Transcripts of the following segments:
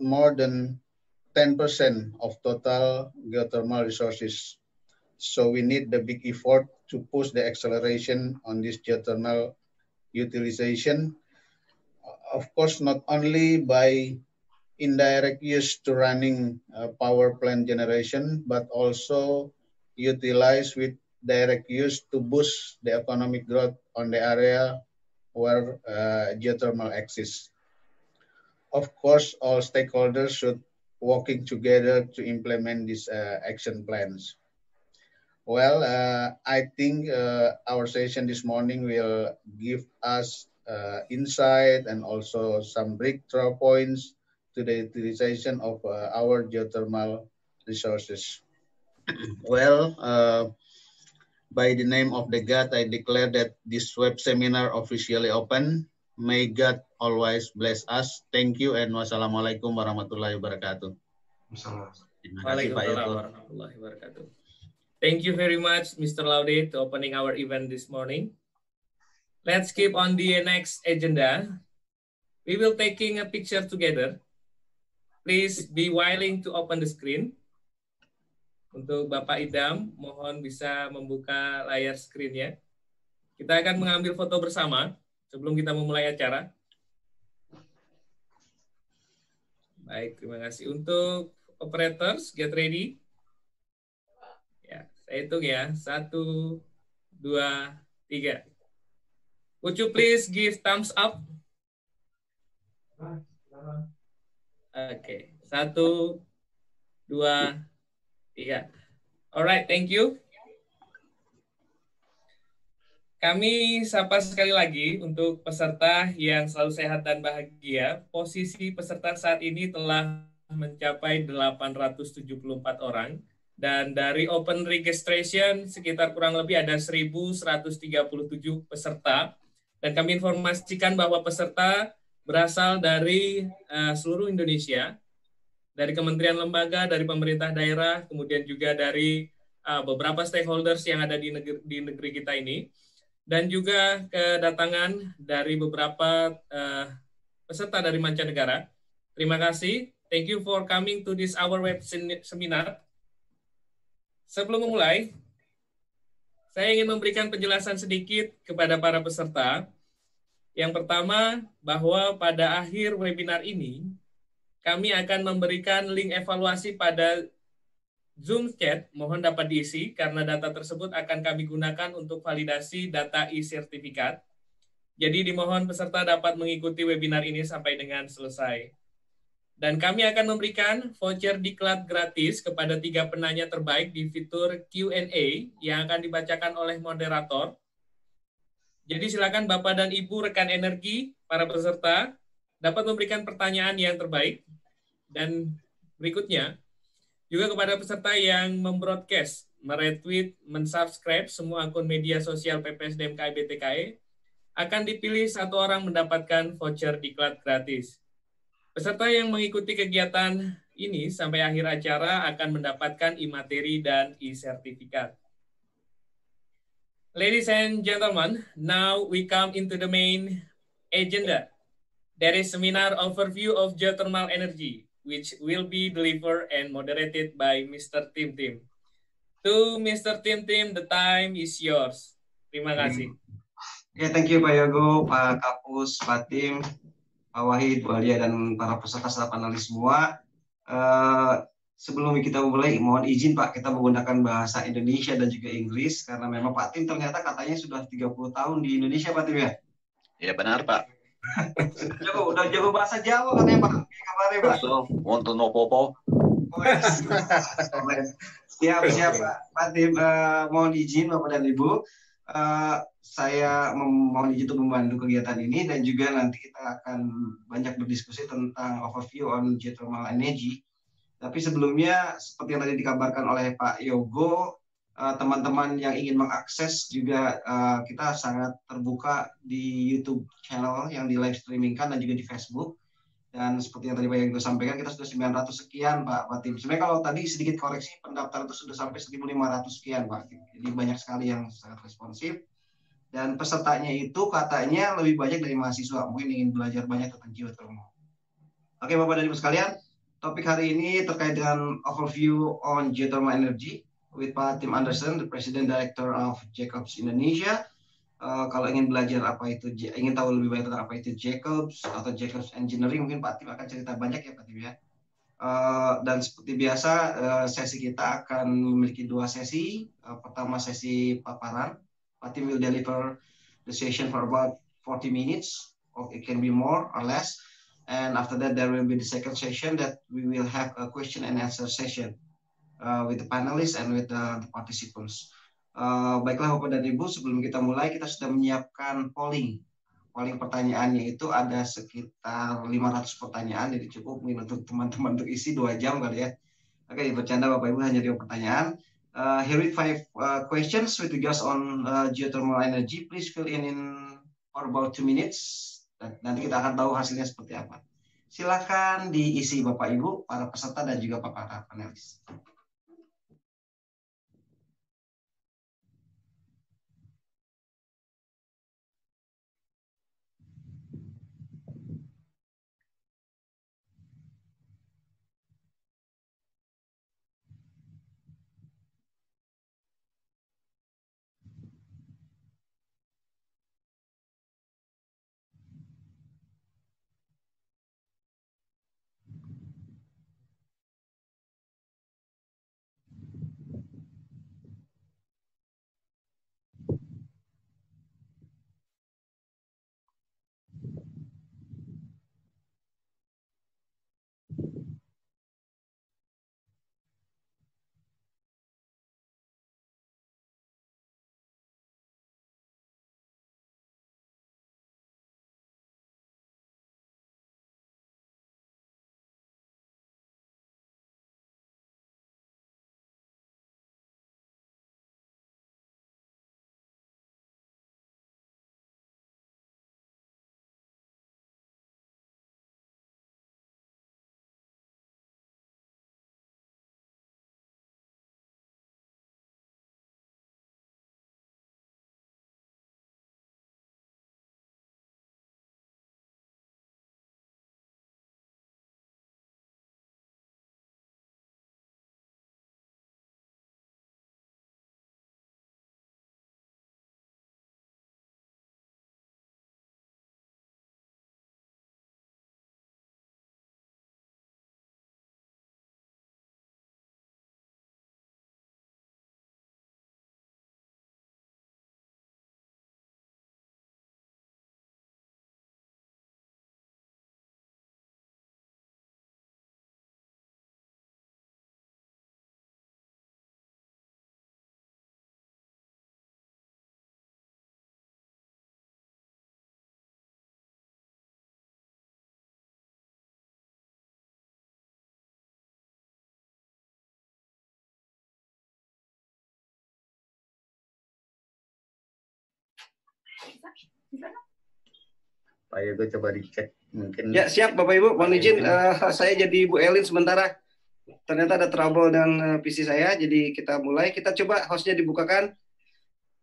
more than 10% of total geothermal resources. So we need the big effort to push the acceleration on this geothermal utilization. Of course, not only by indirect use to running uh, power plant generation, but also utilize with direct use to boost the economic growth on the area where uh, geothermal exists of course, all stakeholders should working together to implement these uh, action plans. Well, uh, I think uh, our session this morning will give us uh, insight and also some breakthrough points to the utilization of uh, our geothermal resources. well, uh, by the name of the God, I declare that this web seminar officially open. May God always bless us. Thank you and wassalamualaikum warahmatullahi wabarakatuh. Terima kasih Pak warahmatullahi wabarakatuh. Thank you very much, Mr. Laude, to opening our event this morning. Let's keep on the next agenda. We will taking a picture together. Please be willing to open the screen. Untuk Bapak Idam, mohon bisa membuka layar screen ya. Kita akan mengambil foto bersama sebelum kita memulai acara? Baik, terima kasih. Untuk operators, get ready. Ya, saya hitung ya. Satu, dua, tiga. Would you please give thumbs up? Oke, okay. satu, dua, tiga. Alright, thank you. Kami sapa sekali lagi untuk peserta yang selalu sehat dan bahagia. Posisi peserta saat ini telah mencapai 874 orang dan dari open registration sekitar kurang lebih ada 1137 peserta dan kami informasikan bahwa peserta berasal dari uh, seluruh Indonesia, dari kementerian lembaga, dari pemerintah daerah, kemudian juga dari uh, beberapa stakeholders yang ada di negeri, di negeri kita ini dan juga kedatangan dari beberapa uh, peserta dari mancanegara. Terima kasih. Thank you for coming to this our web seminar. Sebelum memulai, saya ingin memberikan penjelasan sedikit kepada para peserta. Yang pertama, bahwa pada akhir webinar ini, kami akan memberikan link evaluasi pada Zoom chat mohon dapat diisi karena data tersebut akan kami gunakan untuk validasi data e-sertifikat. Jadi dimohon peserta dapat mengikuti webinar ini sampai dengan selesai. Dan kami akan memberikan voucher diklat gratis kepada tiga penanya terbaik di fitur Q&A yang akan dibacakan oleh moderator. Jadi silakan Bapak dan Ibu rekan energi para peserta dapat memberikan pertanyaan yang terbaik. Dan berikutnya, juga kepada peserta yang membroadcast, meretweet, mensubscribe semua akun media sosial PPSDM KIBTKE, akan dipilih satu orang mendapatkan voucher diklat gratis. Peserta yang mengikuti kegiatan ini sampai akhir acara akan mendapatkan e-materi dan e-sertifikat. Ladies and gentlemen, now we come into the main agenda. There is seminar overview of geothermal energy which will be delivered and moderated by Mr. Tim Tim. To Mr. Tim Tim, the time is yours. Terima hmm. kasih. Oke, okay, thank you Pak Yogo, Pak Kapus, Pak Tim, Pak Wahid, Bu Alia, dan para peserta serta panelis semua. Uh, sebelum kita mulai, mohon izin Pak, kita menggunakan bahasa Indonesia dan juga Inggris, karena memang Pak Tim ternyata katanya sudah 30 tahun di Indonesia, Pak Tim ya? Ya benar Pak jago, udah jago bahasa Jawa katanya Pak. Kabarnya Pak. So, wonten opo-opo. siap siap Pak. Pak eh, mohon izin Bapak dan Ibu. Uh, saya mohon izin untuk membantu kegiatan ini dan juga nanti kita akan banyak berdiskusi tentang overview on geothermal energy. Tapi sebelumnya seperti yang tadi dikabarkan oleh Pak Yogo, Eh, teman-teman yang ingin mengakses juga uh, kita sangat terbuka di YouTube channel yang di live streamingkan dan juga di Facebook. Dan seperti yang tadi Pak Yanto sampaikan, kita sudah 900 sekian Pak Fatim. Sebenarnya kalau tadi sedikit koreksi, pendaftar itu sudah sampai 1.500 sekian Pak. Jadi banyak sekali yang sangat responsif. Dan pesertanya itu katanya lebih banyak dari mahasiswa. Mungkin ingin belajar banyak tentang geotermal. Oke Bapak dan Ibu sekalian, topik hari ini terkait dengan overview on geothermal energy with Pak Tim Anderson, the President Director of Jacobs Indonesia. Uh, kalau ingin belajar apa itu, ingin tahu lebih banyak tentang apa itu Jacobs atau Jacobs Engineering, mungkin Pak Tim akan cerita banyak ya Pak Tim ya. Uh, dan seperti biasa, uh, sesi kita akan memiliki dua sesi. Uh, pertama sesi paparan, Pak Tim will deliver the session for about 40 minutes, or oh, it can be more or less. And after that, there will be the second session that we will have a question and answer session uh, with the panelists and with the, the participants. Uh, baiklah Bapak dan Ibu, sebelum kita mulai kita sudah menyiapkan polling. Polling pertanyaannya itu ada sekitar 500 pertanyaan, jadi cukup mungkin untuk teman-teman untuk isi dua jam kali ya. Oke, okay, bercanda Bapak Ibu hanya dua pertanyaan. Uh, here with five uh, questions with just on uh, geothermal energy. Please fill in in for about two minutes. Dan nanti kita akan tahu hasilnya seperti apa. Silakan diisi Bapak Ibu, para peserta dan juga para panelis. Pak Yogo ya, coba dicek mungkin. Ya siap Bapak Ibu, mohon izin uh, saya jadi Bu Elin sementara. Ternyata ada trouble dan eh, PC saya, jadi kita mulai. Kita coba hostnya dibukakan.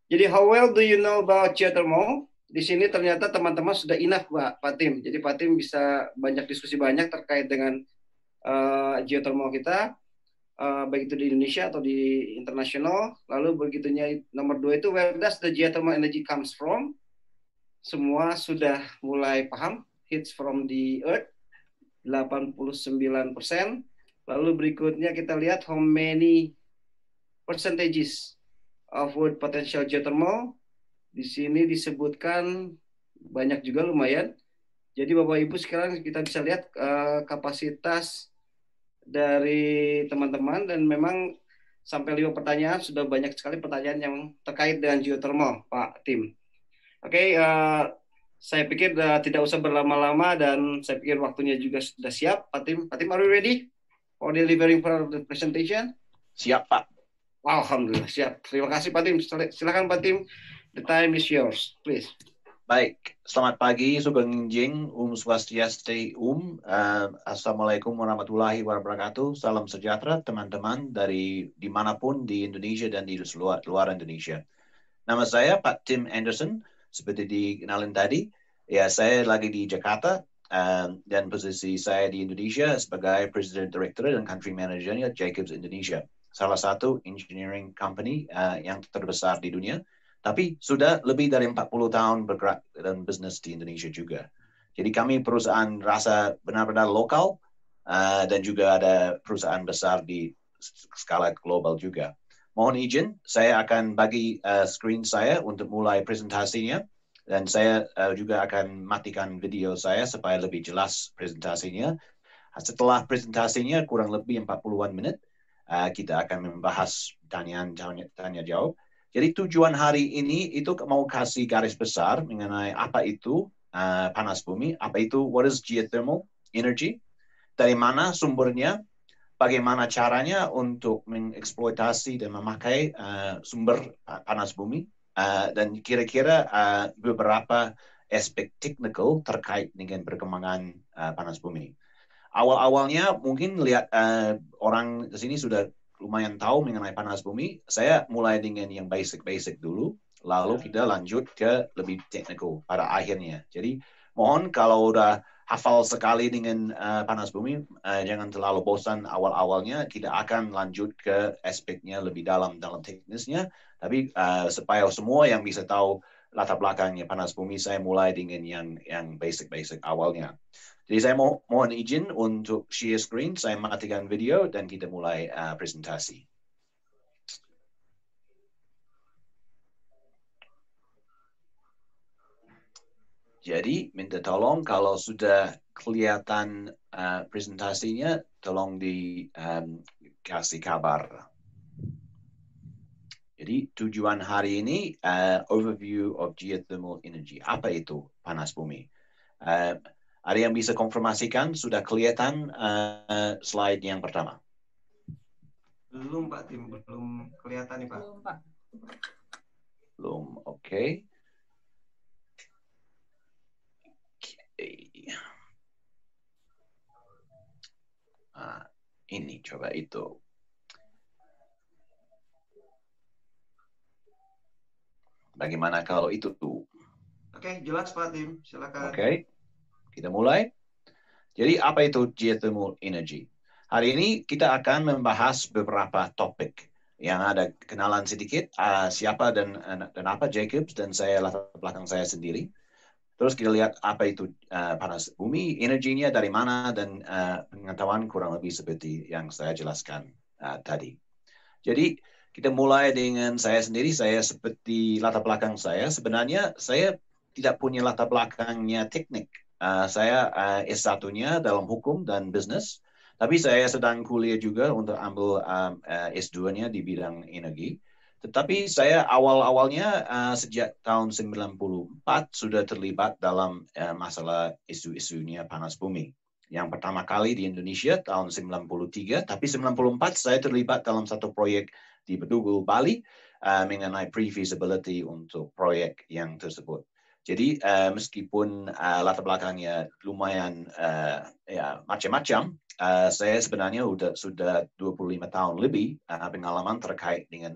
Jadi how well do you know about geothermal? Di sini ternyata teman-teman sudah enough Pak, Pak Tim. Jadi Pak Tim bisa banyak diskusi banyak terkait dengan uh, eh, geothermal kita uh, baik itu di Indonesia atau di internasional. Lalu begitunya nomor dua itu where does the geothermal energy comes from? Semua sudah mulai paham. hits from the earth, 89 Lalu berikutnya kita lihat how many percentages of world potential geothermal. Di sini disebutkan banyak juga lumayan. Jadi Bapak Ibu sekarang kita bisa lihat uh, kapasitas dari teman-teman dan memang sampai lima pertanyaan sudah banyak sekali pertanyaan yang terkait dengan geothermal, Pak Tim. Oke, okay, uh, eh, saya pikir uh, tidak usah berlama-lama dan saya pikir waktunya juga sudah siap, Pak Tim. Pak Tim, are you ready for delivering for the presentation? Siap, Pak. Wow, Alhamdulillah, siap. Terima kasih, Pak Tim. Silakan, Pak Tim. The time is yours, please. Baik, selamat pagi, Sugeng Jing, Um Swastiastu, Um. Uh, Assalamualaikum warahmatullahi wabarakatuh. Salam sejahtera teman-teman dari dimanapun di Indonesia dan di luar, luar Indonesia. Nama saya Pak Tim Anderson, seperti dikenalin tadi. Ya, saya lagi di Jakarta uh, dan posisi saya di Indonesia sebagai President Director dan Country Managernya Jacobs Indonesia, salah satu engineering company uh, yang terbesar di dunia tapi sudah lebih dari 40 tahun bergerak dalam bisnis di Indonesia juga. Jadi kami perusahaan rasa benar-benar lokal uh, dan juga ada perusahaan besar di skala global juga. Mohon izin, saya akan bagi uh, screen saya untuk mulai presentasinya dan saya uh, juga akan matikan video saya supaya lebih jelas presentasinya. Setelah presentasinya kurang lebih 40-an menit, uh, kita akan membahas tanya-tanya jawab. Jadi tujuan hari ini itu mau kasih garis besar mengenai apa itu uh, panas bumi, apa itu what is geothermal energy, dari mana sumbernya, bagaimana caranya untuk mengeksploitasi dan memakai uh, sumber eh, panas bumi, uh, dan kira-kira uh, beberapa aspek teknikal terkait dengan perkembangan uh, panas bumi awal-awalnya mungkin lihat uh, orang di sini sudah lumayan tahu mengenai panas bumi, saya mulai dengan yang basic-basic dulu, lalu ya. kita lanjut ke lebih teknikal pada akhirnya. Jadi mohon kalau udah hafal sekali dengan uh, panas bumi, uh, jangan terlalu bosan awal-awalnya. Kita akan lanjut ke aspeknya lebih dalam dalam teknisnya. Tapi uh, supaya semua yang bisa tahu latar belakangnya panas bumi, saya mulai dengan yang yang basic-basic awalnya. Jadi saya mau mohon izin untuk share screen, saya matikan video dan kita mulai uh, presentasi. Jadi minta tolong kalau sudah kelihatan uh, presentasinya, tolong dikasih um, kabar. Jadi tujuan hari ini uh, overview of geothermal energy. Apa itu panas bumi? Uh, ada yang bisa konfirmasikan sudah kelihatan uh, slide yang pertama? Belum Pak Tim, belum kelihatan nih Pak. Belum Pak. oke. Okay. okay. Uh, ini coba itu. Bagaimana kalau itu? tuh? Oke, okay, jelas Pak Tim, silakan. Oke. Okay. Kita mulai. Jadi apa itu geothermal energy? Hari ini kita akan membahas beberapa topik yang ada kenalan sedikit uh, siapa dan uh, dan apa Jacobs dan saya latar belakang saya sendiri. Terus kita lihat apa itu uh, panas bumi, energinya dari mana dan uh, pengetahuan kurang lebih seperti yang saya jelaskan uh, tadi. Jadi kita mulai dengan saya sendiri. Saya seperti latar belakang saya sebenarnya saya tidak punya latar belakangnya teknik Uh, saya uh, eh, S1-nya dalam hukum dan bisnis, tapi saya sedang kuliah juga untuk ambil um, uh, eh, S2-nya di bidang energi. Tetapi saya awal-awalnya uh, sejak tahun 94 sudah terlibat dalam uh, masalah isu-isunya panas bumi. Yang pertama kali di Indonesia tahun 93, tapi 94 saya terlibat dalam satu proyek di Bedugul, Bali uh, mengenai pre-feasibility untuk proyek yang tersebut. Jadi uh, meskipun uh, latar belakangnya lumayan uh, ya macam-macam, uh, saya sebenarnya sudah sudah 25 tahun lebih uh, pengalaman terkait dengan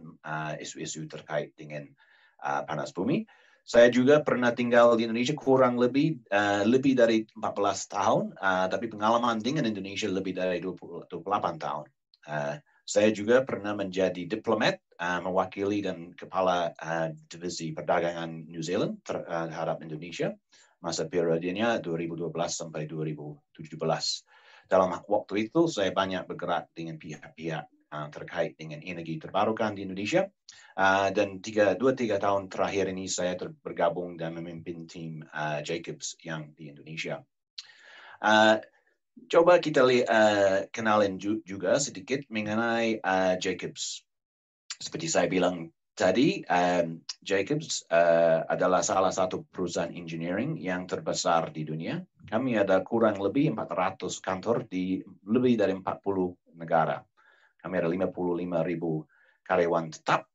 isu isu-isu terkait dengan uh, panas bumi. Saya juga pernah tinggal di Indonesia kurang lebih uh, lebih dari 14 tahun, uh, tapi pengalaman dengan Indonesia lebih dari 20, 28 tahun. Uh, saya juga pernah menjadi diplomat, uh, mewakili dan kepala uh, divisi perdagangan New Zealand uh, terhadap Indonesia masa periodenya 2012 sampai 2017. Dalam waktu itu saya banyak bergerak dengan pihak-pihak uh, terkait dengan energi terbarukan di Indonesia uh, dan tiga dua tiga tahun terakhir ini saya bergabung dan memimpin tim uh, Jacobs yang di Indonesia. Uh, coba kita uh, kenalin ju juga sedikit mengenai uh, Jacobs. Seperti saya bilang tadi, um, Jacobs uh, adalah salah satu perusahaan engineering yang terbesar di dunia. Kami ada kurang lebih 400 kantor di lebih dari 40 negara. Kami ada 55 ribu karyawan tetap.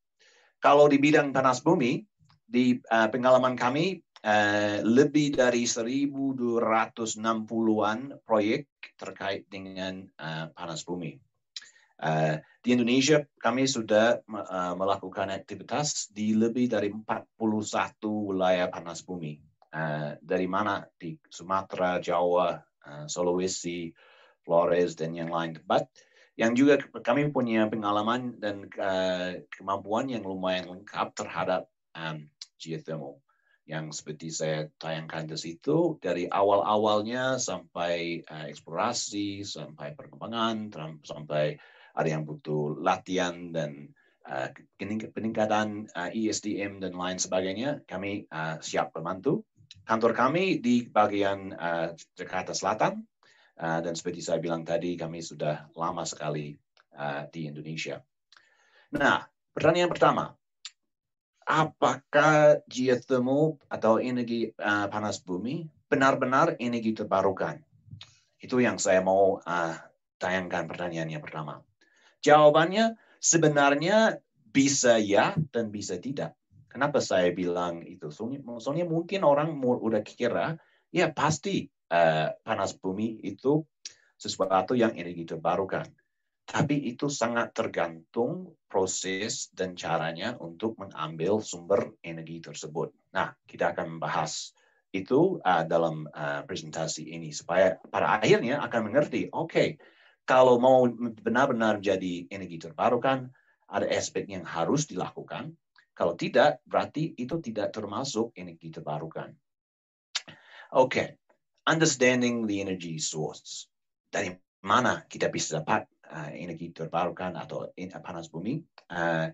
Kalau di bidang panas bumi, di uh, pengalaman kami Eh, lebih dari 1.260-an proyek terkait dengan uh, panas bumi. Uh, di Indonesia kami sudah uh, melakukan aktivitas di lebih dari 41 wilayah panas bumi. Uh, dari mana? Di Sumatera, Jawa, uh, Sulawesi, Flores, dan yang lain tempat. Yang juga kami punya pengalaman dan kemampuan yang lumayan lengkap terhadap um, geothermal yang seperti saya tayangkan di situ dari awal-awalnya sampai uh, eksplorasi, sampai perkembangan, sampai ada yang butuh latihan dan uh, peningkatan uh, eh, ESDM dan lain sebagainya, kami uh, siap membantu. Kantor kami di bagian uh, Jakarta Selatan uh, dan seperti saya bilang tadi, kami sudah lama sekali uh, di Indonesia. Nah, pertanyaan pertama, apakah geothermal atau energi uh, panas bumi benar-benar energi terbarukan? Itu yang saya mau uh, tayangkan pertanyaannya pertama. Jawabannya sebenarnya bisa ya dan bisa tidak. Kenapa saya bilang itu? Soalnya, soalnya mungkin orang udah kira, ya pasti uh, panas bumi itu sesuatu yang energi terbarukan. Tapi itu sangat tergantung proses dan caranya untuk mengambil sumber energi tersebut. Nah, kita akan membahas itu uh, dalam uh, presentasi ini supaya para akhirnya akan mengerti, oke, okay, kalau mau benar-benar jadi energi terbarukan, ada aspek yang harus dilakukan. Kalau tidak, berarti itu tidak termasuk energi terbarukan. Oke, okay. understanding the energy source. Dari mana kita bisa dapat energi eh, terbarukan atau eh, panas bumi. Eh,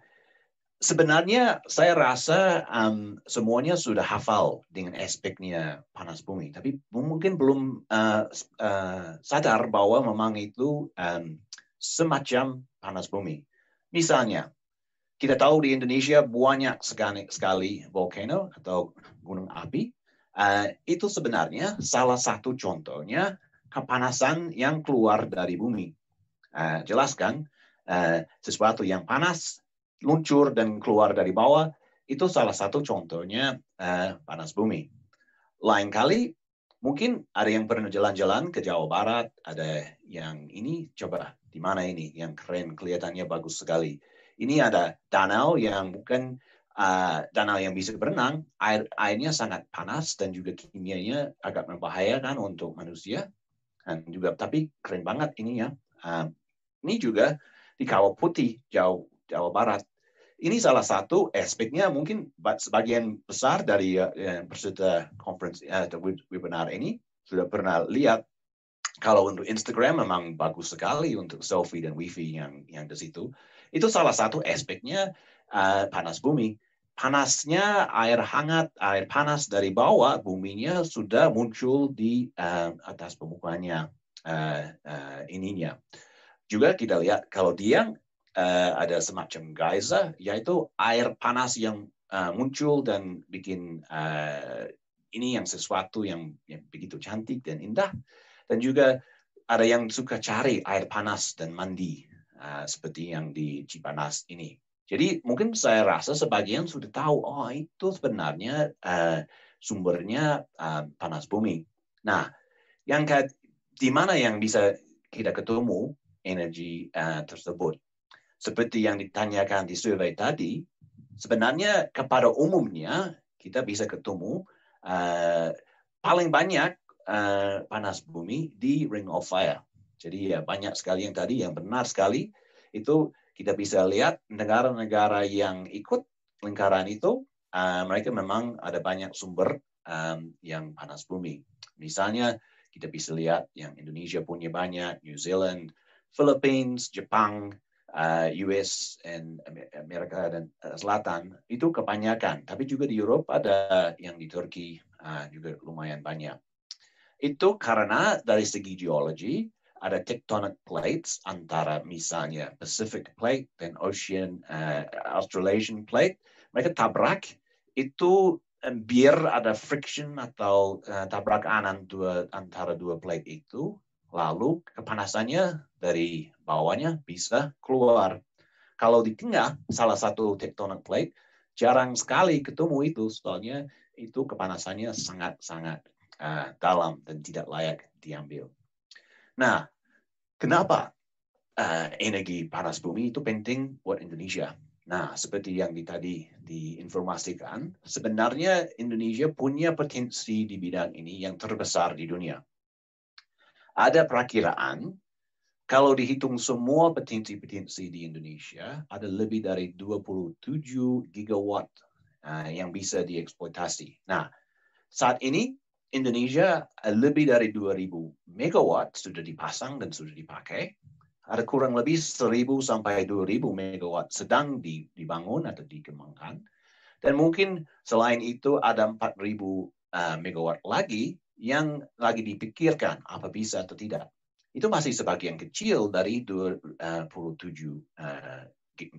sebenarnya saya rasa um, semuanya sudah hafal dengan aspeknya panas bumi, tapi mungkin belum uh, uh, sadar bahwa memang itu um, semacam panas bumi. Misalnya, kita tahu di Indonesia banyak sekali, sekali volcano atau gunung api. Uh, itu sebenarnya salah satu contohnya kepanasan yang keluar dari bumi. Eh, jelaskan, uh, sesuatu yang panas luncur dan keluar dari bawah itu salah satu contohnya uh, panas bumi. Lain kali mungkin ada yang pernah jalan-jalan ke Jawa Barat, ada yang ini coba di mana ini yang keren kelihatannya bagus sekali. Ini ada danau yang bukan uh, danau yang bisa berenang, air airnya sangat panas dan juga kimianya agak membahayakan untuk manusia dan juga tapi keren banget ini ya. Uh, ini juga di Kawah Putih, jauh Jawa Barat. Ini salah satu aspeknya mungkin sebagian besar dari uh, ya, peserta conference eh, atau uh, webinar ini sudah pernah lihat kalau untuk Instagram memang bagus sekali untuk selfie dan wifi yang yang di situ. Itu salah satu aspeknya eh, panas bumi. Panasnya air hangat, air panas dari bawah buminya sudah muncul di eh, atas permukaannya uh, uh, ininya juga kita lihat kalau dia uh, ada semacam geyser, yaitu air panas yang uh, muncul dan bikin uh, ini yang sesuatu yang, yang begitu cantik dan indah. Dan juga ada yang suka cari air panas dan mandi uh, seperti yang di Cipanas ini. Jadi mungkin saya rasa sebagian sudah tahu, oh itu sebenarnya uh, sumbernya uh, panas bumi. Nah, yang di mana yang bisa kita ketemu energi uh, tersebut. Seperti yang ditanyakan di survei tadi, sebenarnya kepada umumnya kita bisa ketemu uh, paling banyak uh, panas bumi di Ring of Fire. Jadi ya banyak sekali yang tadi yang benar sekali itu kita bisa lihat negara-negara yang ikut lingkaran itu uh, mereka memang ada banyak sumber um, yang panas bumi. Misalnya kita bisa lihat yang Indonesia punya banyak, New Zealand, Philippines, Jepang, uh, US, and Amerika dan uh, Selatan itu kebanyakan. Tapi juga di Eropa ada yang di Turki uh, juga lumayan banyak. Itu karena dari segi geologi ada tectonic plates antara misalnya Pacific Plate dan Ocean uh, Australasian Plate mereka tabrak itu um, biar ada friction atau uh, tabrakan antara dua plate itu lalu kepanasannya dari bawahnya bisa keluar. Kalau di tengah salah satu tectonic plate, jarang sekali ketemu itu, soalnya itu kepanasannya sangat-sangat uh, eh, dalam dan tidak layak diambil. Nah, kenapa uh, energi panas bumi itu penting buat Indonesia? Nah, seperti yang di, tadi diinformasikan, sebenarnya Indonesia punya potensi di bidang ini yang terbesar di dunia. Ada perakiraan, kalau dihitung semua potensi-potensi di Indonesia, ada lebih dari 27 gigawatt uh, yang bisa dieksploitasi. Nah, saat ini Indonesia eh, lebih dari 2000 megawatt sudah dipasang dan sudah dipakai. Ada kurang lebih 1000 sampai 2000 megawatt sedang dibangun atau dikembangkan. Dan mungkin selain itu ada 4000 uh, ah, megawatt lagi yang lagi dipikirkan apa bisa atau tidak. Itu masih sebagian kecil dari 27 eh, eh,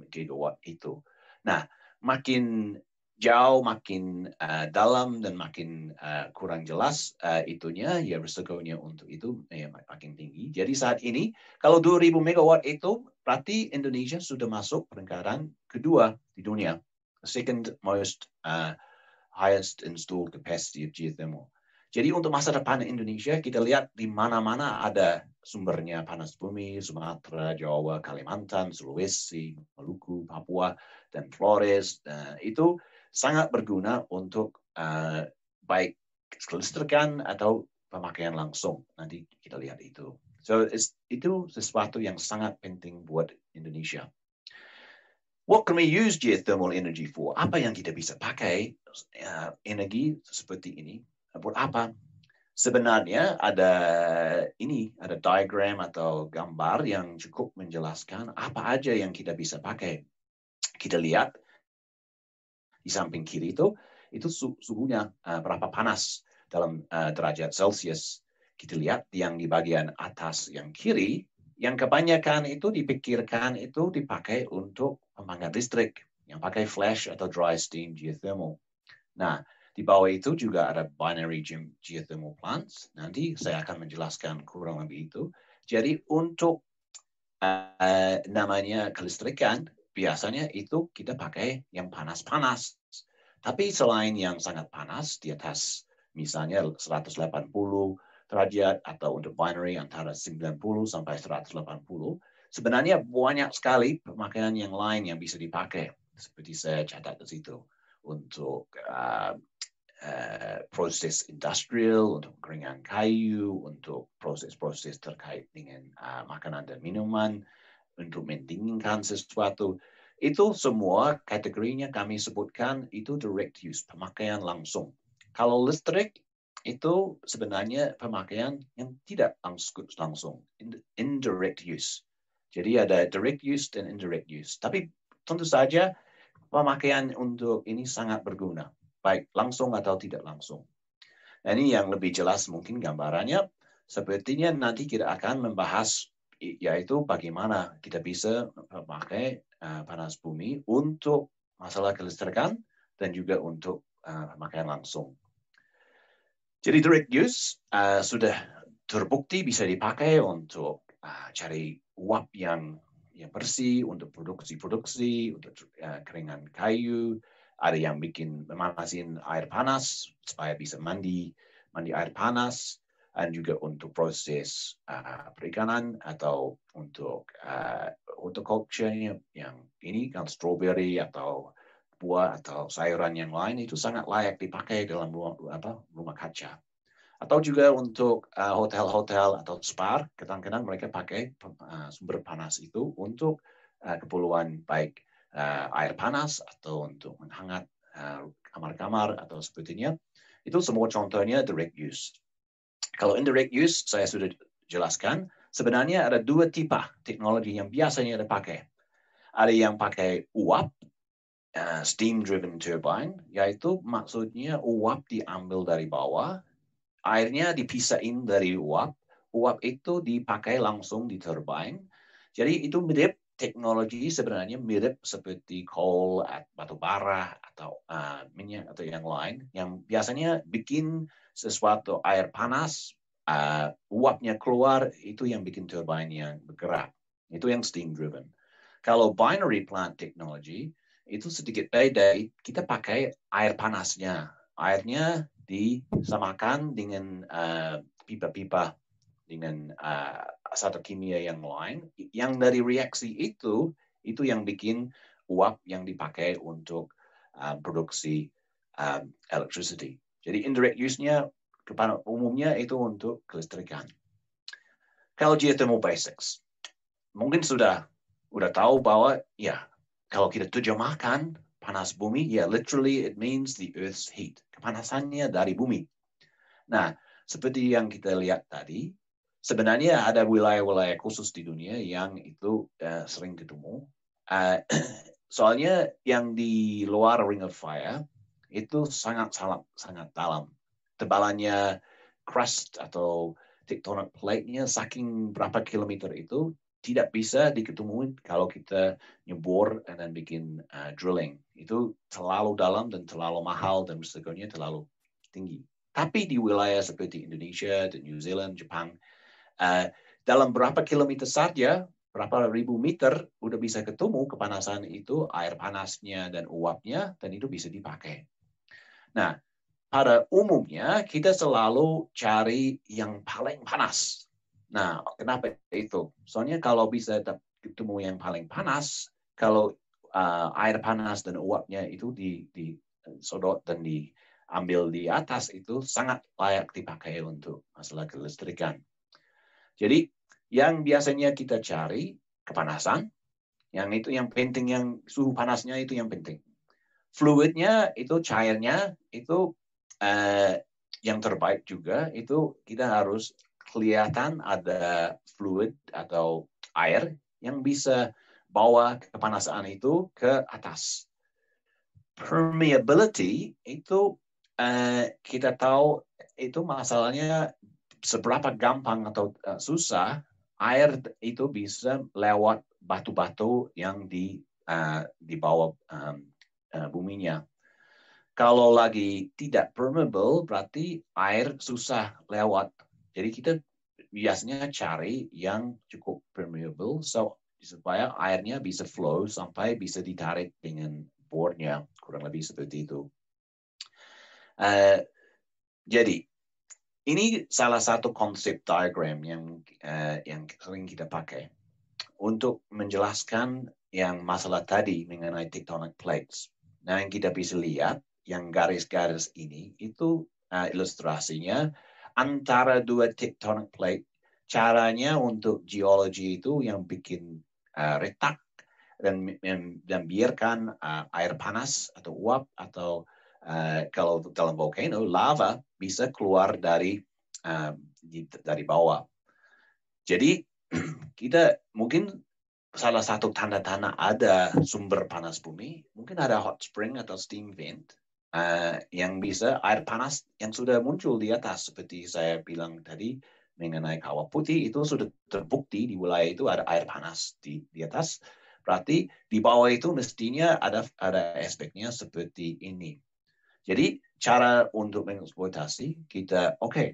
gigawatt itu. Nah, makin jauh, makin uh, dalam dan makin uh, kurang jelas uh, itunya, ya risikonya untuk itu ya, makin tinggi. Jadi saat ini kalau 2000 megawatt itu berarti Indonesia sudah masuk peringkatan kedua di dunia, second most uh, highest installed capacity of geothermal. Jadi untuk masa depan Indonesia kita lihat di mana-mana ada sumbernya panas bumi, Sumatera, Jawa, Kalimantan, Sulawesi, Maluku, Papua, dan Flores. Dan nah, itu sangat berguna untuk uh, baik kelistrikan atau pemakaian langsung. Nanti kita lihat itu. So itu sesuatu yang sangat penting buat Indonesia. What can we use geothermal energy for? Apa yang kita bisa pakai uh, energi seperti ini buat apa? Sebenarnya ada ini, ada diagram atau gambar yang cukup menjelaskan apa aja yang kita bisa pakai. Kita lihat di samping kiri itu, itu suhunya eh, berapa panas dalam eh, derajat Celsius Kita lihat yang di bagian atas yang kiri, yang kebanyakan itu dipikirkan itu dipakai untuk pembangkit listrik yang pakai flash atau dry steam geothermal. Nah, di bawah itu juga ada binary geothermal plants. Nanti saya akan menjelaskan kurang lebih itu. Jadi untuk uh, namanya kelistrikan, biasanya itu kita pakai yang panas-panas. Tapi selain yang sangat panas di atas misalnya 180 derajat atau untuk binary antara 90 sampai 180, sebenarnya banyak sekali pemakaian yang lain yang bisa dipakai. Seperti saya catat di situ untuk uh, Eh, proses industrial, untuk keringan kayu, untuk proses-proses terkait dengan uh, makanan dan minuman, untuk mendinginkan sesuatu. Itu semua kategorinya kami sebutkan itu direct use, pemakaian langsung. Kalau listrik itu sebenarnya pemakaian yang tidak langsung, indirect use. Jadi ada direct use dan indirect use. Tapi tentu saja pemakaian untuk ini sangat berguna baik langsung atau tidak langsung. Nah, ini yang lebih jelas mungkin gambarannya. Sepertinya nanti kita akan membahas yaitu bagaimana kita bisa e, memakai e, panas bumi untuk masalah kelistrikan dan juga untuk pemakaian langsung. Jadi direct use e, sudah terbukti bisa dipakai untuk cari uap yang yang bersih untuk produksi-produksi, untuk keringan kayu, ada yang bikin memanasin air panas supaya bisa mandi mandi air panas dan juga untuk proses uh, perikanan atau untuk uh, culture yang ini kan strawberry atau buah atau sayuran yang lain itu sangat layak dipakai dalam rumah, apa, rumah kaca. Atau juga untuk uh, hotel-hotel uh, atau spa, kadang-kadang mereka pakai uh, sumber panas itu untuk uh, keperluan baik uh, air panas atau untuk menghangat kamar eh, kamar-kamar atau sebagainya. Itu semua contohnya direct use. Kalau indirect use, saya sudah jelaskan, sebenarnya ada dua tipe teknologi yang biasanya dipakai. Ada yang pakai uap, uh, steam-driven turbine, yaitu maksudnya uap diambil dari bawah, airnya dipisahin dari uap, uap itu dipakai langsung di turbine. Jadi itu mirip teknologi sebenarnya mirip seperti coal, atau eh, batu bara atau uh, minyak atau yang lain yang biasanya bikin sesuatu air panas uh, uapnya keluar itu yang bikin turbine yang bergerak itu yang steam driven. Kalau binary plant technology itu sedikit beda kita pakai air panasnya airnya disamakan dengan pipa-pipa uh, dengan satu kimia yang lain, yang dari reaksi itu, itu yang bikin uap yang dipakai untuk uh, produksi um, electricity. Jadi indirect use-nya kepada umumnya itu untuk kelistrikan. Kalau geothermal basics, mungkin sudah udah tahu bahwa ya kalau kita terjemahkan panas bumi, ya literally it means the earth's heat, kepanasannya dari bumi. Nah, seperti yang kita lihat tadi, sebenarnya ada wilayah-wilayah khusus di dunia yang itu uh, sering ketemu. Uh, soalnya yang di luar Ring of Fire itu sangat sangat sangat dalam. Tebalannya crust atau tectonic plate-nya saking berapa kilometer itu tidak bisa diketemuin kalau kita nyebor dan bikin uh, eh, drilling. Itu terlalu dalam dan terlalu mahal dan risikonya terlalu tinggi. Tapi di wilayah seperti Indonesia New Zealand, Jepang, Eh, dalam berapa kilometer saja, berapa ribu meter, udah bisa ketemu kepanasan itu, air panasnya dan uapnya, dan itu bisa dipakai. Nah, pada umumnya kita selalu cari yang paling panas. Nah, kenapa itu? Soalnya kalau bisa ketemu yang paling panas, kalau uh, air panas dan uapnya itu di, di eh, dan diambil di atas itu sangat layak dipakai untuk masalah kelistrikan. Jadi yang biasanya kita cari kepanasan, yang itu yang penting, yang suhu panasnya itu yang penting. Fluidnya itu cairnya itu uh, yang terbaik juga itu kita harus kelihatan ada fluid atau air yang bisa bawa kepanasan itu ke atas. Permeability itu uh, kita tahu itu masalahnya seberapa gampang atau eh, susah air itu bisa lewat batu-batu yang di uh, di bawah um, uh, buminya. Kalau lagi tidak permeable, berarti air susah lewat. Jadi kita biasanya cari yang cukup permeable, so supaya airnya bisa flow sampai bisa ditarik dengan bornya kurang lebih seperti itu. Uh, jadi ini salah satu konsep diagram yang uh, yang sering kita pakai untuk menjelaskan yang masalah tadi mengenai tectonic plates. Nah, yang kita bisa lihat yang garis-garis ini itu uh, ilustrasinya antara dua tectonic plate. Caranya untuk geologi itu yang bikin uh, retak dan, dan, biarkan uh, air panas atau uap atau Eh, kalau dalam volcano lava bisa keluar dari uh, di, dari bawah. Jadi kita mungkin salah satu tanda-tanda ada sumber panas bumi, mungkin ada hot spring atau steam vent uh, yang bisa air panas yang sudah muncul di atas seperti saya bilang tadi mengenai kawah putih itu sudah terbukti di wilayah itu ada air panas di di atas. Berarti di bawah itu mestinya ada ada aspeknya seperti ini. Jadi cara untuk mengeksploitasi kita oke okay,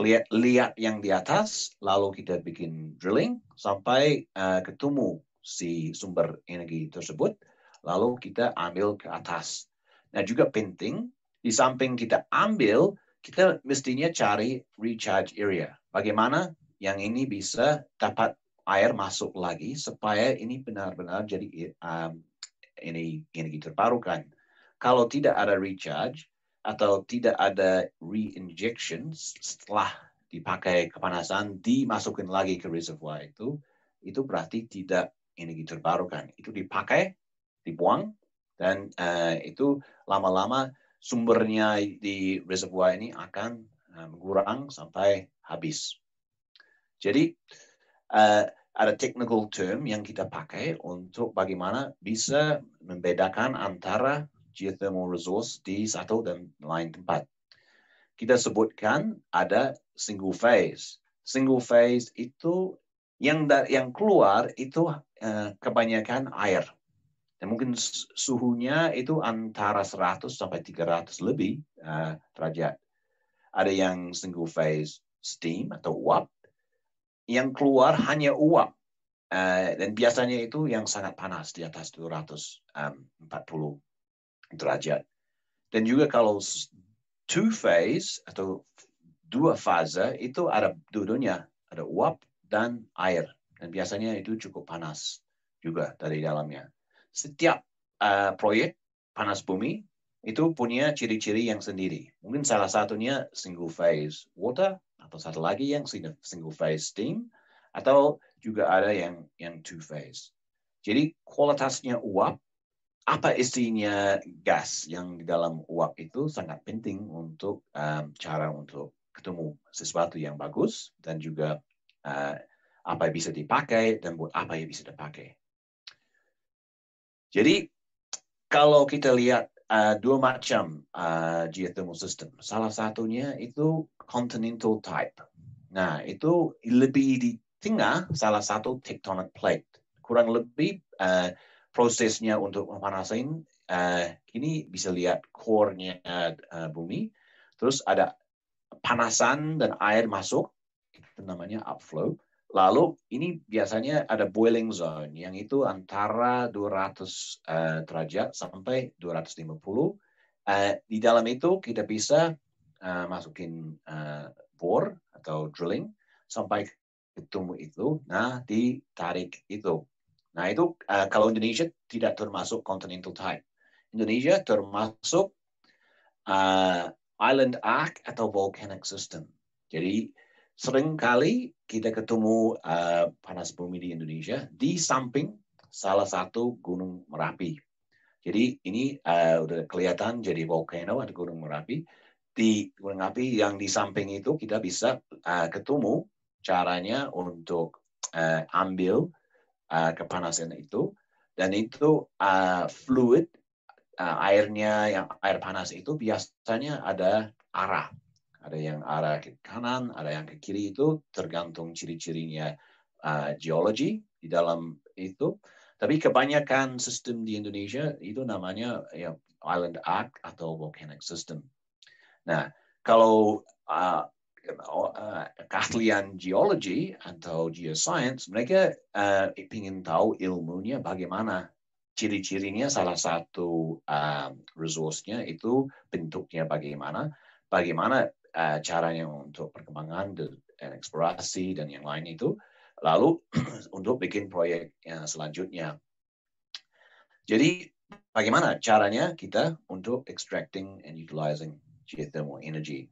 lihat lihat yang di atas lalu kita bikin drilling sampai uh, ketemu si sumber energi tersebut lalu kita ambil ke atas. Nah juga penting di samping kita ambil kita mestinya cari recharge area. Bagaimana yang ini bisa dapat air masuk lagi supaya ini benar-benar jadi um, ini energi terbarukan kalau tidak ada recharge atau tidak ada reinjection setelah dipakai kepanasan, dimasukin lagi ke reservoir itu, itu berarti tidak energi terbarukan. Itu dipakai, dibuang, dan uh, itu lama-lama sumbernya di reservoir ini akan mengurang eh, um, sampai habis. Jadi uh, ada technical term yang kita pakai untuk bagaimana bisa membedakan antara geothermal resource di satu dan lain tempat. Kita sebutkan ada single phase. Single phase itu yang yang keluar itu uh, kebanyakan air. Dan mungkin suhunya itu antara 100 sampai 300 lebih uh, derajat. Ada yang single phase steam atau uap. Yang keluar hanya uap. Uh, dan biasanya itu yang sangat panas di atas 240 derajat. Dan juga kalau two phase atau dua fase itu ada dua ada uap dan air. Dan biasanya itu cukup panas juga dari dalamnya. Setiap uh, proyek panas bumi itu punya ciri-ciri yang sendiri. Mungkin salah satunya single phase water atau satu lagi yang single phase steam atau juga ada yang yang two phase. Jadi kualitasnya uap apa isinya gas yang di dalam uap itu sangat penting untuk um, cara untuk ketemu sesuatu yang bagus dan juga uh, apa yang bisa dipakai dan buat apa yang bisa dipakai. Jadi kalau kita lihat uh, dua macam uh, geothermal system, salah satunya itu continental type. Nah itu lebih di tengah salah satu tectonic plate, kurang lebih uh, prosesnya untuk memanasin, uh, eh, ini bisa lihat core-nya uh, bumi. Terus ada panasan dan air masuk, itu namanya upflow. Lalu ini biasanya ada boiling zone yang itu antara 200 uh, eh, derajat sampai 250. Uh, di dalam itu kita bisa uh, masukin uh, bor atau drilling sampai ketemu itu, nah ditarik itu Nah itu uh, kalau Indonesia tidak termasuk continental time. Indonesia termasuk uh, island arc atau volcanic system. Jadi sering kali kita ketemu uh, panas bumi di Indonesia di samping salah satu gunung Merapi. Jadi ini uh, udah kelihatan jadi volcano atau gunung Merapi. Di gunung api yang di samping itu kita bisa uh, ketemu caranya untuk uh, ambil uh, kepanasan itu dan itu uh, fluid uh, airnya yang air panas itu biasanya ada arah ada yang arah ke kanan ada yang ke kiri itu tergantung ciri-cirinya uh, geologi di dalam itu tapi kebanyakan sistem di Indonesia itu namanya ya, island arc atau volcanic system nah kalau uh, Uh, keahlian geologi atau geoscience, mereka uh, ingin tahu ilmunya bagaimana. Ciri-cirinya salah satu um, resource-nya itu bentuknya bagaimana, bagaimana uh, caranya untuk perkembangan dan eksplorasi dan yang lain itu. Lalu untuk bikin proyek yang selanjutnya. Jadi bagaimana caranya kita untuk extracting and utilizing geothermal energy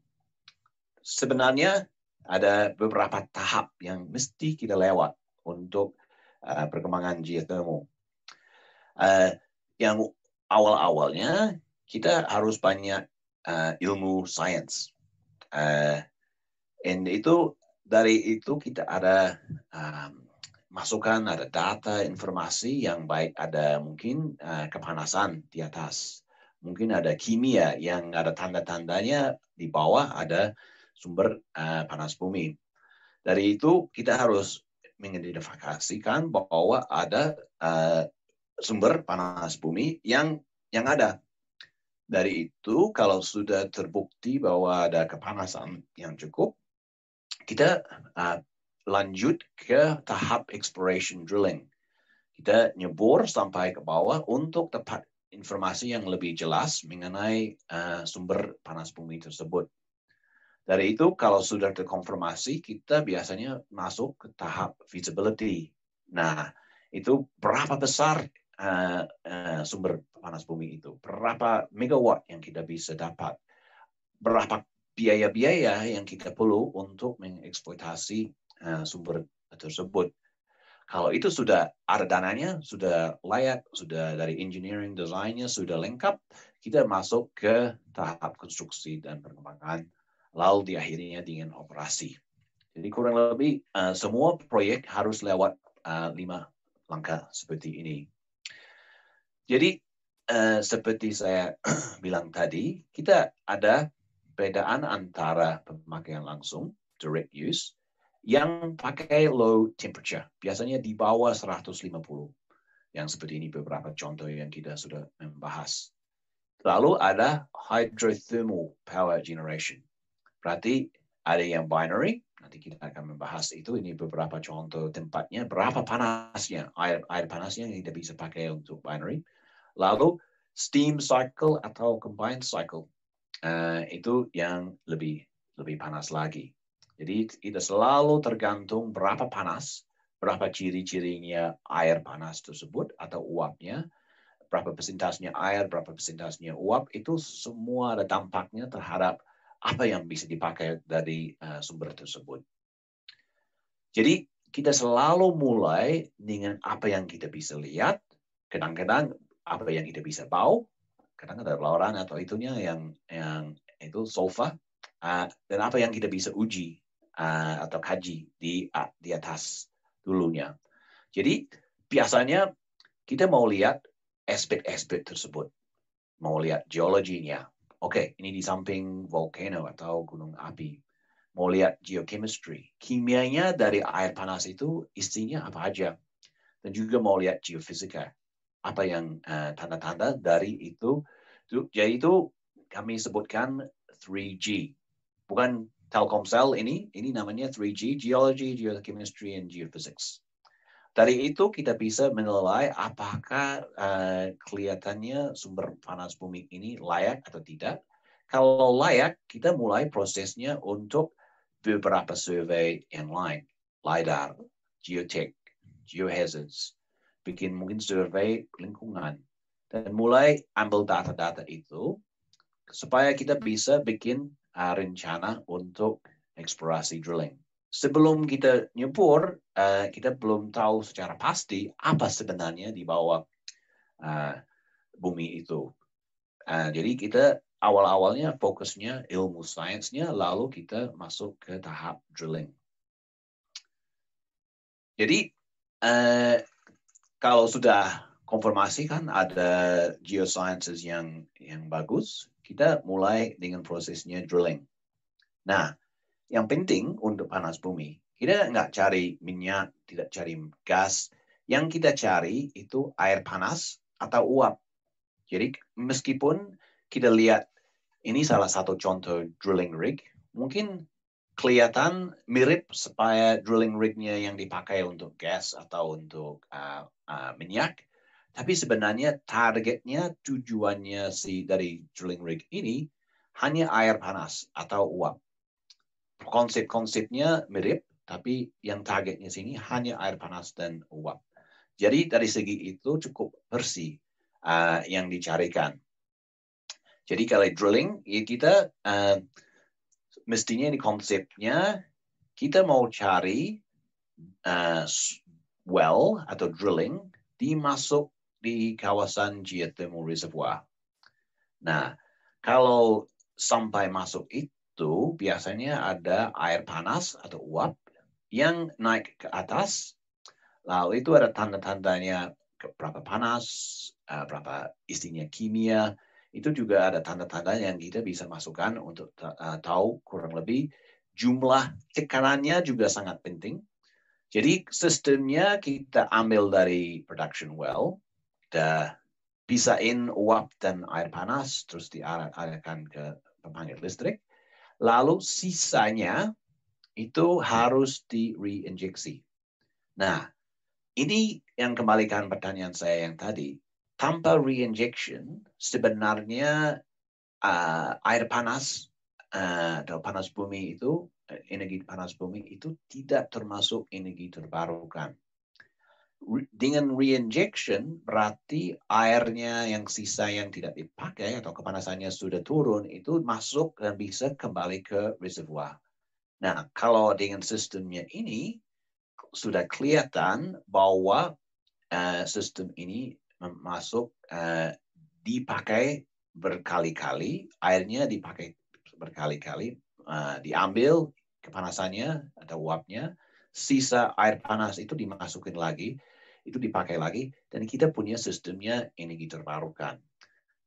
sebenarnya ada beberapa tahap yang mesti kita lewat untuk uh, perkembangan geothermal. Uh, yang awal-awalnya kita harus banyak uh, ilmu sains. Uh, itu dari itu kita ada um, masukan, ada data, informasi yang baik ada mungkin uh, kepanasan di atas, mungkin ada kimia yang ada tanda-tandanya di bawah ada sumber uh, panas bumi. Dari itu kita harus mengidentifikasikan bahwa ada uh, sumber panas bumi yang yang ada. Dari itu kalau sudah terbukti bahwa ada kepanasan yang cukup, kita uh, lanjut ke tahap exploration drilling. Kita nyebur sampai ke bawah untuk dapat informasi yang lebih jelas mengenai uh, sumber panas bumi tersebut. Dari itu kalau sudah terkonfirmasi, kita biasanya masuk ke tahap feasibility. Nah, itu berapa besar uh, uh, sumber panas bumi itu? Berapa megawatt yang kita bisa dapat? Berapa biaya-biaya yang kita perlu untuk mengeksploitasi uh, sumber tersebut? Kalau itu sudah ada dananya, sudah layak, sudah dari engineering desainnya sudah lengkap, kita masuk ke tahap konstruksi dan perkembangan lalu di akhirnya dengan operasi. Jadi kurang lebih uh, semua proyek harus lewat uh, lima langkah seperti ini. Jadi uh, seperti saya bilang tadi, kita ada perbedaan antara pemakaian langsung direct use yang pakai low temperature, biasanya di bawah 150. Yang seperti ini beberapa contoh yang kita sudah membahas. Lalu ada hydrothermal power generation. Berarti ada yang binary, nanti kita akan membahas itu. Ini beberapa contoh tempatnya, berapa panasnya, air, air panasnya yang kita bisa pakai untuk binary. Lalu steam cycle atau combined cycle uh, itu yang lebih lebih panas lagi. Jadi kita selalu tergantung berapa panas, berapa ciri-cirinya air panas tersebut atau uapnya, berapa persentasenya air, berapa persentasenya uap itu semua ada dampaknya terhadap apa yang bisa dipakai dari eh, sumber tersebut. Jadi kita selalu mulai dengan apa yang kita bisa lihat, kadang-kadang apa yang kita bisa bau, kadang kadang ada orang atau itunya yang yang itu sofa, eh, dan apa yang kita bisa uji eh, atau kaji di di atas dulunya. Jadi biasanya kita mau lihat aspek-aspek tersebut, mau lihat geologinya, okay, ini di samping volcano atau gunung api. Mau lihat geochemistry, kimianya dari air panas itu isinya apa aja. Dan juga mau lihat geofisika, apa yang tanda eh, tanda-tanda dari itu. Jadi itu kami sebutkan 3G. Bukan Telkomsel ini, ini namanya 3G, Geology, Geochemistry, and Geophysics. Dari itu kita bisa menilai apakah uh, kelihatannya sumber panas bumi ini layak atau tidak. Kalau layak, kita mulai prosesnya untuk beberapa survei yang lain. LiDAR, geotech, geohazards, bikin mungkin survei lingkungan. Dan mulai ambil data-data itu supaya kita bisa bikin uh, rencana untuk eksplorasi drilling sebelum kita nyebur, uh, kita belum tahu secara pasti apa sebenarnya di bawah uh, bumi itu. Uh, jadi kita awal-awalnya fokusnya ilmu sainsnya, lalu kita masuk ke tahap drilling. Jadi uh, kalau sudah konfirmasi kan ada geosciences yang yang bagus, kita mulai dengan prosesnya drilling. Nah, yang penting untuk panas bumi, kita nggak cari minyak, tidak cari gas. Yang kita cari itu air panas atau uap. Jadi meskipun kita lihat ini salah satu contoh drilling rig, mungkin kelihatan mirip supaya drilling rignya yang dipakai untuk gas atau untuk uh, uh, minyak, tapi sebenarnya targetnya tujuannya si dari drilling rig ini hanya air panas atau uap konsep-konsepnya mirip, tapi yang targetnya sini hanya air panas dan uap. Jadi dari segi itu cukup bersih uh, yang dicarikan. Jadi kalau drilling, ya kita uh, mestinya ini konsepnya kita mau cari uh, well atau drilling dimasuk di kawasan geothermal reservoir. Nah, kalau sampai masuk itu itu biasanya ada air panas atau uap yang naik ke atas. Lalu itu ada tanda-tandanya berapa panas, eh, berapa istinya kimia. Itu juga ada tanda-tanda yang kita bisa masukkan untuk eh, tahu kurang lebih jumlah tekanannya juga sangat penting. Jadi sistemnya kita ambil dari production well, kita pisahin uap dan air panas, terus diarahkan ke pembangkit listrik. Lalu sisanya itu harus reinjeksi. Nah, ini yang kembalikan pertanyaan saya yang tadi. Tanpa reinjection, sebenarnya uh, air panas uh, atau panas bumi itu, eh, energi panas bumi itu tidak termasuk energi terbarukan dengan reinjection berarti airnya yang sisa yang tidak dipakai atau kepanasannya sudah turun itu masuk dan bisa kembali ke reservoir. Nah, kalau dengan sistemnya ini sudah kelihatan bahwa uh, sistem ini masuk uh, dipakai berkali-kali, airnya dipakai berkali-kali, uh, diambil kepanasannya atau uapnya, sisa air panas itu dimasukin lagi, itu dipakai lagi, dan kita punya sistemnya energi gitu, terbarukan.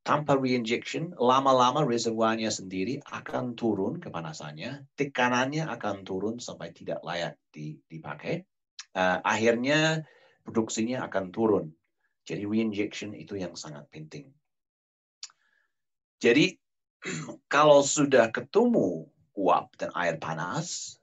Tanpa reinjection, lama-lama reservoirnya sendiri akan turun kepanasannya, tekanannya akan turun sampai tidak layak dipakai. Eh, akhirnya produksinya akan turun. Jadi reinjection itu yang sangat penting. Jadi kalau sudah ketemu uap dan air panas,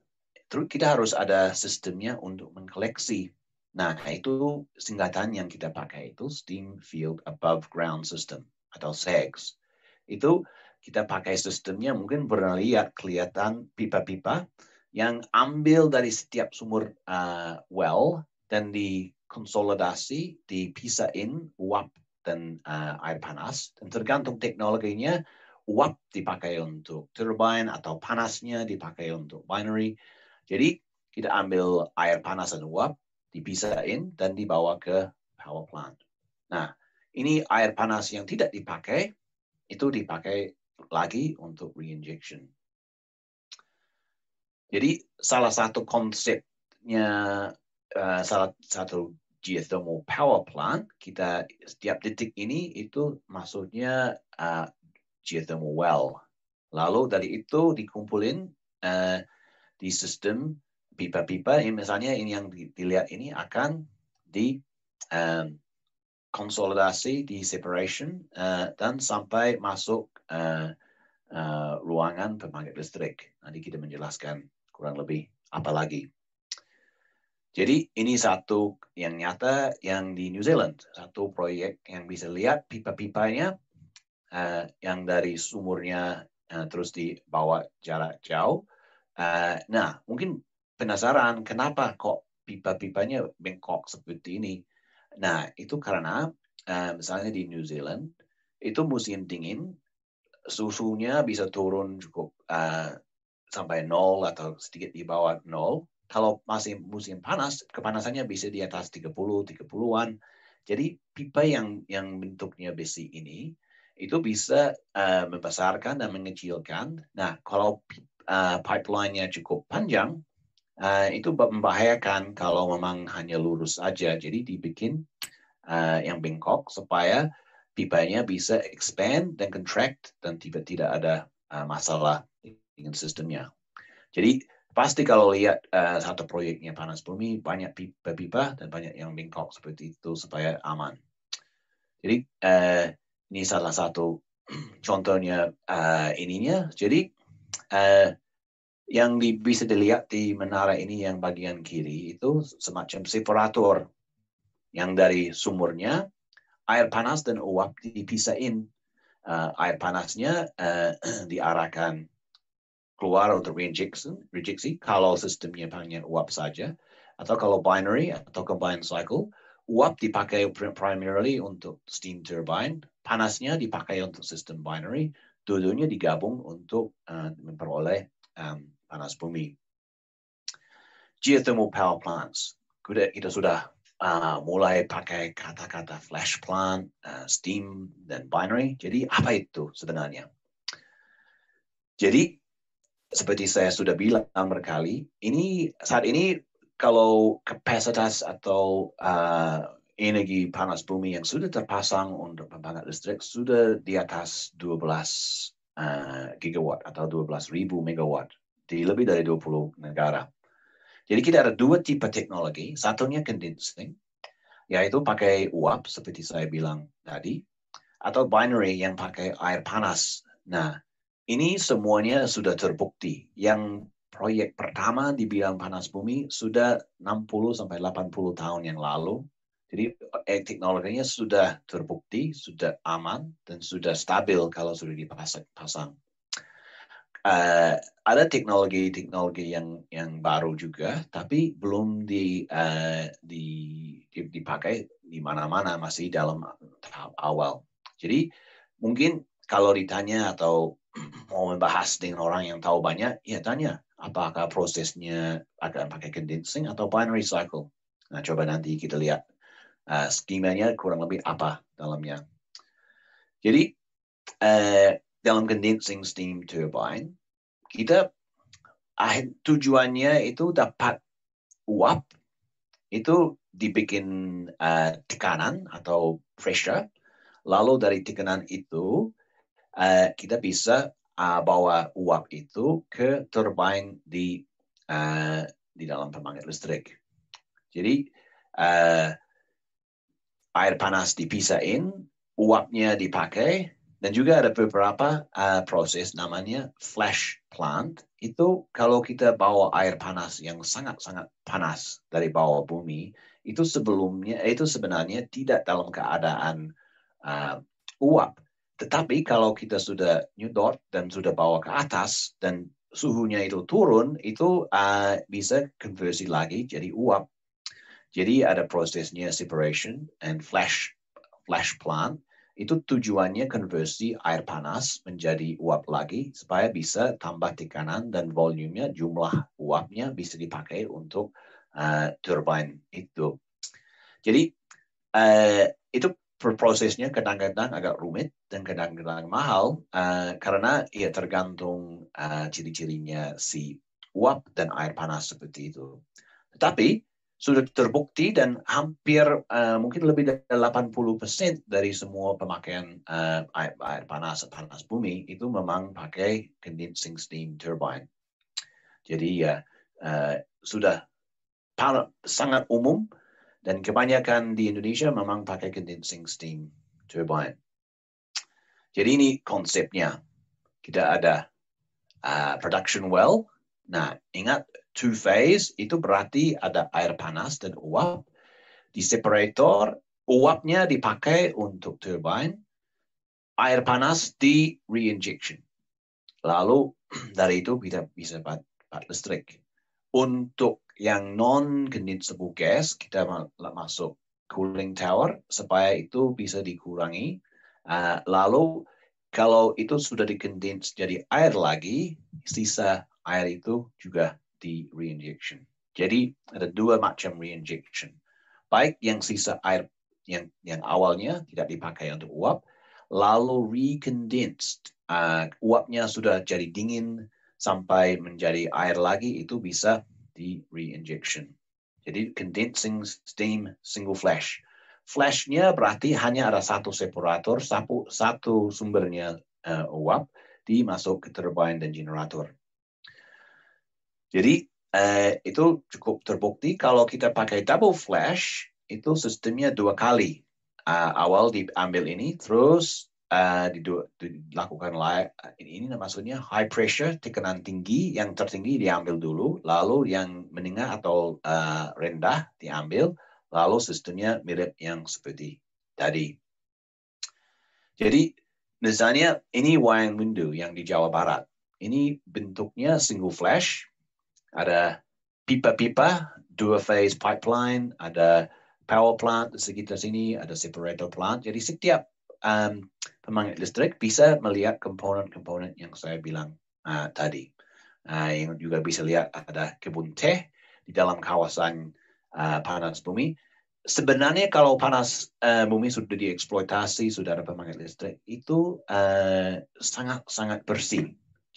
Terus kita harus ada sistemnya untuk mengkoleksi. Nah, itu singkatan yang kita pakai itu Steam Field Above Ground System atau SAGS. Itu kita pakai sistemnya mungkin pernah lihat kelihatan pipa-pipa yang ambil dari setiap sumur uh, well dan dikonsolidasi, dipisahin uap dan uh, air panas. Dan tergantung teknologinya, uap dipakai untuk turbine atau panasnya dipakai untuk binary jadi kita ambil air panas dan uap, dipisahin dan dibawa ke power plant. Nah, ini air panas yang tidak dipakai itu dipakai lagi untuk reinjection. Jadi salah satu konsepnya uh, salah satu geothermal power plant kita setiap detik ini itu maksudnya uh, geothermal well. Lalu dari itu dikumpulin uh, di sistem pipa-pipa misalnya ini yang dilihat ini akan di um, konsolidasi di separation uh, dan sampai masuk uh, uh, ruangan pembangkit listrik. Nanti kita menjelaskan kurang lebih apa lagi. Jadi ini satu yang nyata yang di New Zealand, satu proyek yang bisa lihat pipa-pipanya uh, yang dari sumurnya uh, terus dibawa jarak jauh Eh, nah, mungkin penasaran kenapa kok pipa-pipanya bengkok seperti ini. Nah, itu karena eh, misalnya di New Zealand itu musim dingin susunya bisa turun cukup eh, sampai nol atau sedikit di bawah nol. Kalau masih musim panas, kepanasannya bisa di atas 30, 30-an. Jadi pipa yang yang bentuknya besi ini itu bisa uh, membesarkan dan mengecilkan. Nah, kalau uh, pipeline-nya cukup panjang, uh, itu membahayakan kalau memang hanya lurus aja. Jadi dibikin uh, yang bengkok supaya pipanya bisa expand dan contract dan tiba tidak ada uh, masalah dengan sistemnya. Jadi pasti kalau lihat uh, satu proyeknya panas bumi banyak pipa-pipa dan banyak yang bengkok seperti itu supaya aman. Jadi uh, ini salah satu contohnya uh, ininya. Jadi uh, yang di, bisa dilihat di menara ini yang bagian kiri itu semacam separator yang dari sumurnya air panas dan uap dipisahin. Uh, air panasnya uh, diarahkan keluar untuk rejection, rejection kalau sistemnya hanya uap saja atau kalau binary atau combined cycle uap dipakai primarily untuk steam turbine, panasnya dipakai untuk sistem binary, Dua-duanya digabung untuk uh, memperoleh um, panas bumi. Geothermal power plants. Kita, kita sudah uh, mulai pakai kata-kata flash plant, uh, steam, dan binary. Jadi apa itu sebenarnya? Jadi seperti saya sudah bilang berkali, ini saat ini kalau kapasitas atau uh, energi panas bumi yang sudah terpasang untuk pembangkit listrik sudah di atas 12 uh, eh, gigawatt atau 12 ribu megawatt di lebih dari 20 negara. Jadi kita ada dua tipe teknologi. Satunya condensing, yaitu pakai uap seperti saya bilang tadi, atau binary yang pakai air panas. Nah, ini semuanya sudah terbukti. Yang proyek pertama di dibilang panas bumi sudah 60 sampai 80 tahun yang lalu jadi eh, teknologinya sudah terbukti, sudah aman, dan sudah stabil kalau sudah dipasang. Uh, ada teknologi-teknologi yang yang baru juga, tapi belum di, uh, di dipakai di mana-mana masih dalam tahap awal. Jadi mungkin kalau ditanya atau mau membahas dengan orang yang tahu banyak, ya tanya apakah prosesnya akan pakai condensing atau binary cycle. Nah, coba nanti kita lihat uh, skemanya kurang lebih apa dalamnya. Jadi uh, dalam condensing steam turbine kita tujuannya itu dapat uap itu dibikin uh, tekanan atau pressure lalu dari tekanan itu uh, kita bisa uh, bawa uap itu ke turbine di uh, di dalam pembangkit listrik jadi uh, air panas dipisahin, uapnya dipakai, dan juga ada beberapa uh, proses namanya flash plant. Itu kalau kita bawa air panas yang sangat-sangat panas dari bawah bumi, itu sebelumnya eh, itu sebenarnya tidak dalam keadaan uh, uap. Tetapi kalau kita sudah nyedot dan sudah bawa ke atas dan suhunya itu turun, itu uh, bisa konversi lagi jadi uap jadi ada prosesnya separation and flash flash plant itu tujuannya konversi air panas menjadi uap lagi supaya bisa tambah tekanan dan volumenya jumlah uapnya bisa dipakai untuk uh, turbine itu. Jadi uh, itu prosesnya kadang-kadang agak rumit dan kadang-kadang mahal uh, karena ya tergantung uh, ciri-cirinya si uap dan air panas seperti itu. Tetapi sudah terbukti dan hampir uh, mungkin lebih dari 80% dari semua pemakaian uh, air, air panas panas bumi itu memang pakai condensing steam turbine. Jadi ya uh, uh, sudah sangat umum dan kebanyakan di Indonesia memang pakai condensing steam turbine. Jadi ini konsepnya. Kita ada uh, production well Nah, ingat two phase itu berarti ada air panas dan uap. Di separator, uapnya dipakai untuk turbine, air panas di reinjection. Lalu dari itu kita bisa dapat listrik. Untuk yang non-condensable gas, kita masuk cooling tower supaya itu bisa dikurangi. Uh, lalu kalau itu sudah dikondens jadi air lagi, sisa air itu juga di reinjection. Jadi ada dua macam reinjection. Baik yang sisa air yang yang awalnya tidak dipakai untuk uap, lalu recondensed. Uh, uapnya sudah jadi dingin sampai menjadi air lagi itu bisa di reinjection. Jadi condensing steam single flash. Flashnya berarti hanya ada satu separator, satu, sumbernya uh, uap dimasuk ke turbine dan generator. Jadi eh, itu cukup terbukti kalau kita pakai double flash itu sistemnya dua kali. Uh, awal diambil ini, terus uh, dilakukan ini, ini maksudnya high pressure tekanan tinggi yang tertinggi diambil dulu, lalu yang menengah atau uh, rendah diambil, lalu sistemnya mirip yang seperti tadi. Jadi misalnya ini wayang window yang di Jawa Barat. Ini bentuknya single flash, ada pipa-pipa, dua phase pipeline, ada power plant di sekitar sini, ada separator plant. Jadi setiap um, listrik bisa melihat komponen-komponen yang saya bilang uh, tadi. Uh, yang juga bisa lihat ada kebun teh di dalam kawasan uh, panas bumi. Sebenarnya kalau panas uh, bumi sudah dieksploitasi, sudah ada pemanggil listrik, itu uh, sangat-sangat uh, sangat, sangat bersih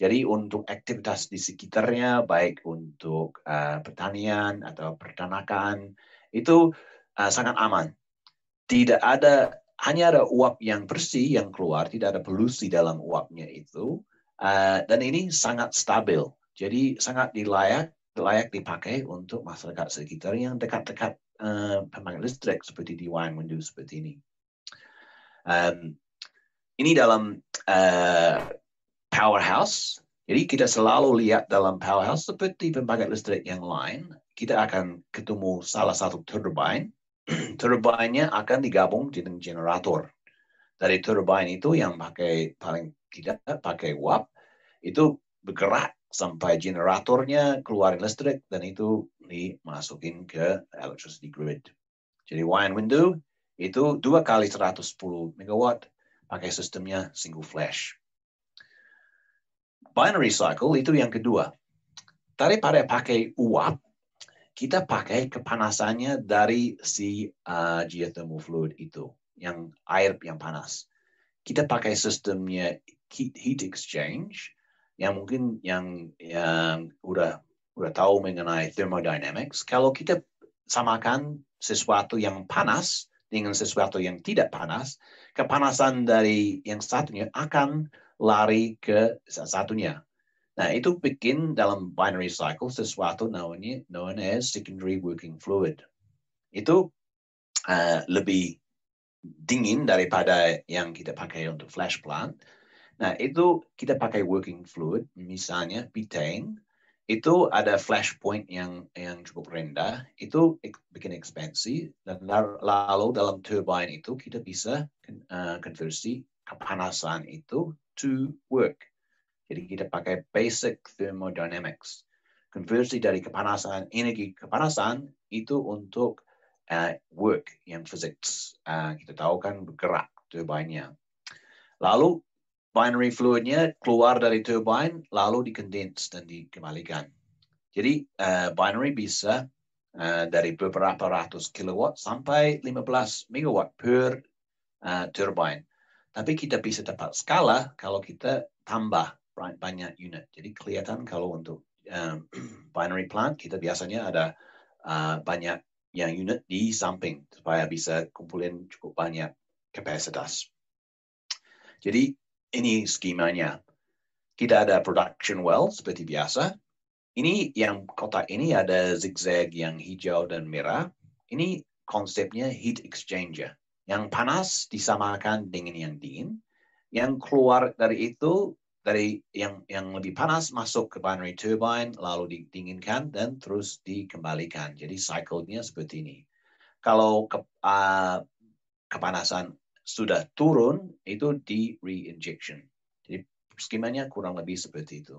jadi untuk aktivitas di sekitarnya, baik untuk uh, pertanian atau pertanakan, itu uh, sangat aman. Tidak ada, hanya ada uap yang bersih yang keluar, tidak ada polusi dalam uapnya itu. Uh, dan ini sangat stabil. Jadi sangat dilayak, layak dipakai untuk masyarakat sekitar yang dekat-dekat uh, listrik seperti di Windu seperti ini. Um, ini dalam uh, powerhouse. Jadi kita selalu lihat dalam powerhouse seperti pembangkit listrik yang lain, kita akan ketemu salah satu turbine. Turbinnya akan digabung dengan generator. Dari turbine itu yang pakai paling tidak pakai uap itu bergerak sampai generatornya keluarin listrik dan itu dimasukin ke electricity grid. Jadi wine window itu dua kali 110 megawatt pakai sistemnya single flash. Binary cycle itu yang kedua. Daripada pakai uap, kita pakai kepanasannya dari si uh, geothermal fluid itu, yang air yang panas. Kita pakai sistemnya heat, heat exchange, yang mungkin yang yang udah udah tahu mengenai thermodynamics. Kalau kita samakan sesuatu yang panas dengan sesuatu yang tidak panas, kepanasan dari yang satunya akan lari ke satunya. Nah, itu bikin dalam binary cycle sesuatu namanya known as secondary working fluid. Itu uh, lebih dingin daripada yang kita pakai untuk flash plant. Nah, itu kita pakai working fluid, misalnya butane, itu ada flash point yang yang cukup rendah, itu bikin ekspansi dan lalu dalam turbine itu kita bisa uh, konversi kepanasan itu to work. Jadi kita pakai basic thermodynamics. Konversi dari kepanasan, energi kepanasan itu untuk uh, work yang physics. Uh, kita tahu kan bergerak turbinnya. Lalu binary fluidnya keluar dari turbine, lalu dikondens dan dikembalikan. Jadi uh, binary bisa uh, dari beberapa ratus kilowatt sampai 15 megawatt per uh, turbine. Tapi kita bisa dapat skala kalau kita tambah banyak unit. Jadi kelihatan kalau untuk um, binary plant kita biasanya ada uh, banyak yang unit di samping supaya bisa kumpulin cukup banyak kapasitas. Jadi ini skemanya. Kita ada production well seperti biasa. Ini yang kotak ini ada zigzag yang hijau dan merah. Ini konsepnya heat exchanger. Yang panas disamakan dengan yang dingin. Yang keluar dari itu dari yang yang lebih panas masuk ke binary turbine lalu didinginkan dan terus dikembalikan. Jadi cycle-nya seperti ini. Kalau ke, uh, kepanasan sudah turun itu di reinjection. Jadi skemanya kurang lebih seperti itu.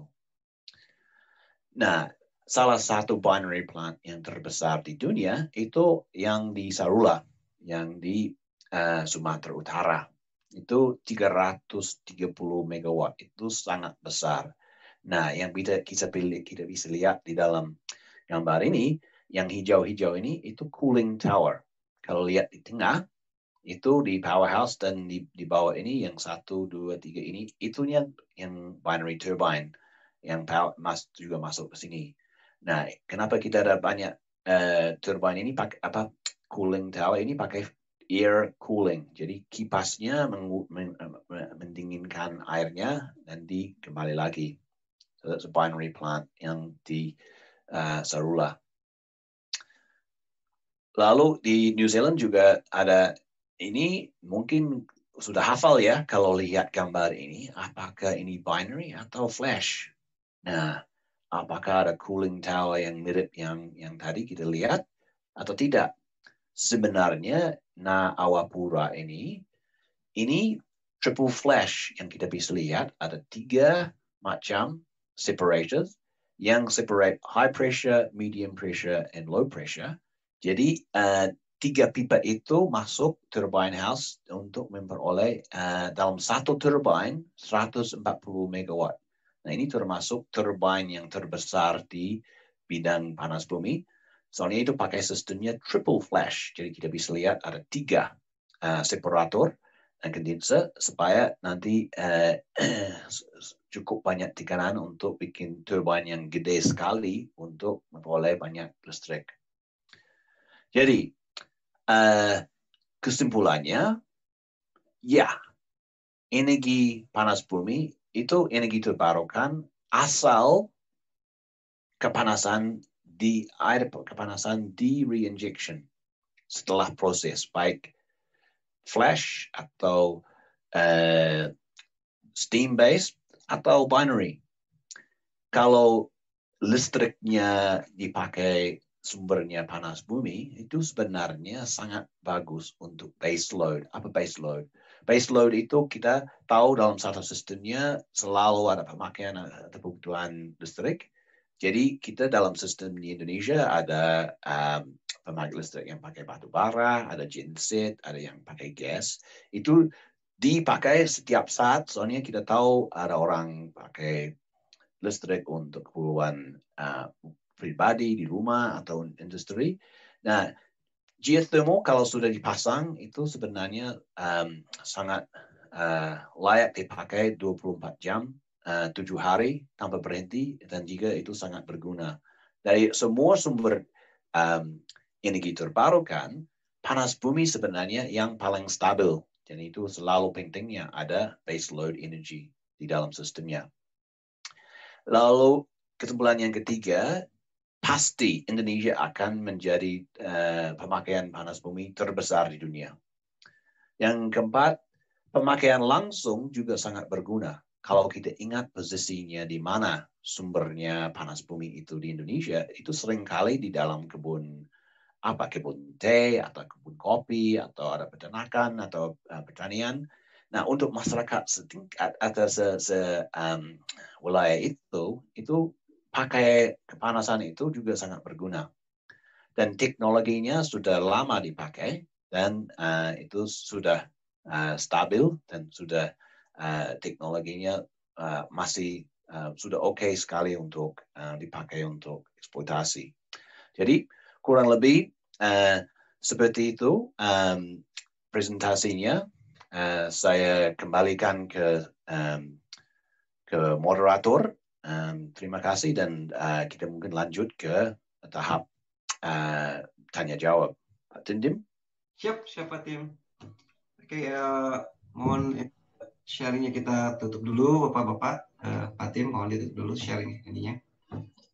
Nah, salah satu binary plant yang terbesar di dunia itu yang di Sarula, yang di Eh, Sumatera Utara itu 330 MW itu sangat besar. Nah, yang kita kita pilih, kita bisa lihat di dalam gambar ini, yang hijau-hijau ini itu cooling tower. Kalau lihat di tengah itu di powerhouse dan di, di bawah ini yang satu dua tiga ini itu yang yang binary turbine yang power, mas, juga masuk ke sini. Nah, kenapa kita ada banyak uh, turbine ini pakai apa cooling tower ini pakai air cooling. Jadi kipasnya meng, men, eh, mendinginkan airnya dan di kembali lagi. So that's a binary plant yang di uh, Sarula. Lalu di New Zealand juga ada ini mungkin sudah hafal ya kalau lihat gambar ini apakah ini binary atau flash. Nah, apakah ada cooling tower yang mirip yang yang tadi kita lihat atau tidak? Sebenarnya Na Awapura ini, ini triple flash yang kita bisa lihat ada tiga macam separators yang separate high pressure, medium pressure, and low pressure. Jadi uh, tiga pipa itu masuk turbine house untuk memperoleh uh, dalam satu turbine 140 megawatt. Nah ini termasuk turbine yang terbesar di bidang panas bumi Soalnya itu pakai sistemnya triple flash. Jadi kita bisa lihat ada tiga uh, separator dan condenser supaya nanti uh, cukup banyak tekanan untuk bikin turbine yang gede sekali untuk memperoleh banyak listrik. Jadi uh, kesimpulannya, ya energi panas bumi itu energi terbarukan asal kepanasan di air kepanasan di reinjection setelah proses baik flash atau uh, steam base atau binary. Kalau listriknya dipakai sumbernya panas bumi itu sebenarnya sangat bagus untuk base load. Apa base load? Base load itu kita tahu dalam satu sistemnya selalu ada pemakaian atau kebutuhan listrik jadi kita dalam sistem di Indonesia ada um, pemakai listrik yang pakai batu bara, ada genset, ada yang pakai gas. Itu dipakai setiap saat, soalnya kita tahu ada orang pakai listrik untuk keperluan uh, pribadi di rumah atau industri. Nah, geothermal kalau sudah dipasang itu sebenarnya um, sangat uh, layak dipakai 24 jam Eh, tujuh hari tanpa berhenti dan juga itu sangat berguna. Dari semua sumber um, energi terbarukan, panas bumi sebenarnya yang paling stabil. dan itu selalu pentingnya ada base load energy di dalam sistemnya. Lalu kesimpulan yang ketiga, pasti Indonesia akan menjadi uh, pemakaian panas bumi terbesar di dunia. Yang keempat, pemakaian langsung juga sangat berguna kalau kita ingat posisinya di mana sumbernya panas bumi itu di Indonesia, itu seringkali di dalam kebun apa kebun teh atau kebun kopi atau ada peternakan atau uh, pertanian. Nah untuk masyarakat setingkat atau se, se um, wilayah itu itu pakai kepanasan itu juga sangat berguna dan teknologinya sudah lama dipakai dan uh, itu sudah uh, stabil dan sudah Eh, teknologinya uh, masih uh, sudah oke okay sekali untuk uh, dipakai untuk eksploitasi. Jadi kurang lebih uh, seperti itu um, presentasinya. Uh, saya kembalikan ke um, ke moderator. Um, terima kasih dan uh, kita mungkin lanjut ke tahap uh, tanya jawab. Pak Tindim? Siap, siap Tim. Oke, okay, uh, mohon sharingnya kita tutup dulu Bapak-bapak. Uh, eh, Tim, mohon ditutup dulu sharing ininya.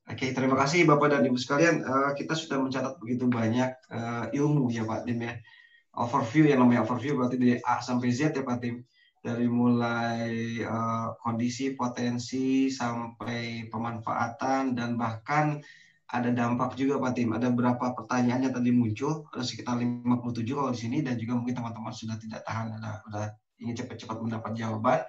Oke, okay, terima kasih Bapak dan Ibu sekalian. Uh, kita sudah mencatat begitu banyak uh, ilmu ya Pak Tim ya. Overview yang namanya overview berarti dari A sampai Z ya Pak Tim. Dari mulai uh, kondisi, potensi sampai pemanfaatan dan bahkan ada dampak juga Pak Tim. Ada berapa pertanyaannya tadi muncul, ada sekitar 57 kalau di sini dan juga mungkin teman-teman sudah tidak tahan ada, ada ingin cepat-cepat mendapat jawaban.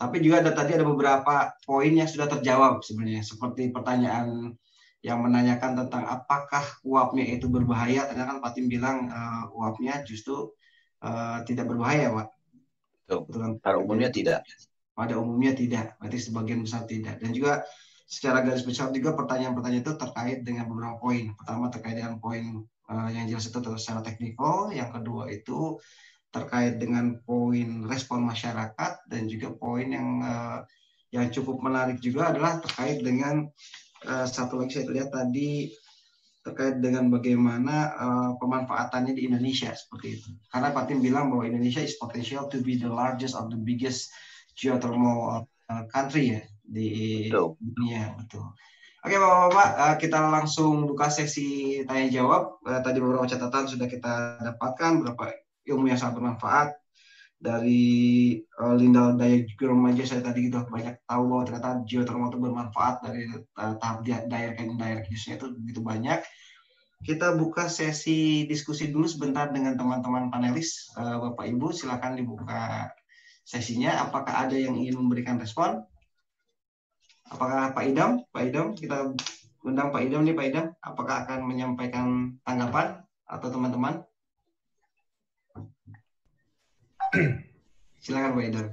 Tapi juga ada tadi ada beberapa poin yang sudah terjawab sebenarnya seperti pertanyaan yang menanyakan tentang apakah uapnya itu berbahaya ternyata kan Patim bilang uh, uapnya justru uh, tidak berbahaya pak Betul. Kan? pada umumnya tidak pada umumnya tidak berarti sebagian besar tidak dan juga secara garis besar juga pertanyaan-pertanyaan itu terkait dengan beberapa poin pertama terkait dengan poin uh, yang jelas itu secara teknikal yang kedua itu terkait dengan poin respon masyarakat dan juga poin yang eh, yang cukup menarik juga adalah terkait dengan eh, satu lagi saya lihat tadi terkait dengan bagaimana uh, pemanfaatannya di Indonesia seperti itu. Karena Pak Tim bilang bahwa Indonesia is potential to be the largest or the biggest geothermal country ya di dunia betul. Oke bapak-bapak kita langsung buka sesi tanya jawab. tadi beberapa catatan sudah kita dapatkan beberapa ilmu yang sangat bermanfaat dari uh, eh, Linda daya remaja saya tadi gitu banyak tahu bahwa ternyata geothermal itu bermanfaat dari uh, tahap daya daya daerah khususnya itu begitu banyak. Kita buka sesi diskusi dulu sebentar dengan teman-teman panelis, uh, Bapak Ibu silakan dibuka sesinya. Apakah ada yang ingin memberikan respon? Apakah Pak Idam? Pak Idam kita undang Pak Idam nih Pak Idam. Apakah akan menyampaikan tanggapan atau teman-teman? Silakan Pak Idar.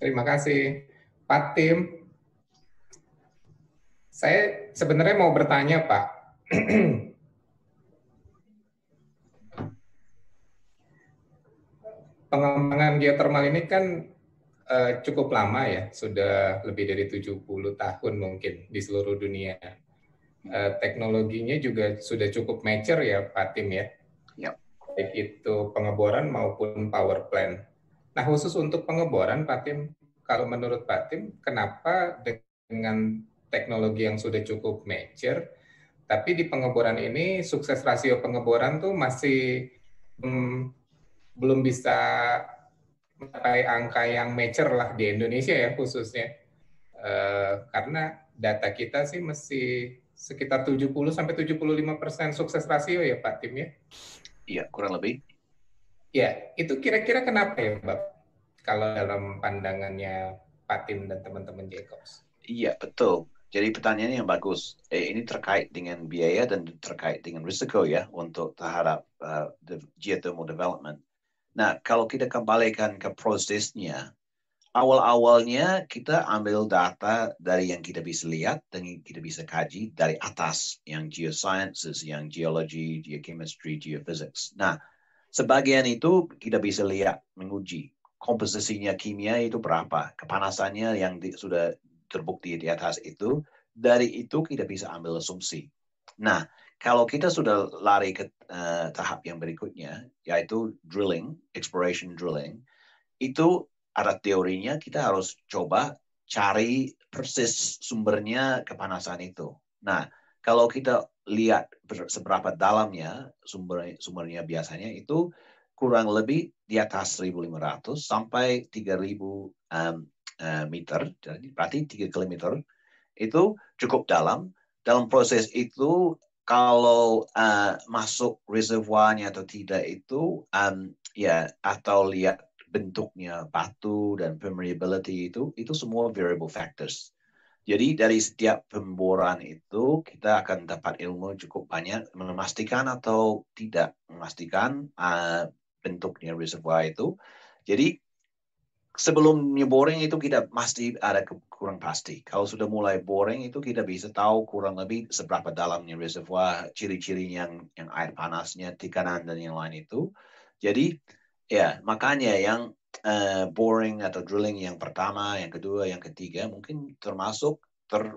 Terima kasih. Pak Tim, saya sebenarnya mau bertanya Pak. Pengembangan geotermal ini kan eh, cukup lama ya, sudah lebih dari 70 tahun mungkin di seluruh dunia. Eh, teknologinya juga sudah cukup mature ya Pak Tim ya. Yep. Ya baik itu pengeboran maupun power plant. Nah khusus untuk pengeboran, Pak Tim, kalau menurut Pak Tim, kenapa dengan teknologi yang sudah cukup mature, tapi di pengeboran ini sukses rasio pengeboran tuh masih hmm, belum bisa mencapai angka yang mature lah di Indonesia ya khususnya. E, karena data kita sih masih sekitar 70 sampai 75 persen sukses rasio ya Pak Tim ya. Iya, kurang lebih. Ya, itu kira-kira kenapa ya, Mbak? Kalau dalam pandangannya Pak Tim dan teman-teman Jacobs. Iya, betul. Jadi pertanyaannya yang bagus. Eh, ini terkait dengan biaya dan terkait dengan risiko ya untuk terhadap uh, geothermal development. Nah, kalau kita kembalikan ke prosesnya, awal-awalnya kita ambil data dari yang kita bisa lihat dan yang kita bisa kaji dari atas yang geosciences, yang geology, geochemistry, geophysics. Nah, sebagian itu kita bisa lihat menguji komposisinya kimia itu berapa, kepanasannya yang di, sudah terbukti di atas itu. Dari itu kita bisa ambil asumsi. Nah, kalau kita sudah lari ke uh, tahap yang berikutnya, yaitu drilling, exploration drilling, itu ada teorinya kita harus coba cari persis sumbernya kepanasan itu. Nah, kalau kita lihat seberapa dalamnya sumber sumbernya biasanya itu kurang lebih di atas 1.500 sampai 3.000 um, uh, meter, jadi berarti 3 kilometer itu cukup dalam. Dalam proses itu kalau uh, masuk reservoirnya atau tidak itu um, ya atau lihat bentuknya batu dan permeability itu itu semua variable factors. Jadi dari setiap pemboran itu kita akan dapat ilmu cukup banyak memastikan atau tidak memastikan uh, bentuknya reservoir itu. Jadi sebelum boring itu kita masih ada kurang pasti. Kalau sudah mulai boring itu kita bisa tahu kurang lebih seberapa dalamnya reservoir, ciri-ciri yang yang air panasnya, tekanan dan yang lain itu. Jadi ya makanya yang uh, boring atau drilling yang pertama, yang kedua, yang ketiga mungkin termasuk ter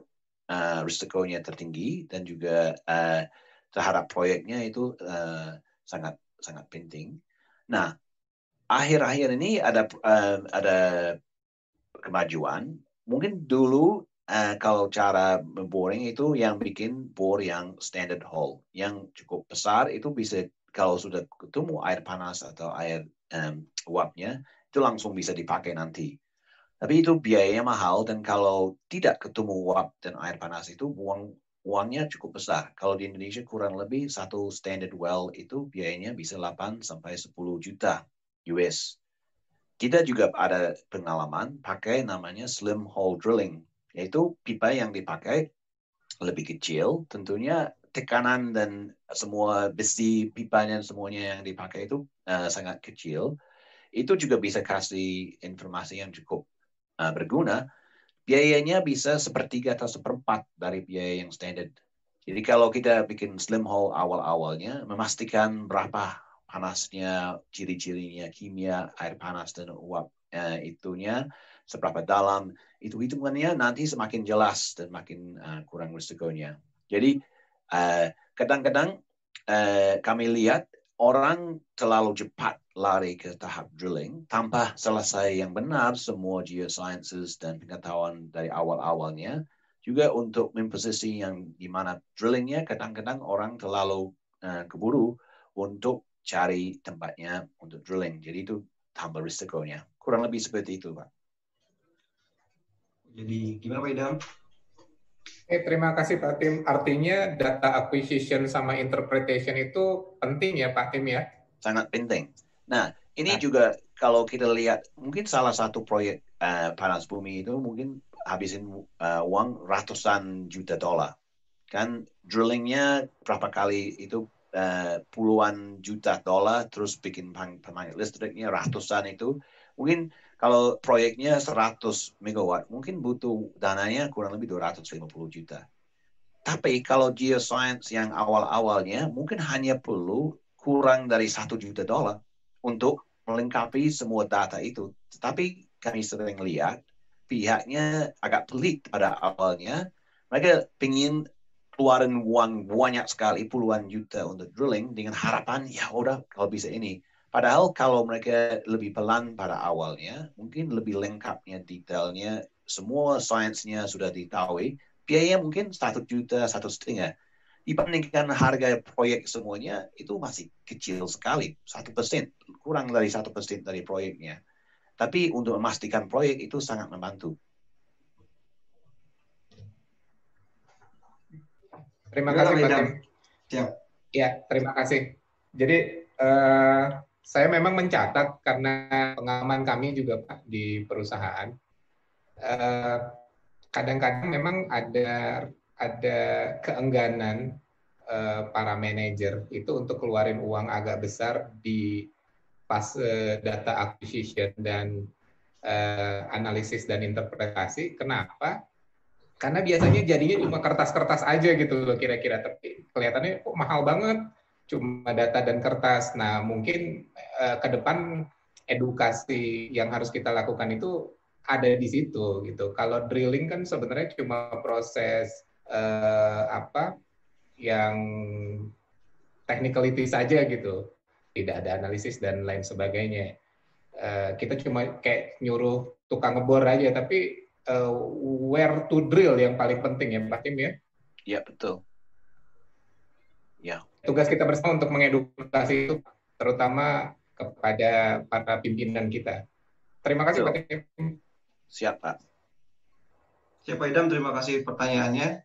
uh, risikonya tertinggi dan juga uh, terhadap proyeknya itu uh, sangat sangat penting. Nah, akhir-akhir ini ada uh, ada kemajuan. Mungkin dulu uh, kalau cara boring itu yang bikin bor yang standard hole yang cukup besar itu bisa kalau sudah ketemu air panas atau air um, uapnya itu langsung bisa dipakai nanti. Tapi itu biayanya mahal dan kalau tidak ketemu uap dan air panas itu uang uangnya cukup besar. Kalau di Indonesia kurang lebih satu standard well itu biayanya bisa 8 sampai 10 juta US. Kita juga ada pengalaman pakai namanya slim hole drilling, yaitu pipa yang dipakai lebih kecil, tentunya tekanan dan semua besi pipanya semuanya yang dipakai itu uh, sangat kecil itu juga bisa kasih informasi yang cukup uh, berguna biayanya bisa sepertiga atau seperempat dari biaya yang standar jadi kalau kita bikin slim hole awal-awalnya memastikan berapa panasnya ciri-cirinya kimia air panas dan uap uh, itunya seberapa dalam itu hitungannya nanti semakin jelas dan makin uh, kurang risikonya jadi Eh, kadang-kadang uh, kami lihat orang terlalu cepat lari ke tahap drilling tanpa selesai yang benar semua geosciences dan pengetahuan dari awal-awalnya juga untuk memposisi yang di mana drillingnya kadang-kadang orang terlalu uh, keburu untuk cari tempatnya untuk drilling jadi itu tambah risikonya kurang lebih seperti itu pak jadi gimana pak Idam Eh, terima kasih Pak Tim. Artinya data acquisition sama interpretation itu penting ya Pak Tim ya? Sangat penting. Nah, ini nah. juga kalau kita lihat mungkin salah satu proyek uh, panas bumi itu mungkin habisin uh, uang ratusan juta dolar. Kan drillingnya berapa kali itu uh, puluhan juta dolar terus bikin pemain listriknya ratusan itu. Mungkin kalau proyeknya 100 megawatt, mungkin butuh dananya kurang lebih 250 juta. Tapi kalau geoscience yang awal-awalnya mungkin hanya perlu kurang dari satu juta dolar untuk melengkapi semua data itu. Tetapi kami sering lihat pihaknya agak pelit pada awalnya. Mereka ingin keluarin uang banyak sekali puluhan juta untuk drilling dengan harapan ya udah kalau bisa ini Padahal kalau mereka lebih pelan pada awalnya, mungkin lebih lengkapnya detailnya, semua sainsnya sudah diketahui, biaya mungkin satu juta, satu setengah. Dibandingkan harga proyek semuanya, itu masih kecil sekali, satu persen, kurang dari satu persen dari proyeknya. Tapi untuk memastikan proyek itu sangat membantu. Terima kasih, Pak Tim. Ya, terima kasih. Jadi, uh, saya memang mencatat karena pengalaman kami juga Pak di perusahaan. Eh, kadang-kadang memang ada ada keengganan eh, para manajer itu untuk keluarin uang agak besar di pas eh, data acquisition dan analisis dan interpretasi. Kenapa? Karena biasanya jadinya cuma kertas-kertas aja gitu loh kira-kira, tapi kelihatannya kok mahal banget cuma data dan kertas. Nah, mungkin uh, ke depan edukasi yang harus kita lakukan itu ada di situ gitu. Kalau drilling kan sebenarnya cuma proses uh, apa yang technicality saja gitu. Tidak ada analisis dan lain sebagainya. Eh, kita cuma kayak nyuruh tukang ngebor aja tapi eh, where to drill yang paling penting ya Pak Tim ya. Iya, betul. Ya. Tugas kita bersama untuk mengedukasi itu terutama kepada para pimpinan kita. Terima kasih Pak Tim. Siap Pak. Siap Pak Idam, terima kasih pertanyaannya.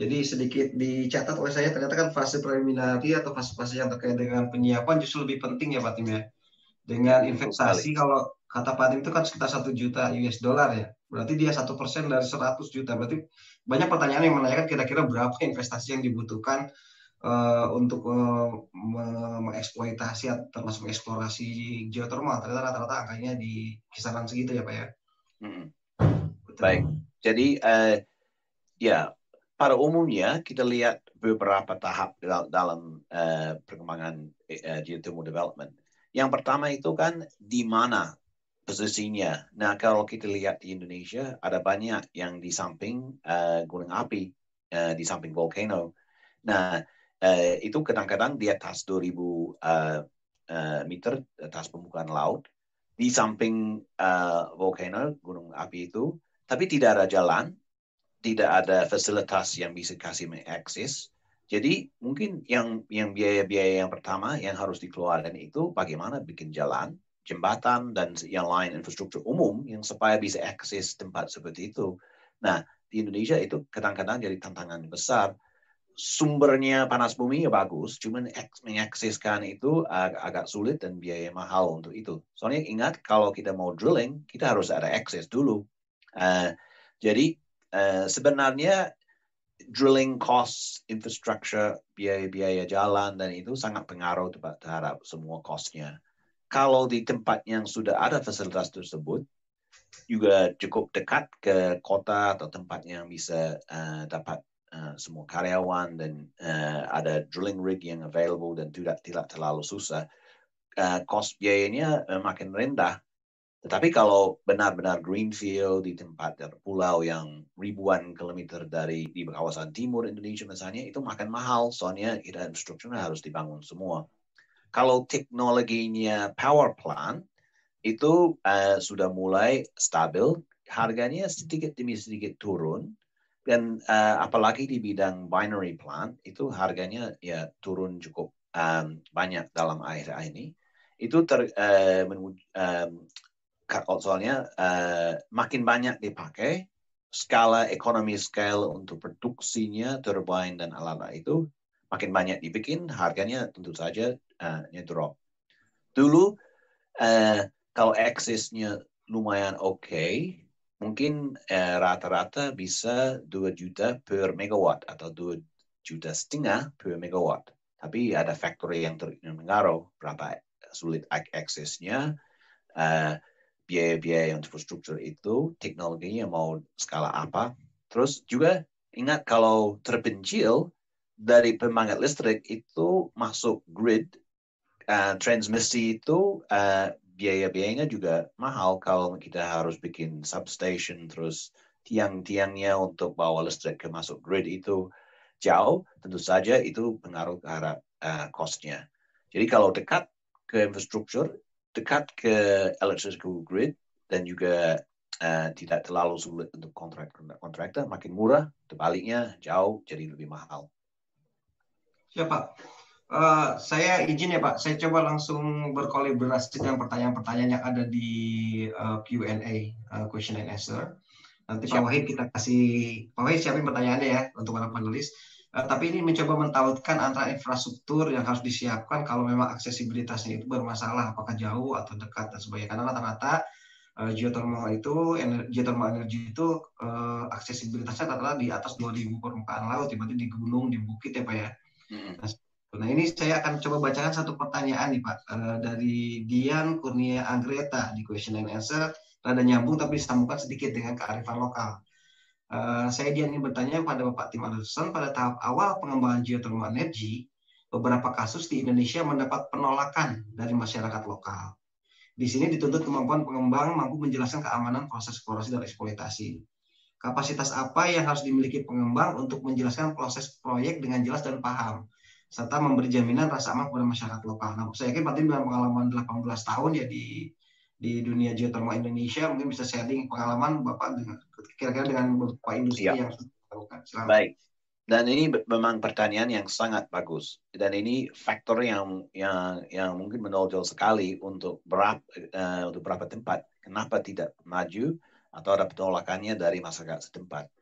Jadi sedikit dicatat oleh saya ternyata kan fase preliminari atau fase-fase yang terkait dengan penyiapan justru lebih penting ya Pak Tim ya. Dengan investasi kalau kata Pak Tim itu kan sekitar satu juta US dollar ya. Berarti dia satu persen dari 100 juta. Berarti banyak pertanyaan yang menanyakan kira-kira berapa investasi yang dibutuhkan uh, untuk uh, mengeksploitasi atau termasuk eksplorasi geotermal ternyata rata-rata angkanya di kisaran segitu ya pak ya. hmm Baik, jadi uh, ya pada umumnya kita lihat beberapa tahap dalam, dalam uh, perkembangan uh, geothermal development. Yang pertama itu kan di mana posisinya. Nah kalau kita lihat di Indonesia ada banyak yang di samping uh, gunung api, uh, di samping volcano. Nah eh, itu kadang-kadang di atas 2000 uh, uh, meter atas permukaan laut di samping uh, volcano gunung api itu tapi tidak ada jalan tidak ada fasilitas yang bisa kasih mengakses jadi mungkin yang yang biaya-biaya yang pertama yang harus dikeluarkan itu bagaimana bikin jalan jembatan dan yang lain infrastruktur umum yang supaya bisa akses tempat seperti itu nah di Indonesia itu kadang-kadang jadi tantangan besar sumbernya panas bumi ya bagus, cuman mengakseskan itu ag agak sulit dan biaya mahal untuk itu. Soalnya ingat kalau kita mau drilling, kita harus ada akses dulu. Uh, jadi uh, sebenarnya drilling cost, infrastructure, biaya-biaya jalan dan itu sangat pengaruh terhadap semua costnya. Kalau di tempat yang sudah ada fasilitas tersebut, juga cukup dekat ke kota atau tempat yang bisa uh, dapat Eh, semua karyawan dan uh, ada drilling rig yang available dan tidak tidak terlalu susah, uh, cost biayanya makin rendah. Tetapi kalau benar-benar greenfield di tempat pulau yang ribuan kilometer dari di kawasan timur Indonesia misalnya itu makan mahal soalnya infrastrukturnya harus dibangun semua. Kalau teknologinya power plant itu uh, sudah mulai stabil, harganya sedikit demi sedikit turun dan uh, apalagi di bidang binary plant itu harganya ya turun cukup um, banyak dalam akhir-akhir ini itu ter, uh, men, um, soalnya uh, makin banyak dipakai skala ekonomi scale untuk produksinya turbine dan alat-alat itu makin banyak dibikin harganya tentu saja uh, drop dulu uh, kalau aksesnya lumayan oke okay, mungkin eh, rata-rata eh, bisa 2 juta per megawatt atau 2 juta setengah per megawatt. Tapi ada faktor yang terpengaruh, berapa sulit aksesnya, biaya eh, biaya-biaya infrastruktur itu, teknologinya mau skala apa. Terus juga ingat kalau terpencil dari pembangkit listrik itu masuk grid, uh, transmisi itu uh, biaya-biayanya juga mahal kalau kita harus bikin substation terus tiang-tiangnya untuk bawa listrik ke masuk grid itu jauh tentu saja itu pengaruh ke arah uh, costnya jadi kalau dekat ke infrastruktur dekat ke electrical grid dan juga uh, tidak terlalu sulit untuk kontrak kontraktor makin murah terbaliknya jauh jadi lebih mahal siapa ya, Uh, saya izin ya Pak, saya coba langsung berkolaborasi dengan pertanyaan-pertanyaan yang ada di uh, eh, Q&A, uh, eh, question and answer. Nanti Siap. Pak Wahid kita kasih, Pak Wahid siapin pertanyaannya ya untuk para panelis. Uh, tapi ini mencoba mentautkan antara infrastruktur yang harus disiapkan kalau memang aksesibilitasnya itu bermasalah, apakah jauh atau dekat dan sebagainya. Karena rata-rata uh, geothermal itu, energi, geothermal energi itu uh, aksesibilitasnya rata-rata di atas 2000 permukaan laut, tiba-tiba di gunung, di bukit ya Pak ya. Hmm. Nah, Nah ini saya akan coba bacakan satu pertanyaan nih Pak eh, dari Dian Kurnia Anggreta di question and answer rada nyambung tapi disambungkan sedikit dengan kearifan lokal. Eh, saya Dian ingin bertanya kepada Bapak Tim Anderson pada tahap awal pengembangan geothermal energy, beberapa kasus di Indonesia mendapat penolakan dari masyarakat lokal. Di sini dituntut kemampuan pengembang mampu menjelaskan keamanan proses eksplorasi dan eksploitasi. Kapasitas apa yang harus dimiliki pengembang untuk menjelaskan proses proyek dengan jelas dan paham? serta memberi jaminan rasa aman kepada masyarakat lokal. Nah, saya yakin Pak dengan pengalaman 18 tahun ya di di dunia geothermal Indonesia mungkin bisa sharing pengalaman Bapak dengan kira-kira dengan beberapa industri ya. yang lakukan. Baik. Dan ini memang pertanyaan yang sangat bagus. Dan ini faktor yang yang yang mungkin menonjol sekali untuk berapa uh, eh, untuk berapa tempat. Kenapa tidak maju atau ada penolakannya dari masyarakat setempat?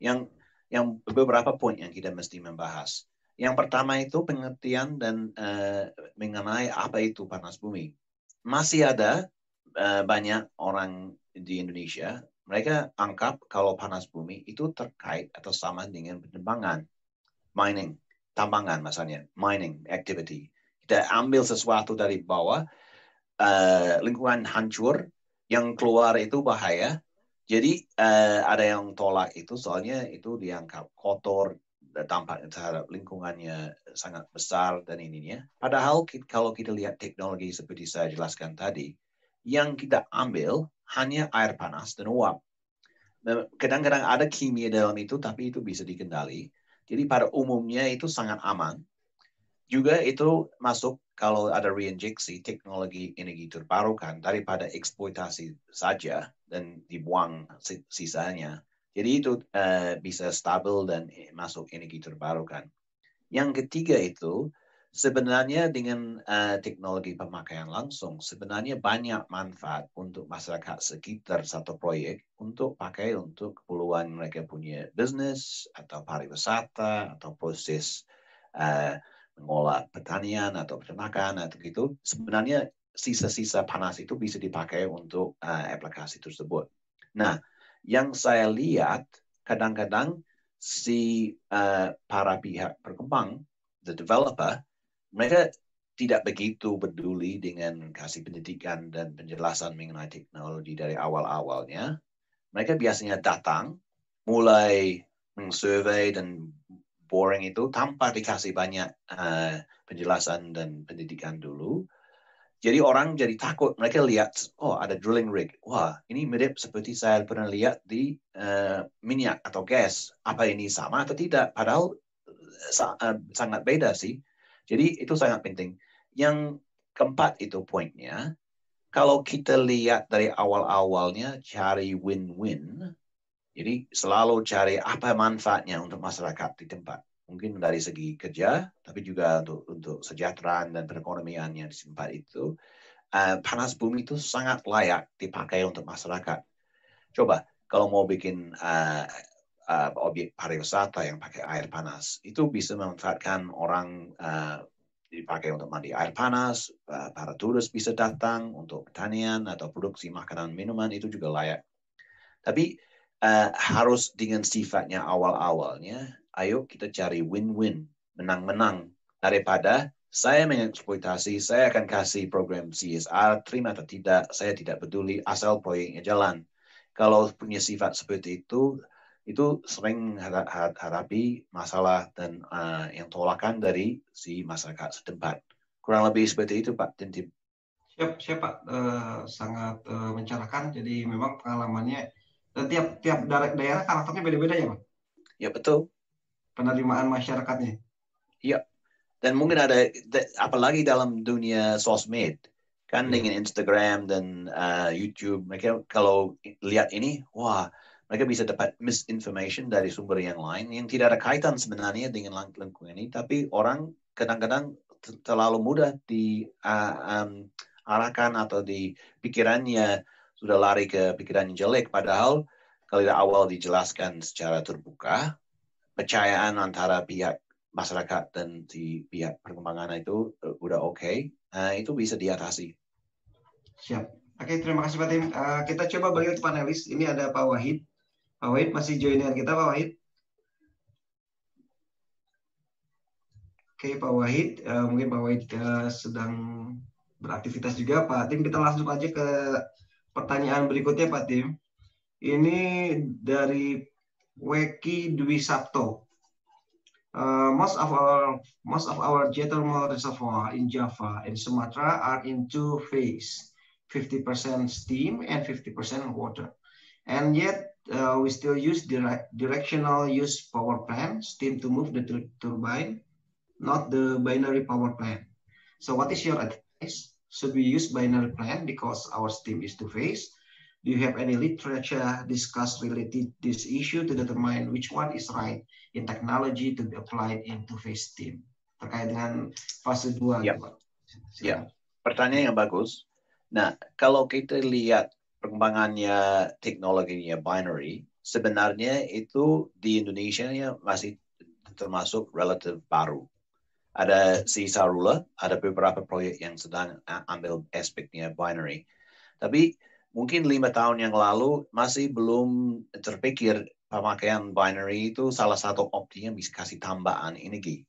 Yang yang beberapa poin yang kita mesti membahas. Yang pertama itu pengertian dan uh, mengenai apa itu panas bumi. Masih ada uh, banyak orang di Indonesia, mereka anggap kalau panas bumi itu terkait atau sama dengan penerbangan, mining, tambangan misalnya, mining activity. Kita ambil sesuatu dari bawah, uh, lingkungan hancur, yang keluar itu bahaya. Jadi uh, ada yang tolak itu soalnya itu dianggap kotor, dampaknya terhadap lingkungannya sangat besar dan ininya. Padahal kalau kita lihat teknologi seperti saya jelaskan tadi, yang kita ambil hanya air panas dan uap. Nah, kadang-kadang ada kimia dalam itu, tapi itu bisa dikendali. Jadi pada umumnya itu sangat aman. Juga itu masuk kalau ada reinjeksi teknologi energi terbarukan daripada eksploitasi saja dan dibuang sisanya jadi itu uh, bisa stabil dan eh, masuk energi terbarukan. Yang ketiga itu sebenarnya dengan uh, teknologi pemakaian langsung sebenarnya banyak manfaat untuk masyarakat sekitar satu proyek untuk pakai untuk keperluan mereka punya bisnis atau pariwisata atau proses uh, mengolah pertanian atau peternakan atau gitu, sebenarnya sisa-sisa panas itu bisa dipakai untuk uh, aplikasi tersebut. Nah, yang saya lihat kadang-kadang si uh, para pihak berkembang, the developer, mereka tidak begitu peduli dengan kasih pendidikan dan penjelasan mengenai teknologi dari awal-awalnya. Mereka biasanya datang, mulai mengsurvey dan boring itu tanpa dikasih banyak uh, penjelasan dan pendidikan dulu jadi orang jadi takut, mereka lihat, oh ada drilling rig. Wah, ini mirip seperti saya pernah lihat di uh, minyak atau gas. Apa ini sama atau tidak? Padahal eh, sa uh, sangat beda sih. Jadi itu sangat penting. Yang keempat itu poinnya, kalau kita lihat dari awal-awalnya cari win-win, jadi selalu cari apa manfaatnya untuk masyarakat di tempat mungkin dari segi kerja, tapi juga untuk, untuk sejahteraan dan perekonomian yang disimpan itu, uh, panas bumi itu sangat layak dipakai untuk masyarakat. Coba kalau mau bikin uh, uh, objek pariwisata yang pakai air panas, itu bisa memanfaatkan orang uh, dipakai untuk mandi air panas, uh, para turis bisa datang untuk pertanian atau produksi makanan minuman itu juga layak. Tapi uh, harus dengan sifatnya awal-awalnya ayo kita cari win-win, menang-menang. Daripada saya mengeksploitasi, saya akan kasih program CSR, terima atau tidak, saya tidak peduli asal poinnya jalan. Kalau punya sifat seperti itu, itu sering harapi masalah dan uh, yang tolakan dari si masyarakat setempat. Kurang lebih seperti itu Pak Tintip. Siap, siap Pak. Uh, sangat uh, mencerahkan. Jadi memang pengalamannya uh, tiap tiap daerah karakternya beda-beda ya Pak? Ya betul penerimaan masyarakatnya. Iya. Dan mungkin ada apalagi dalam dunia sosmed kan hmm. dengan Instagram dan uh, YouTube mereka kalau lihat ini wah mereka bisa dapat misinformation dari sumber yang lain yang tidak ada kaitan sebenarnya dengan lingkungan ini tapi orang kadang-kadang terlalu mudah di uh, um, arahkan atau di pikirannya sudah lari ke pikiran yang jelek. Padahal kalau di awal dijelaskan secara terbuka, percayaan antara pihak masyarakat dan di pihak perkembangan itu eh, udah oke, okay, nah, itu bisa diatasi. Siap. Oke, okay, terima kasih Pak Tim. Uh, kita coba bagi ke panelis. Ini ada Pak Wahid. Pak Wahid masih join dengan kita, Pak Wahid. Oke, okay, Pak Wahid. Uh, mungkin Pak Wahid uh, sedang beraktivitas juga, Pak Tim. Kita langsung aja ke pertanyaan berikutnya, Pak Tim. Ini dari Weki Dwi Sabto. Uh, most of our most of our geothermal reservoir in Java and Sumatra are in two phase, 50% steam and 50% water. And yet uh, we still use direct directional use power plant, steam to move the turbine, not the binary power plant. So what is your advice? Should we use binary plant because our steam is two phase Do you have any literature discuss related this issue to determine which one is right in technology to be applied into phase team? Terkait dengan fase 2. Ya. Yeah. Gitu, ya. Pertanyaan yang bagus. Nah, kalau kita lihat perkembangannya teknologinya binary, sebenarnya itu di Indonesia masih termasuk relatif baru. Ada sisa rula, ada beberapa proyek yang sedang ambil aspeknya binary. Tapi mungkin lima tahun yang lalu masih belum terpikir pemakaian binary itu salah satu opsi yang bisa kasih tambahan energi.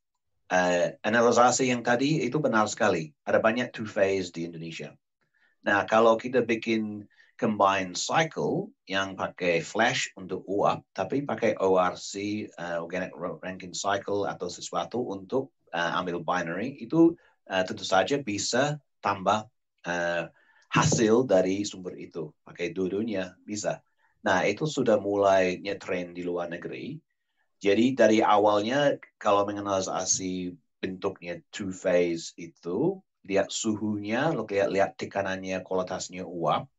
Uh, eh, analisasi yang tadi itu benar sekali. Ada banyak two phase di Indonesia. Nah, kalau kita bikin combined cycle yang pakai flash untuk uap, tapi pakai ORC, uh, eh, organic ranking cycle atau sesuatu untuk uh, ambil binary, itu uh, tentu saja bisa tambah uh, hasil dari sumber itu. Pakai dua-duanya bisa. Nah, itu sudah mulainya tren di luar negeri. Jadi dari awalnya kalau mengenalisasi bentuknya two phase itu, lihat suhunya, lihat lihat tekanannya, kualitasnya uap,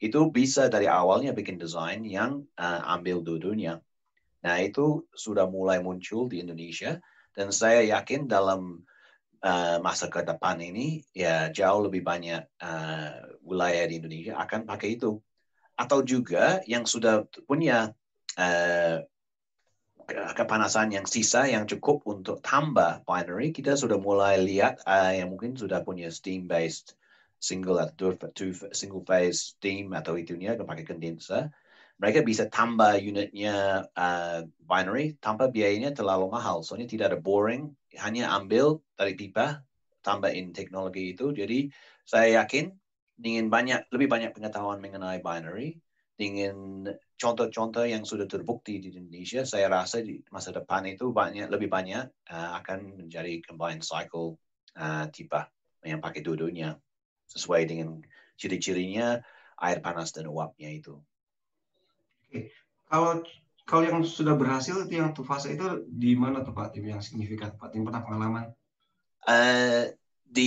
itu bisa dari awalnya bikin desain yang uh, ambil dua-duanya. Nah, itu sudah mulai muncul di Indonesia dan saya yakin dalam uh, masa ke depan ini ya jauh lebih banyak uh, wilayah di Indonesia akan pakai itu atau juga yang sudah punya uh, kepanasan yang sisa yang cukup untuk tambah binary kita sudah mulai lihat uh, yang mungkin sudah punya steam based single atau two, single phase steam atau itu itunya pakai kondenser mereka bisa tambah unitnya uh, binary tanpa biayanya terlalu mahal soalnya tidak ada boring hanya ambil dari pipa tambahin teknologi itu. Jadi saya yakin ingin banyak lebih banyak pengetahuan mengenai binary, ingin contoh-contoh yang sudah terbukti di Indonesia. Saya rasa di masa depan itu banyak lebih banyak uh, akan menjadi combined cycle uh, eh, tipe yang pakai dudunya sesuai dengan ciri-cirinya air panas dan uapnya itu. Kalau kalau yang sudah berhasil itu yang tuh fase itu di mana tuh Pak Tim yang signifikan Pak Tim pernah pengalaman? Uh, di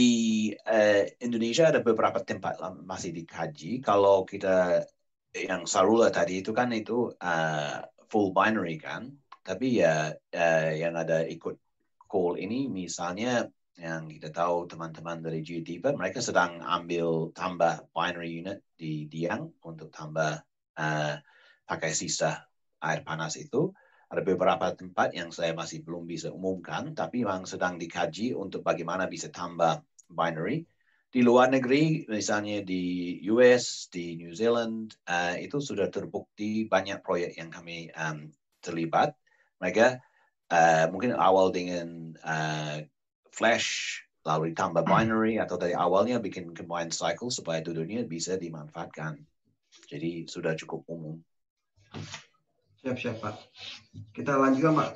uh, Indonesia ada beberapa tempat masih dikaji. Kalau kita yang Sarula tadi itu kan itu uh, full binary kan, tapi ya uh, yang ada ikut call ini misalnya yang kita tahu teman-teman dari Geodipa mereka sedang ambil tambah binary unit di Diang untuk tambah uh, pakai sisa air panas itu ada beberapa tempat yang saya masih belum bisa umumkan, tapi memang sedang dikaji untuk bagaimana bisa tambah binary. Di luar negeri, misalnya di US, di New Zealand, uh, itu sudah terbukti banyak proyek yang kami um, terlibat. Mereka uh, mungkin awal dengan uh, flash, lalu ditambah hmm. binary, atau dari awalnya bikin combined cycle supaya dunia bisa dimanfaatkan. Jadi sudah cukup umum. Siap, siap, Pak. Kita lanjutkan, Pak,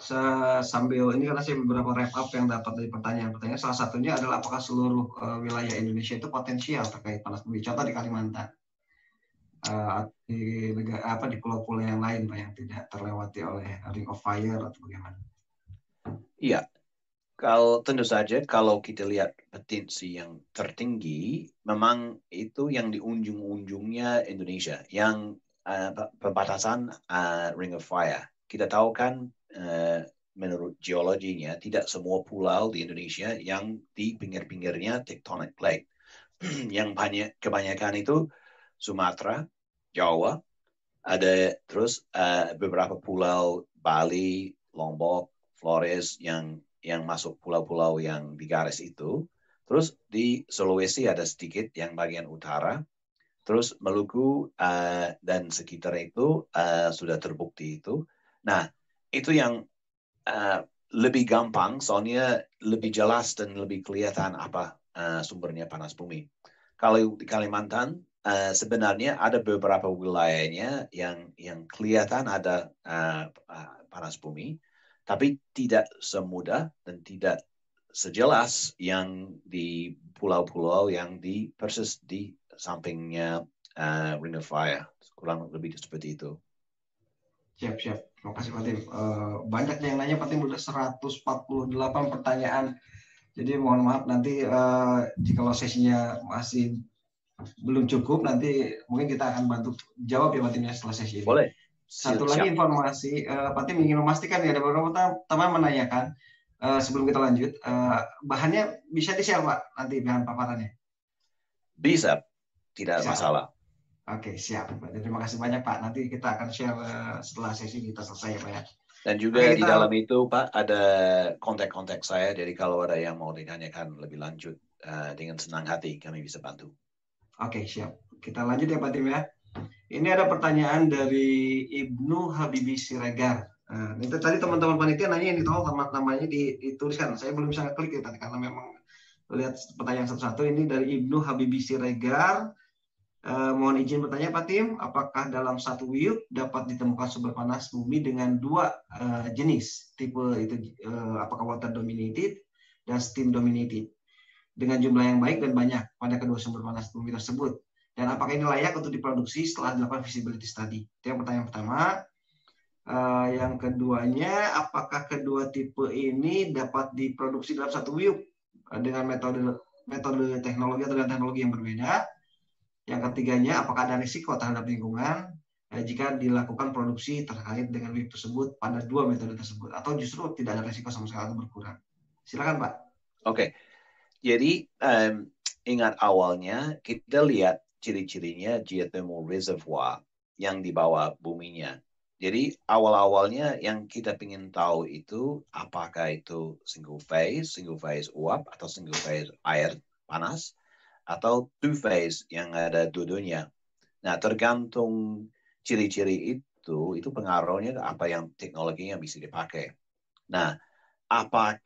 sambil ini karena saya beberapa wrap up yang dapat dari pertanyaan-pertanyaan. Salah satunya adalah apakah seluruh uh, wilayah Indonesia itu potensial terkait panas bumi? Contoh di Kalimantan. Uh, di apa di pulau-pulau yang lain Pak yang tidak terlewati oleh ring of fire atau bagaimana? Iya. Kalau tentu saja kalau kita lihat potensi yang tertinggi memang itu yang di ujung-ujungnya Indonesia yang Eh, pembatasan uh, Ring of Fire. Kita tahu kan uh, menurut geologinya tidak semua pulau di Indonesia yang di pinggir-pinggirnya tectonic plate. yang banyak kebanyakan itu Sumatera, Jawa, ada terus uh, beberapa pulau Bali, Lombok, Flores yang yang masuk pulau-pulau yang di garis itu. Terus di Sulawesi ada sedikit yang bagian utara, Terus Maluku uh, dan sekitar itu uh, sudah terbukti itu. Nah, itu yang uh, lebih gampang, soalnya lebih jelas dan lebih kelihatan apa uh, sumbernya panas bumi. Kalau di Kalimantan uh, sebenarnya ada beberapa wilayahnya yang yang kelihatan ada uh, panas bumi, tapi tidak semudah dan tidak sejelas yang di pulau-pulau yang di persis di sampingnya uh, Ring of Fire. Kurang lebih seperti itu. Siap, siap. Terima kasih Pak Tim. Uh, eh, banyak yang nanya Pak Tim udah 148 pertanyaan. Jadi mohon maaf nanti uh, jika sesinya masih belum cukup nanti mungkin kita akan bantu jawab ya Pak Tim ya, setelah sesi ini. Boleh. Satu siap. lagi informasi, uh, Pak Tim ingin memastikan ya ada beberapa teman menanyakan uh, sebelum kita lanjut, uh, bahannya bisa di-share Pak nanti bahan paparannya. Bisa, tidak siap. masalah. Oke, siap. Terima kasih banyak Pak. Nanti kita akan share eh, setelah sesi kita selesai ya, Pak ya. Dan juga Oke, kita... di dalam itu Pak ada kontak-kontak saya, jadi kalau ada yang mau ditanyakan lebih lanjut eh, dengan senang hati kami bisa bantu. Oke, siap. Kita lanjut ya Pak Tim ya. Ini ada pertanyaan dari Ibnu Habibi Siregar. Nah, itu tadi teman-teman panitia nanya ini tahu oh, nama namanya dituliskan. Saya belum bisa klik ya tadi karena memang lihat pertanyaan satu-satu ini dari Ibnu Habibi Siregar. Eh, mohon izin bertanya Pak Tim, apakah dalam satu wiuk dapat ditemukan sumber panas bumi dengan dua eh, jenis tipe itu eh, apakah water dominated dan steam dominated dengan jumlah yang baik dan banyak pada kedua sumber panas bumi tersebut dan apakah ini layak untuk diproduksi setelah dilakukan feasibility study? Itu yang pertanyaan pertama. Uh, yang keduanya, apakah kedua tipe ini dapat diproduksi dalam satu wiuk dengan metode metode teknologi atau dengan teknologi yang berbeda? Yang ketiganya, apakah ada risiko terhadap lingkungan eh, jika dilakukan produksi terkait dengan lift tersebut pada dua metode tersebut, atau justru tidak ada risiko sama sekali atau berkurang? Silakan, Pak. Oke, okay. jadi um, ingat awalnya kita lihat ciri-cirinya geothermal reservoir yang di bawah buminya. Jadi awal-awalnya yang kita ingin tahu itu apakah itu single phase, single phase uap atau single phase air panas atau two-face yang ada dua-duanya. Nah, tergantung ciri-ciri itu, itu pengaruhnya apa yang teknologinya bisa dipakai. Nah, apa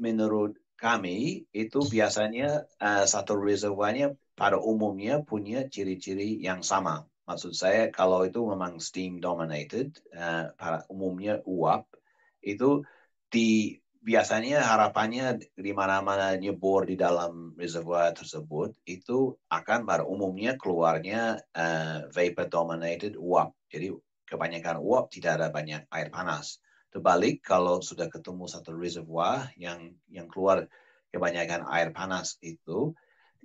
menurut kami itu biasanya uh, satu reservoirnya pada umumnya punya ciri-ciri yang sama. Maksud saya kalau itu memang steam dominated, uh, pada umumnya uap, itu di biasanya harapannya di mana-mana nyebur di dalam reservoir tersebut itu akan pada umumnya keluarnya uh, eh, vapor dominated uap. Jadi kebanyakan uap tidak ada banyak air panas. Terbalik kalau sudah ketemu satu reservoir yang yang keluar kebanyakan air panas itu,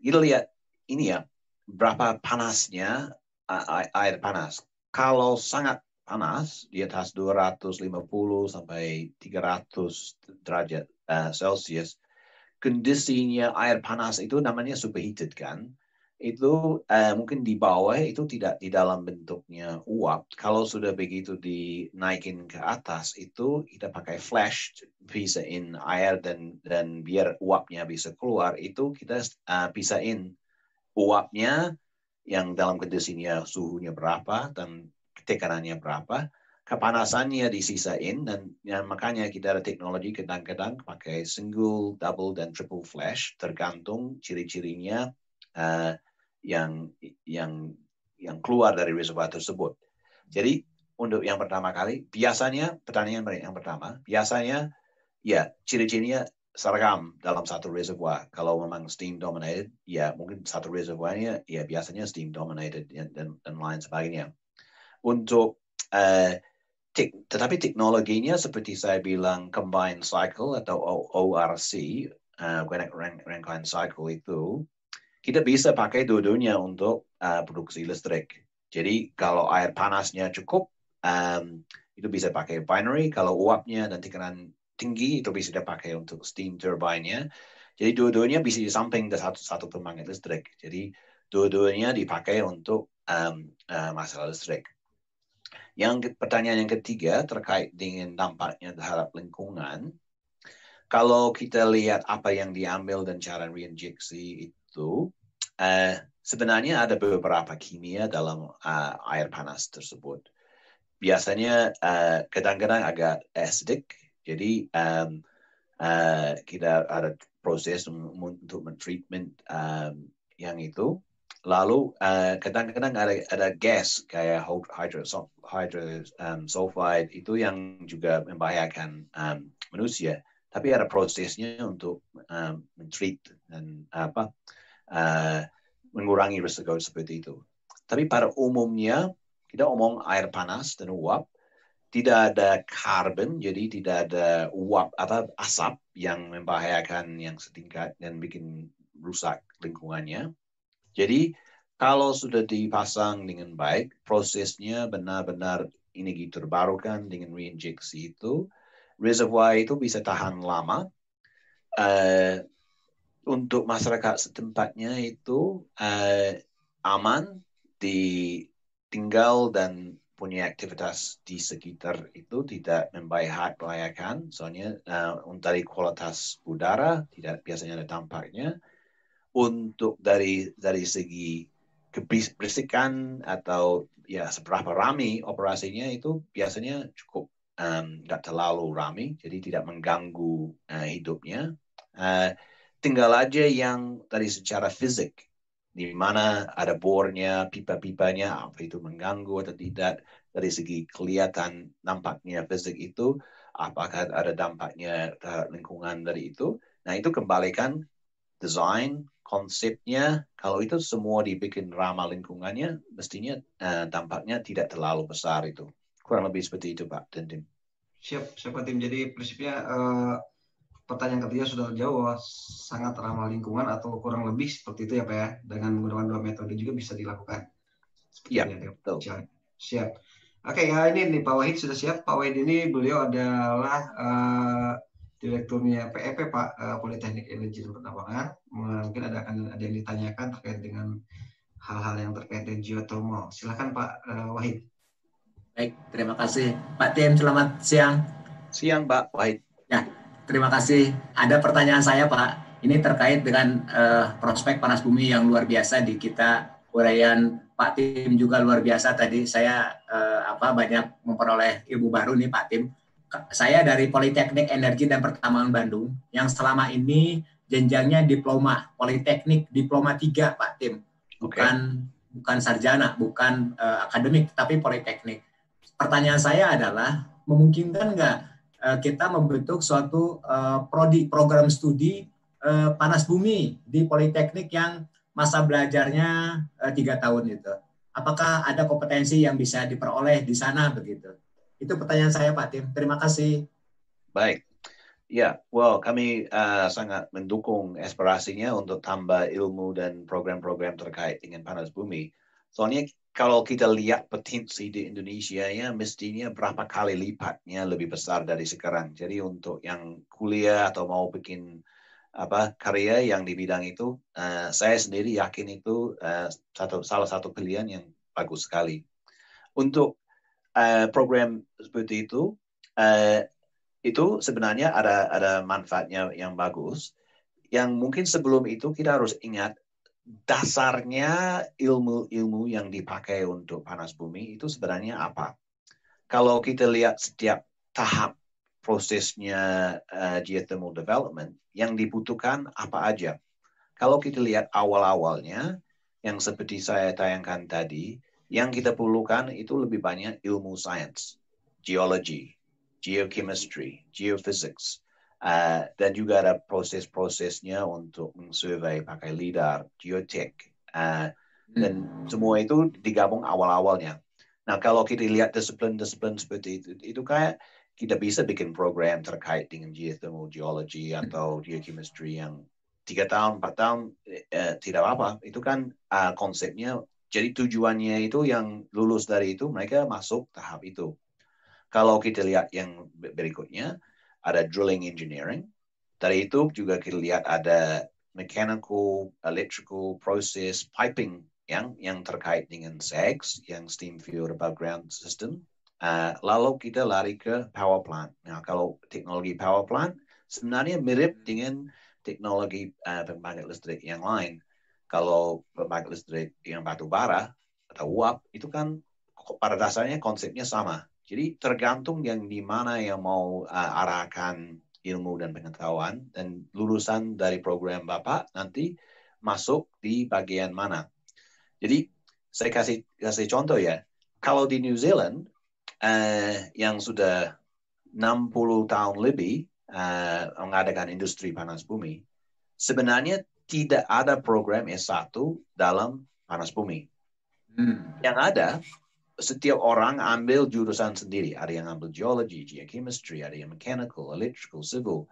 kita lihat ini ya berapa panasnya air panas. Kalau sangat panas di atas 250 sampai 300 derajat uh, eh, Celcius, kondisinya air panas itu namanya superheated kan? Itu uh, mungkin di bawah itu tidak di dalam bentuknya uap. Kalau sudah begitu dinaikin ke atas itu kita pakai flash in air dan dan biar uapnya bisa keluar itu kita uh, eh, in uapnya yang dalam kondisinya suhunya berapa dan Tekanannya berapa, kepanasannya disisain dan ya, makanya kita ada teknologi kadang-kadang pakai single, double dan triple flash tergantung ciri-cirinya uh, yang yang yang keluar dari reservoir tersebut. Jadi untuk yang pertama kali biasanya pertanian yang pertama biasanya ya ciri-cirinya seragam dalam satu reservoir. Kalau memang steam dominated, ya mungkin satu reservoirnya ya biasanya steam dominated dan, dan lain sebagainya untuk uh, eh, Tek, tetapi teknologinya seperti saya bilang combined cycle atau ORC, uh, Rankine cycle itu, kita bisa pakai dua-duanya untuk uh, produksi listrik. Jadi kalau air panasnya cukup, um, itu bisa pakai binary. Kalau uapnya dan tekanan tinggi, itu bisa dipakai untuk steam turbine-nya. Jadi dua-duanya bisa di samping satu, satu pembangkit listrik. Jadi dua-duanya dipakai untuk um, uh, masalah listrik. Yang pertanyaan yang ketiga terkait dengan dampaknya terhadap lingkungan. Kalau kita lihat apa yang diambil dan cara reinjeksi itu, uh, sebenarnya ada beberapa kimia dalam uh, air panas tersebut. Biasanya uh, kadang-kadang agak acidic, jadi um, uh, kita ada proses untuk treatment um, yang itu. Lalu kadang eh, kadang-kadang ada ada gas kayak hydro hydro um, sulfide itu yang juga membahayakan um, manusia. Tapi ada prosesnya untuk um, treat dan apa uh, mengurangi risiko seperti itu. Tapi pada umumnya kita omong air panas dan uap tidak ada karbon jadi tidak ada uap atau asap yang membahayakan yang setingkat dan bikin rusak lingkungannya jadi kalau sudah dipasang dengan baik, prosesnya benar-benar energi gitu, terbarukan dengan reinjeksi itu, reservoir itu bisa tahan lama. Uh, untuk masyarakat setempatnya itu uh, aman tinggal dan punya aktivitas di sekitar itu tidak membahayakan, soalnya uh, dari kualitas udara tidak biasanya ada tampaknya untuk dari dari segi kebersihan atau ya seberapa ramai operasinya itu biasanya cukup nggak um, terlalu ramai jadi tidak mengganggu uh, hidupnya uh, tinggal aja yang dari secara fisik di mana ada bornya pipa-pipanya apa itu mengganggu atau tidak dari segi kelihatan nampaknya fisik itu apakah ada dampaknya terhadap lingkungan dari itu nah itu kembalikan desain konsepnya kalau itu semua dibikin ramah lingkungannya mestinya uh, dampaknya tidak terlalu besar itu kurang lebih seperti itu Pak siap siap Pak tim jadi prinsipnya uh, pertanyaan ketiga sudah jauh sangat ramah lingkungan atau kurang lebih seperti itu ya Pak ya dengan menggunakan dua metode juga bisa dilakukan iya betul siap, siap. Oke, okay, ya ini nih Pak Wahid sudah siap. Pak Wahid ini beliau adalah uh, Direkturnya PEP e Pak eh, Politeknik Energi dan Pertambangan. Mungkin ada akan ada yang ditanyakan terkait dengan hal-hal yang terkait dengan geothermal. Silakan Pak eh, Wahid. Baik, terima kasih. Pak Tim, selamat siang. Siang Pak Wahid. Ya, terima kasih. Ada pertanyaan saya Pak. Ini terkait dengan uh, prospek panas bumi yang luar biasa di kita. Uraian Pak Tim juga luar biasa tadi. Saya uh, apa banyak memperoleh ilmu baru nih Pak Tim saya dari Politeknik Energi dan Pertambangan Bandung yang selama ini jenjangnya diploma Politeknik diploma tiga Pak Tim bukan okay. bukan sarjana bukan uh, akademik tapi Politeknik pertanyaan saya adalah memungkinkan nggak uh, kita membentuk suatu uh, prodi program studi uh, panas bumi di Politeknik yang masa belajarnya tiga tahun itu apakah ada kompetensi yang bisa diperoleh di sana begitu itu pertanyaan saya Pak Tim. Terima kasih. Baik. Ya, well kami uh, sangat mendukung aspirasinya untuk tambah ilmu dan program-program terkait dengan panas bumi. Soalnya kalau kita lihat potensi di Indonesia ya mestinya berapa kali lipatnya lebih besar dari sekarang. Jadi untuk yang kuliah atau mau bikin apa karya yang di bidang itu uh, saya sendiri yakin itu uh, satu salah satu pilihan yang bagus sekali untuk Eh, program seperti itu uh, itu sebenarnya ada ada manfaatnya yang bagus. Yang mungkin sebelum itu kita harus ingat dasarnya ilmu-ilmu yang dipakai untuk panas bumi itu sebenarnya apa? Kalau kita lihat setiap tahap prosesnya uh, geothermal development yang dibutuhkan apa aja. Kalau kita lihat awal-awalnya yang seperti saya tayangkan tadi, yang kita perlukan itu lebih banyak ilmu sains, geologi, geochemistry, geophysics, uh, dan juga ada proses-prosesnya untuk survei pakai lidar, geotek, uh, dan semua itu digabung awal-awalnya. Nah, kalau kita lihat disiplin-disiplin seperti itu, itu kayak kita bisa bikin program terkait dengan geothermal geology atau geochemistry yang tiga tahun, empat tahun eh, eh tidak apa-apa. Itu kan uh, konsepnya jadi tujuannya itu yang lulus dari itu mereka masuk tahap itu. Kalau kita lihat yang berikutnya ada drilling engineering. Dari itu juga kita lihat ada mechanical, electrical, process, piping yang yang terkait dengan SAGS, yang steam field above ground system. Uh, lalu kita lari ke power plant. Nah, kalau teknologi power plant sebenarnya mirip dengan teknologi uh, pembangkit listrik yang lain kalau pembangkit listrik yang batu bara atau uap itu kan pada dasarnya konsepnya sama. Jadi tergantung yang di mana yang mau uh, arahkan ilmu dan pengetahuan dan lulusan dari program Bapak nanti masuk di bagian mana. Jadi saya kasih kasih contoh ya. Kalau di New Zealand uh, yang sudah 60 tahun lebih uh, mengadakan industri panas bumi, sebenarnya tidak ada program S1 dalam panas bumi. Hmm. Yang ada setiap orang ambil jurusan sendiri. Ada yang ambil geologi, geochemistry, ada yang mechanical, electrical, civil.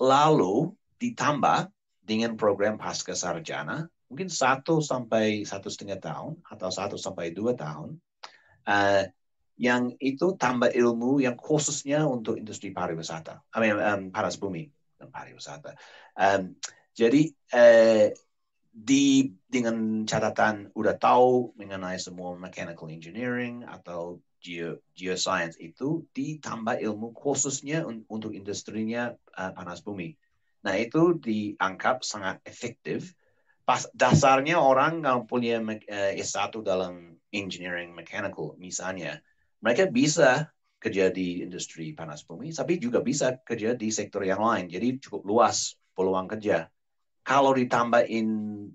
Lalu ditambah dengan program pasca sarjana, mungkin satu sampai satu setengah tahun atau satu sampai dua tahun, uh, yang itu tambah ilmu yang khususnya untuk industri pariwisata, I mean, um, panas bumi dan pariwisata. Um, jadi eh, di dengan catatan udah tahu mengenai semua mechanical engineering atau geo, geoscience itu ditambah ilmu khususnya un, untuk industrinya uh, panas bumi. Nah itu dianggap sangat efektif. Pas, dasarnya orang yang punya uh, eh, S1 dalam engineering mechanical misalnya, mereka bisa kerja di industri panas bumi, tapi juga bisa kerja di sektor yang lain. Jadi cukup luas peluang kerja kalau ditambahin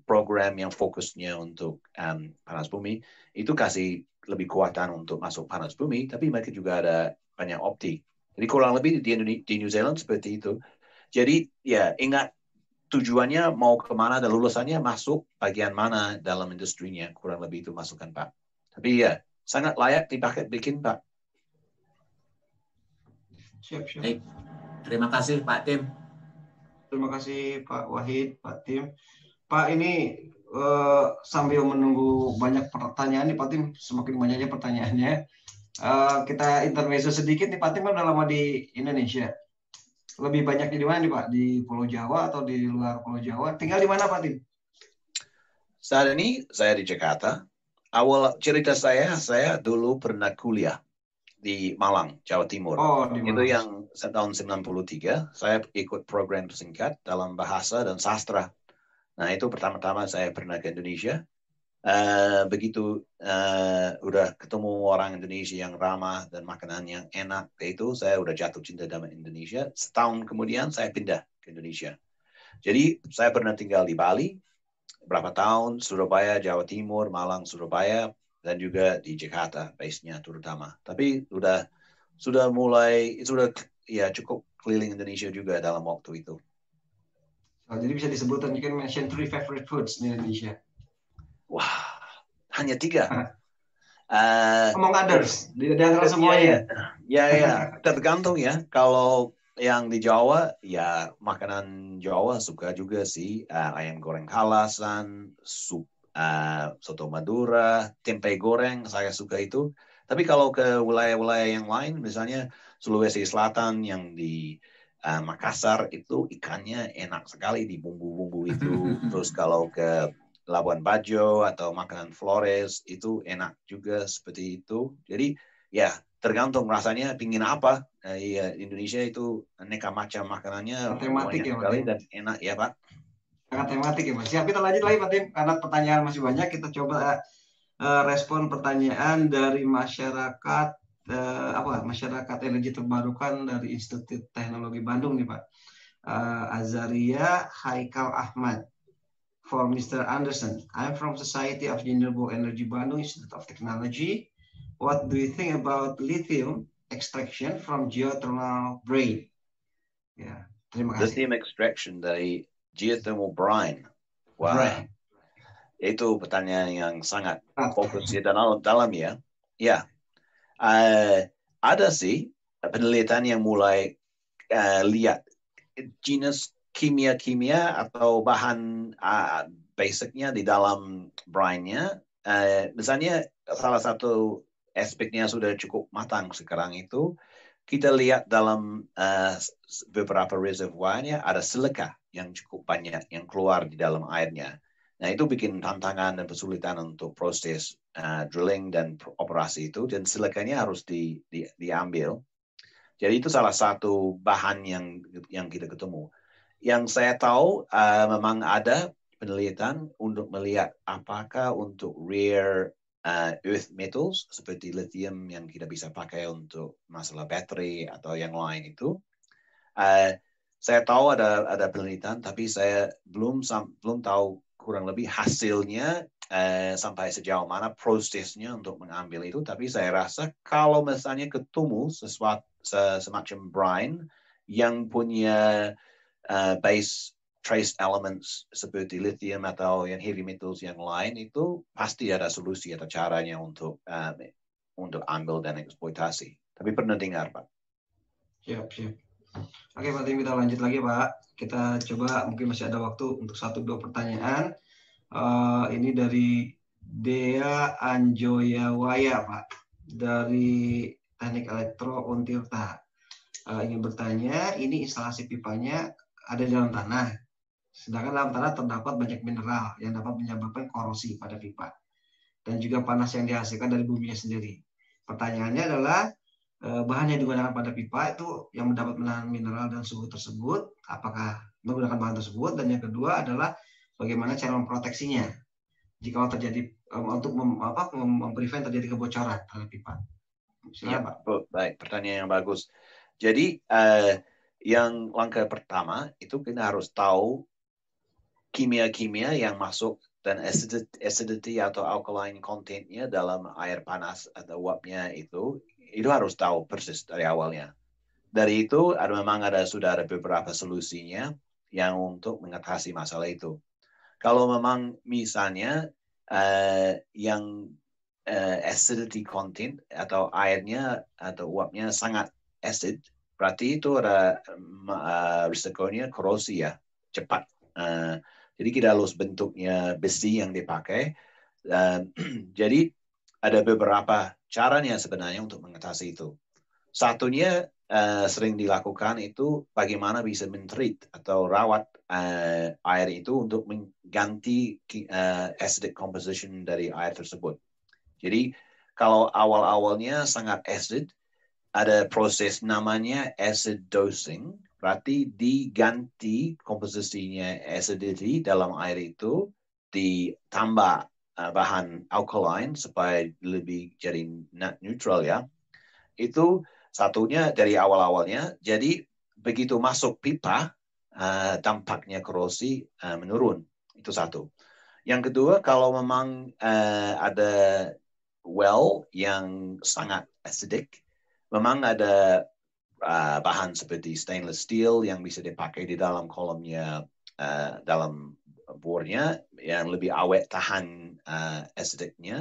program yang fokusnya untuk um, panas bumi itu kasih lebih kuatan untuk masuk panas bumi tapi mereka juga ada banyak opti. jadi kurang lebih di, di New Zealand seperti itu jadi ya ingat tujuannya mau kemana dan lulusannya masuk bagian mana dalam industrinya kurang lebih itu masukan pak tapi ya sangat layak dipakai bikin pak siap siap Baik. terima kasih pak Tim Terima kasih Pak Wahid, Pak Tim. Pak ini uh, sambil menunggu banyak pertanyaan nih Pak Tim, semakin banyaknya pertanyaannya. Uh, kita intermezzo sedikit nih Pak Tim kan udah lama di Indonesia. Lebih banyak di mana nih Pak? Di Pulau Jawa atau di luar Pulau Jawa? Tinggal di mana Pak Tim? Saat ini saya di Jakarta. Awal cerita saya, saya dulu pernah kuliah di Malang, Jawa Timur. Oh, di Malang. Itu yang tahun 93 saya ikut program singkat dalam bahasa dan sastra. Nah itu pertama-tama saya pernah ke Indonesia. Uh, begitu uh, udah ketemu orang Indonesia yang ramah dan makanan yang enak itu saya udah jatuh cinta sama Indonesia. Setahun kemudian saya pindah ke Indonesia. Jadi saya pernah tinggal di Bali berapa tahun, Surabaya, Jawa Timur, Malang, Surabaya, dan juga di Jakarta base-nya terutama. Tapi sudah sudah mulai sudah ya cukup keliling Indonesia juga dalam waktu itu. Oh, jadi bisa disebutkan, you can mention three favorite foods di in Indonesia. Wah, hanya tiga. uh, Among others, di antara iya, semuanya. Iya. Ya, ya, tergantung ya. Kalau yang di Jawa, ya makanan Jawa suka juga sih. Uh, ayam goreng kalasan, sup, uh, soto Madura, tempe goreng, saya suka itu. Tapi kalau ke wilayah-wilayah yang lain, misalnya Sulawesi Selatan yang di uh, Makassar itu ikannya enak sekali di bumbu-bumbu itu. Terus kalau ke Labuan Bajo atau makanan Flores itu enak juga seperti itu. Jadi ya tergantung rasanya pingin apa. Uh, ya, Indonesia itu aneka macam makanannya tematik ya, sekali dan enak ya Pak. Sangat tematik ya Mas. Siap ya, kita lanjut lagi Pak Tim karena pertanyaan masih banyak kita coba uh, respon pertanyaan dari masyarakat uh, apa masyarakat energi terbarukan dari Institut Teknologi Bandung nih Pak. Uh, Azaria Haikal Ahmad for Mr. Anderson. I'm from Society of Renewable Energy Bandung Institute of Technology. What do you think about lithium extraction from geothermal brine? Yeah, terima kasih. Lithium extraction dari geothermal brine. Wow. Itu pertanyaan yang sangat ah. fokus dan dalam ya. Ya, uh, ada sih penelitian yang mulai uh, lihat jenis kimia-kimia atau bahan uh, basicnya di dalam brine-nya. Uh, eh, misalnya salah satu aspeknya sudah cukup matang sekarang itu, kita lihat dalam uh, beberapa reservoirnya ada silika yang cukup banyak yang keluar di dalam airnya. Nah itu bikin tantangan dan kesulitan untuk proses uh, drilling dan operasi itu dan silikanya harus di, di, diambil. Jadi itu salah satu bahan yang yang kita ketemu. Yang saya tahu uh, memang ada penelitian untuk melihat apakah untuk rare uh, earth metals seperti lithium yang kita bisa pakai untuk masalah baterai atau yang lain itu. Uh, saya tahu ada ada penelitian tapi saya belum belum tahu kurang lebih hasilnya uh, sampai sejauh mana prosesnya untuk mengambil itu. Tapi saya rasa kalau misalnya ketemu sesuatu semacam brine yang punya uh, base trace elements seperti lithium atau yang heavy metals yang lain itu pasti ada solusi atau caranya untuk um, untuk ambil dan eksploitasi. Tapi pernah dengar pak? Siap, siap. Oke Pak Tim, kita lanjut lagi Pak. Kita coba mungkin masih ada waktu untuk satu dua pertanyaan. Uh, ini dari Dea Anjoyawaya Pak dari Teknik Elektro Untirta. Uh, ingin bertanya, ini instalasi pipanya ada di dalam tanah. Sedangkan dalam tanah terdapat banyak mineral yang dapat menyebabkan korosi pada pipa dan juga panas yang dihasilkan dari buminya sendiri. Pertanyaannya adalah Eh, bahan yang digunakan pada pipa itu yang mendapat menahan mineral dan suhu tersebut, apakah menggunakan bahan tersebut, dan yang kedua adalah bagaimana cara memproteksinya jika terjadi eh, untuk mem, apa, memprevent terjadi kebocoran terhadap pipa. Silakan, ya, Pak. Oh, baik, pertanyaan yang bagus. Jadi uh, yang langkah pertama itu kita harus tahu kimia-kimia yang masuk dan acidity, acidity atau alkaline contentnya dalam air panas atau uapnya itu itu harus tahu persis dari awalnya. Dari itu ada memang ada sudah ada beberapa solusinya yang untuk mengatasi masalah itu. Kalau memang misalnya uh, yang uh, acidity content atau airnya atau uapnya sangat acid, berarti itu ada uh, risikonya korosi ya cepat. Uh, jadi kita harus bentuknya besi yang dipakai. Uh, jadi ada beberapa caranya sebenarnya untuk mengatasi itu. Satunya uh, sering dilakukan itu bagaimana bisa mentreat atau rawat uh, air itu untuk mengganti uh, acidic composition dari air tersebut. Jadi kalau awal-awalnya sangat acid, ada proses namanya acid dosing, berarti diganti komposisinya acidity dalam air itu ditambah uh, bahan alkaline supaya lebih jadi net neutral ya. Itu satunya dari awal-awalnya. Jadi begitu masuk pipa, uh, dampaknya korosi uh, menurun. Itu satu. Yang kedua, kalau memang uh, ada well yang sangat acidic, memang ada uh, bahan seperti stainless steel yang bisa dipakai di dalam kolomnya uh, dalam bornya yang lebih awet tahan uh, eh, acidicnya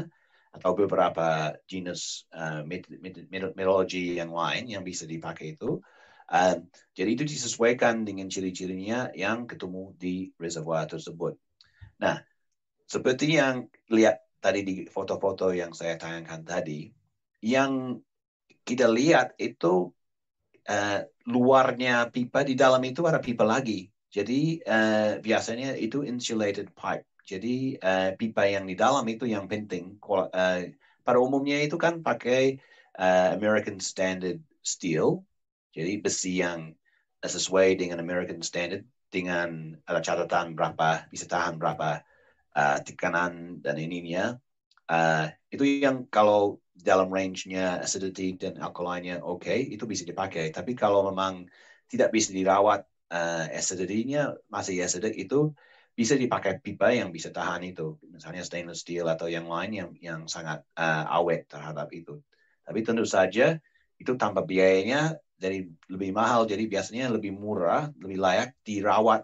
atau beberapa jenis uh, eh, metodologi yang lain yang bisa dipakai itu. Uh, jadi itu disesuaikan dengan ciri-cirinya yang ketemu di reservoir tersebut. Nah, seperti yang lihat tadi di foto-foto yang saya tayangkan tadi, yang kita lihat itu uh, luarnya pipa, di dalam itu ada pipa lagi. Jadi uh, biasanya itu insulated pipe. Jadi uh, pipa yang di dalam itu yang penting. Uh, pada umumnya itu kan pakai uh, American Standard Steel. Jadi besi yang sesuai dengan American Standard dengan ada catatan berapa bisa tahan berapa uh, tekanan dan ininya. Uh, itu yang kalau dalam range-nya acidity dan alkalinya oke, okay, itu bisa dipakai. Tapi kalau memang tidak bisa dirawat uh, eh, acidity-nya masih acidic itu bisa dipakai pipa yang bisa tahan itu, misalnya stainless steel atau yang lain yang yang sangat uh, awet terhadap itu. Tapi tentu saja itu tanpa biayanya jadi lebih mahal, jadi biasanya lebih murah, lebih layak dirawat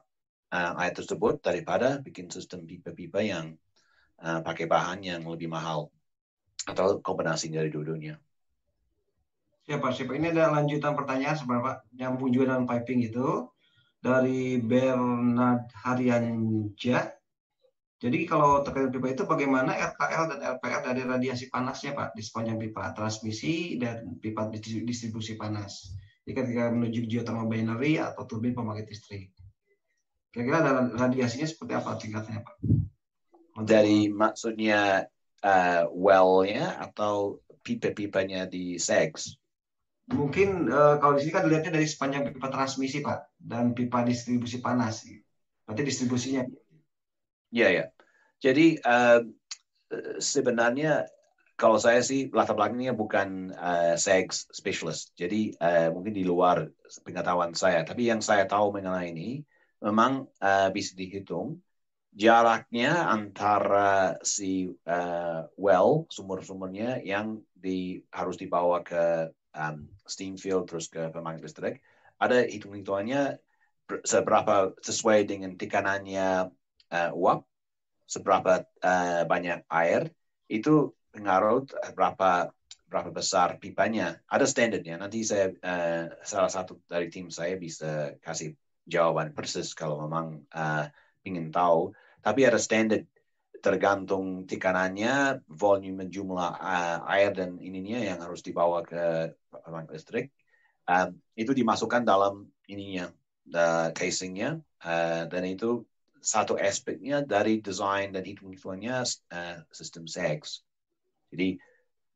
uh, air tersebut daripada bikin sistem pipa-pipa yang uh, pakai bahan yang lebih mahal atau kombinasi dari dua-duanya. siapa Pak, Ini ada lanjutan pertanyaan sebenarnya yang nyambung juga piping itu? dari Bernard Haryanja. Jadi kalau terkait pipa itu bagaimana RKL dan LPR dari radiasi panasnya Pak di sepanjang pipa transmisi dan pipa distribusi panas. Jika ketika menuju geothermal binary atau turbin pembangkit listrik. Kira-kira radiasinya seperti apa tingkatnya Pak? Untuk dari maksudnya uh, well-nya atau pipa-pipanya di seks? mungkin uh, kalau di sini kan dilihatnya dari sepanjang pipa transmisi pak dan pipa distribusi panas berarti distribusinya ya ya jadi uh, sebenarnya kalau saya sih latar belakangnya bukan uh, eh, sex specialist jadi uh, mungkin di luar pengetahuan saya tapi yang saya tahu mengenai ini memang uh, bisa dihitung jaraknya antara si uh, well sumur-sumurnya yang di, harus dibawa ke um, Steamfield terus ke pembangkit listrik, ada hitung-hitungannya seberapa sesuai dengan tekanannya uh, e, uap, seberapa uh, e, banyak air, itu pengaruh berapa berapa besar pipanya. Ada standarnya. Nanti saya e, uh, salah satu dari tim saya bisa kasih jawaban persis kalau memang uh, ingin tahu. Tapi ada standar tergantung tikanannya, volume jumlah eh, air dan ininya yang harus dibawa ke pembangkit listrik. Eh, itu dimasukkan dalam ininya, the eh, casingnya, dan itu satu aspeknya dari desain dan hitung-hitungannya uh, sistem sex. Jadi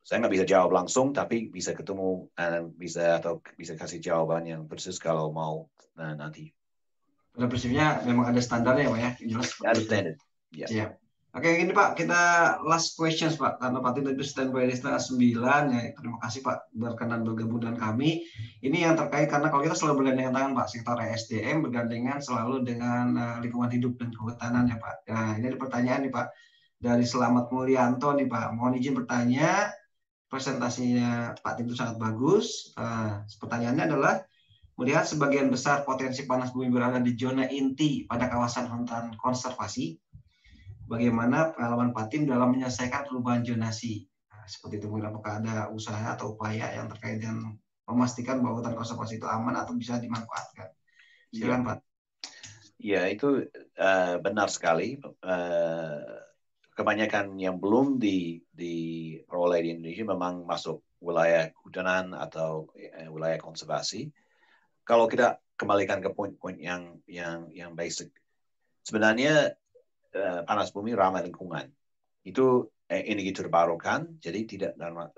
saya nggak bisa jawab langsung, tapi bisa ketemu, bisa atau bisa kasih jawaban yang persis kalau mau nanti. Pada prinsipnya memang ada standarnya, ya, jelas. Ada standar. Ya. Yeah. Oke, ini Pak, kita last questions Pak, karena Pak Tito standby di setengah sembilan. Ya, terima kasih Pak berkenan bergabung dengan kami. Ini yang terkait karena kalau kita selalu bergandengan tangan Pak, sektor SDM bergandengan selalu dengan eh, lingkungan hidup dan kehutanan ya Pak. Nah, ini ada pertanyaan nih Pak dari Selamat Mulyanto nih Pak. Mohon izin bertanya, presentasinya Pak Tito sangat bagus. Nah, pertanyaannya adalah melihat sebagian besar potensi panas bumi berada di zona inti pada kawasan hutan konservasi bagaimana pengalaman patim dalam menyelesaikan perubahan zonasi. Nah, seperti itu mungkin apakah ada usaha atau upaya yang terkait dengan memastikan bahwa hutan konservasi itu aman atau bisa dimanfaatkan. Silakan iya. Pak. Ya itu uh, benar sekali. Uh, kebanyakan yang belum di diperoleh di Indonesia memang masuk wilayah hutanan atau uh, wilayah konservasi. Kalau kita kembalikan ke poin-poin yang yang yang basic, sebenarnya Eh, panas bumi ramah lingkungan. Itu eh, energi terbarukan, jadi tidak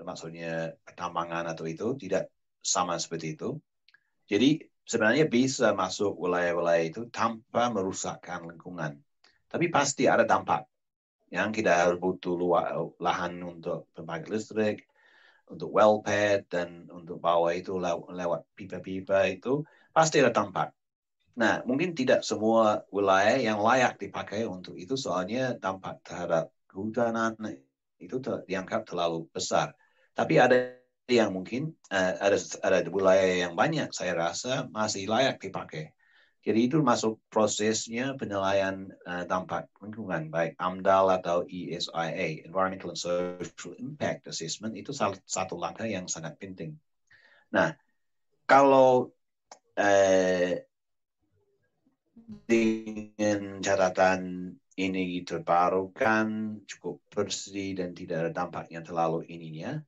maksudnya pertambangan atau itu tidak sama seperti itu. Jadi sebenarnya bisa masuk wilayah-wilayah itu tanpa merusakkan lingkungan. Tapi pasti ada dampak yang kita harus butuh luar, lahan untuk pembangkit listrik, untuk well pad dan untuk bawah itu lewat pipa-pipa itu pasti ada dampak. Nah, mungkin tidak semua wilayah yang layak dipakai untuk itu, soalnya dampak terhadap kehutanan itu ter dianggap terlalu besar. Tapi ada yang mungkin uh, ada ada wilayah yang banyak saya rasa masih layak dipakai. Jadi itu masuk prosesnya penilaian uh, dampak lingkungan baik AMDAL atau ESIA (Environmental and Social Impact Assessment) itu satu langkah yang sangat penting. Nah, kalau uh, dengan catatan ini terbarukan cukup bersih dan tidak ada dampaknya terlalu ininya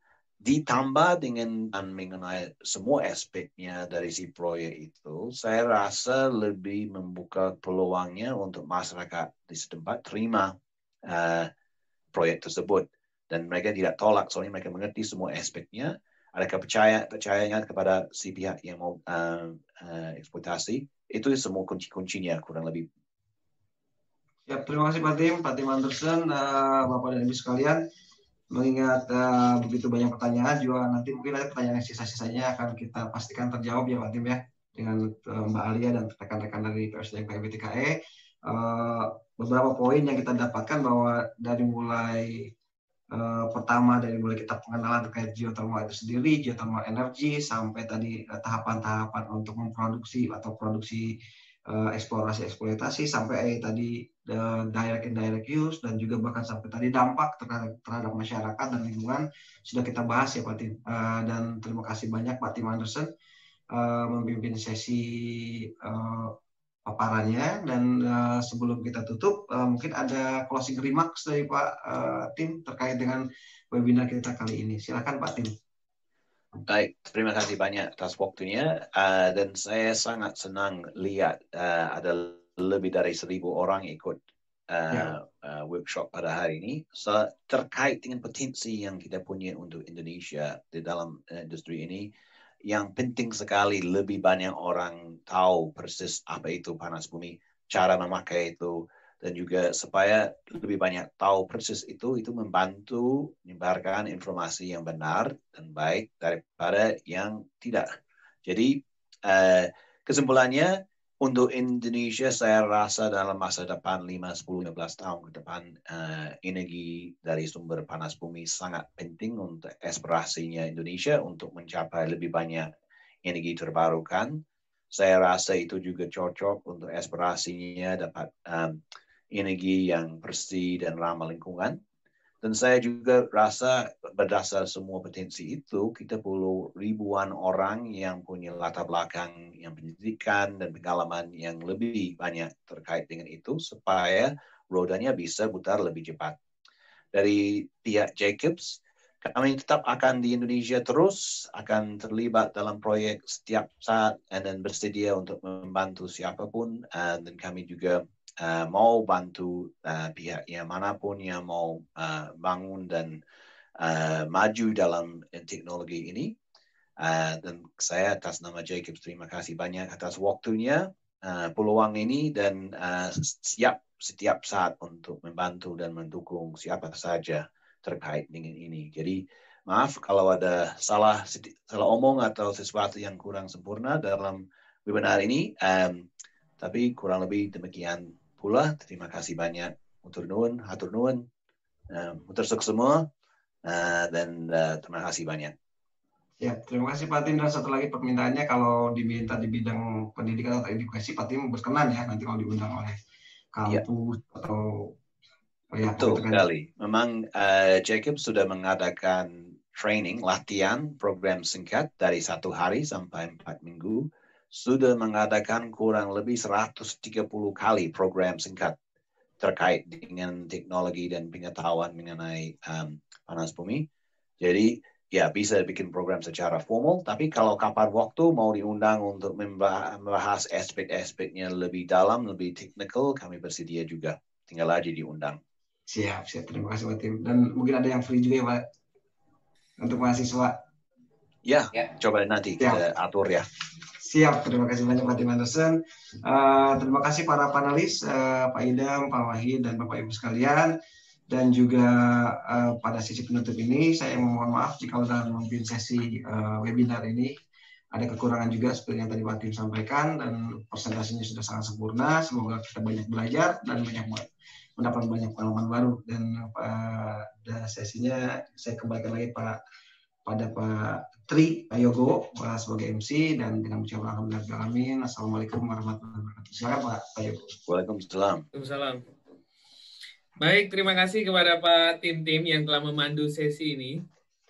ditambah dengan mengenai semua aspeknya dari si proyek itu saya rasa lebih membuka peluangnya untuk masyarakat di setempat terima uh, proyek tersebut dan mereka tidak tolak soalnya mereka mengerti semua aspeknya ada kepercayaan percayanya kepada si pihak yang mau uh, uh, eksploitasi itu semua kunci kuncinya kurang lebih ya terima kasih Pak Tim Pak Tim Anderson uh, Bapak dan Ibu sekalian mengingat uh, begitu banyak pertanyaan juga nanti mungkin ada pertanyaan yang sisa-sisanya akan kita pastikan terjawab ya Pak Tim ya dengan uh, Mbak Alia dan rekan-rekan dari PSDM PBTKE uh, beberapa poin yang kita dapatkan bahwa dari mulai Eh, pertama dari mulai kita pengenalan terkait geothermal itu sendiri, geothermal energi sampai tadi eh, tahapan-tahapan untuk memproduksi atau produksi eh, eksplorasi eksploitasi sampai eh, tadi eh, direct and direct use dan juga bahkan sampai tadi dampak terhadap, terhadap masyarakat dan lingkungan sudah kita bahas ya Pak Tim. uh, dan terima kasih banyak Pak Tim Anderson uh, memimpin sesi uh, paparannya dan uh, sebelum kita tutup uh, mungkin ada closing remarks dari Pak uh, Tim terkait dengan webinar kita kali ini. Silakan Pak Tim. Baik, terima kasih banyak atas waktunya uh, dan saya sangat senang lihat uh, ada lebih dari seribu orang ikut uh, ya. uh, workshop pada hari ini so, terkait dengan potensi yang kita punya untuk Indonesia di dalam industri ini yang penting sekali lebih banyak orang tahu persis apa itu panas bumi, cara memakai itu, dan juga supaya lebih banyak tahu persis itu itu membantu menyebarkan informasi yang benar dan baik daripada yang tidak. Jadi eh, kesimpulannya untuk Indonesia saya rasa dalam masa depan 5, 10, 15 tahun ke depan uh, energi dari sumber panas bumi sangat penting untuk eksplorasinya Indonesia untuk mencapai lebih banyak energi terbarukan. Saya rasa itu juga cocok untuk eksplorasinya dapat um, energi yang bersih dan ramah lingkungan. Dan saya juga rasa berdasar semua potensi itu, kita perlu ribuan orang yang punya latar belakang yang pendidikan dan pengalaman yang lebih banyak terkait dengan itu, supaya rodanya bisa putar lebih cepat. Dari pihak Jacobs, kami tetap akan di Indonesia terus, akan terlibat dalam proyek setiap saat dan bersedia untuk membantu siapapun. Uh, dan kami juga uh, mau bantu uh, pihak yang manapun yang mau uh, bangun dan uh, maju dalam uh, teknologi ini. Uh, dan saya atas nama Jacob terima kasih banyak atas waktunya, uh, peluang ini dan uh, siap setiap saat untuk membantu dan mendukung siapa saja terkait dengan ini. Jadi maaf kalau ada salah salah omong atau sesuatu yang kurang sempurna dalam webinar ini. Um, tapi kurang lebih demikian pula. Terima kasih banyak. Mutur nuun, hatur nuun, Um, utur semua. Uh, dan uh, terima kasih banyak. Ya, terima kasih Pak Tindra. satu lagi permintaannya kalau diminta di bidang pendidikan atau edukasi, Pak Tim berkenan ya nanti kalau diundang oleh ya. kampus ya. atau Iya, betul sekali. Memang uh, Jacob sudah mengadakan training, latihan, program singkat dari satu hari sampai empat minggu. Sudah mengadakan kurang lebih 130 kali program singkat terkait dengan teknologi dan pengetahuan mengenai um, panas bumi. Jadi ya bisa bikin program secara formal, tapi kalau kapan waktu mau diundang untuk membahas aspek-aspeknya lebih dalam, lebih teknikal, kami bersedia juga. Tinggal aja diundang. Siap, siap. Terima kasih Pak Tim. Dan mungkin ada yang free juga ya Pak untuk mahasiswa. Ya, ya. coba nanti siap. Ya. kita atur ya. Siap, terima kasih banyak Pak Tim Anderson. Uh, terima kasih para panelis, uh, Pak Idam, Pak Wahid, dan Bapak Ibu sekalian. Dan juga uh, pada sisi penutup ini, saya mohon maaf jika sudah memimpin sesi uh, webinar ini ada kekurangan juga seperti yang tadi Pak Tim sampaikan dan presentasinya sudah sangat sempurna. Semoga kita banyak belajar dan banyak mendapat banyak pengalaman baru dan pada eh, sesinya saya kembalikan lagi Pak pada Pak Tri Pak Yogo sebagai MC dan dengan ucapan alhamdulillah amin. Assalamualaikum warahmatullahi wabarakatuh. Silakan Pak, Pak Yogo. Waalaikumsalam. Waalaikumsalam. Baik, terima kasih kepada Pak Tim-Tim yang telah memandu sesi ini.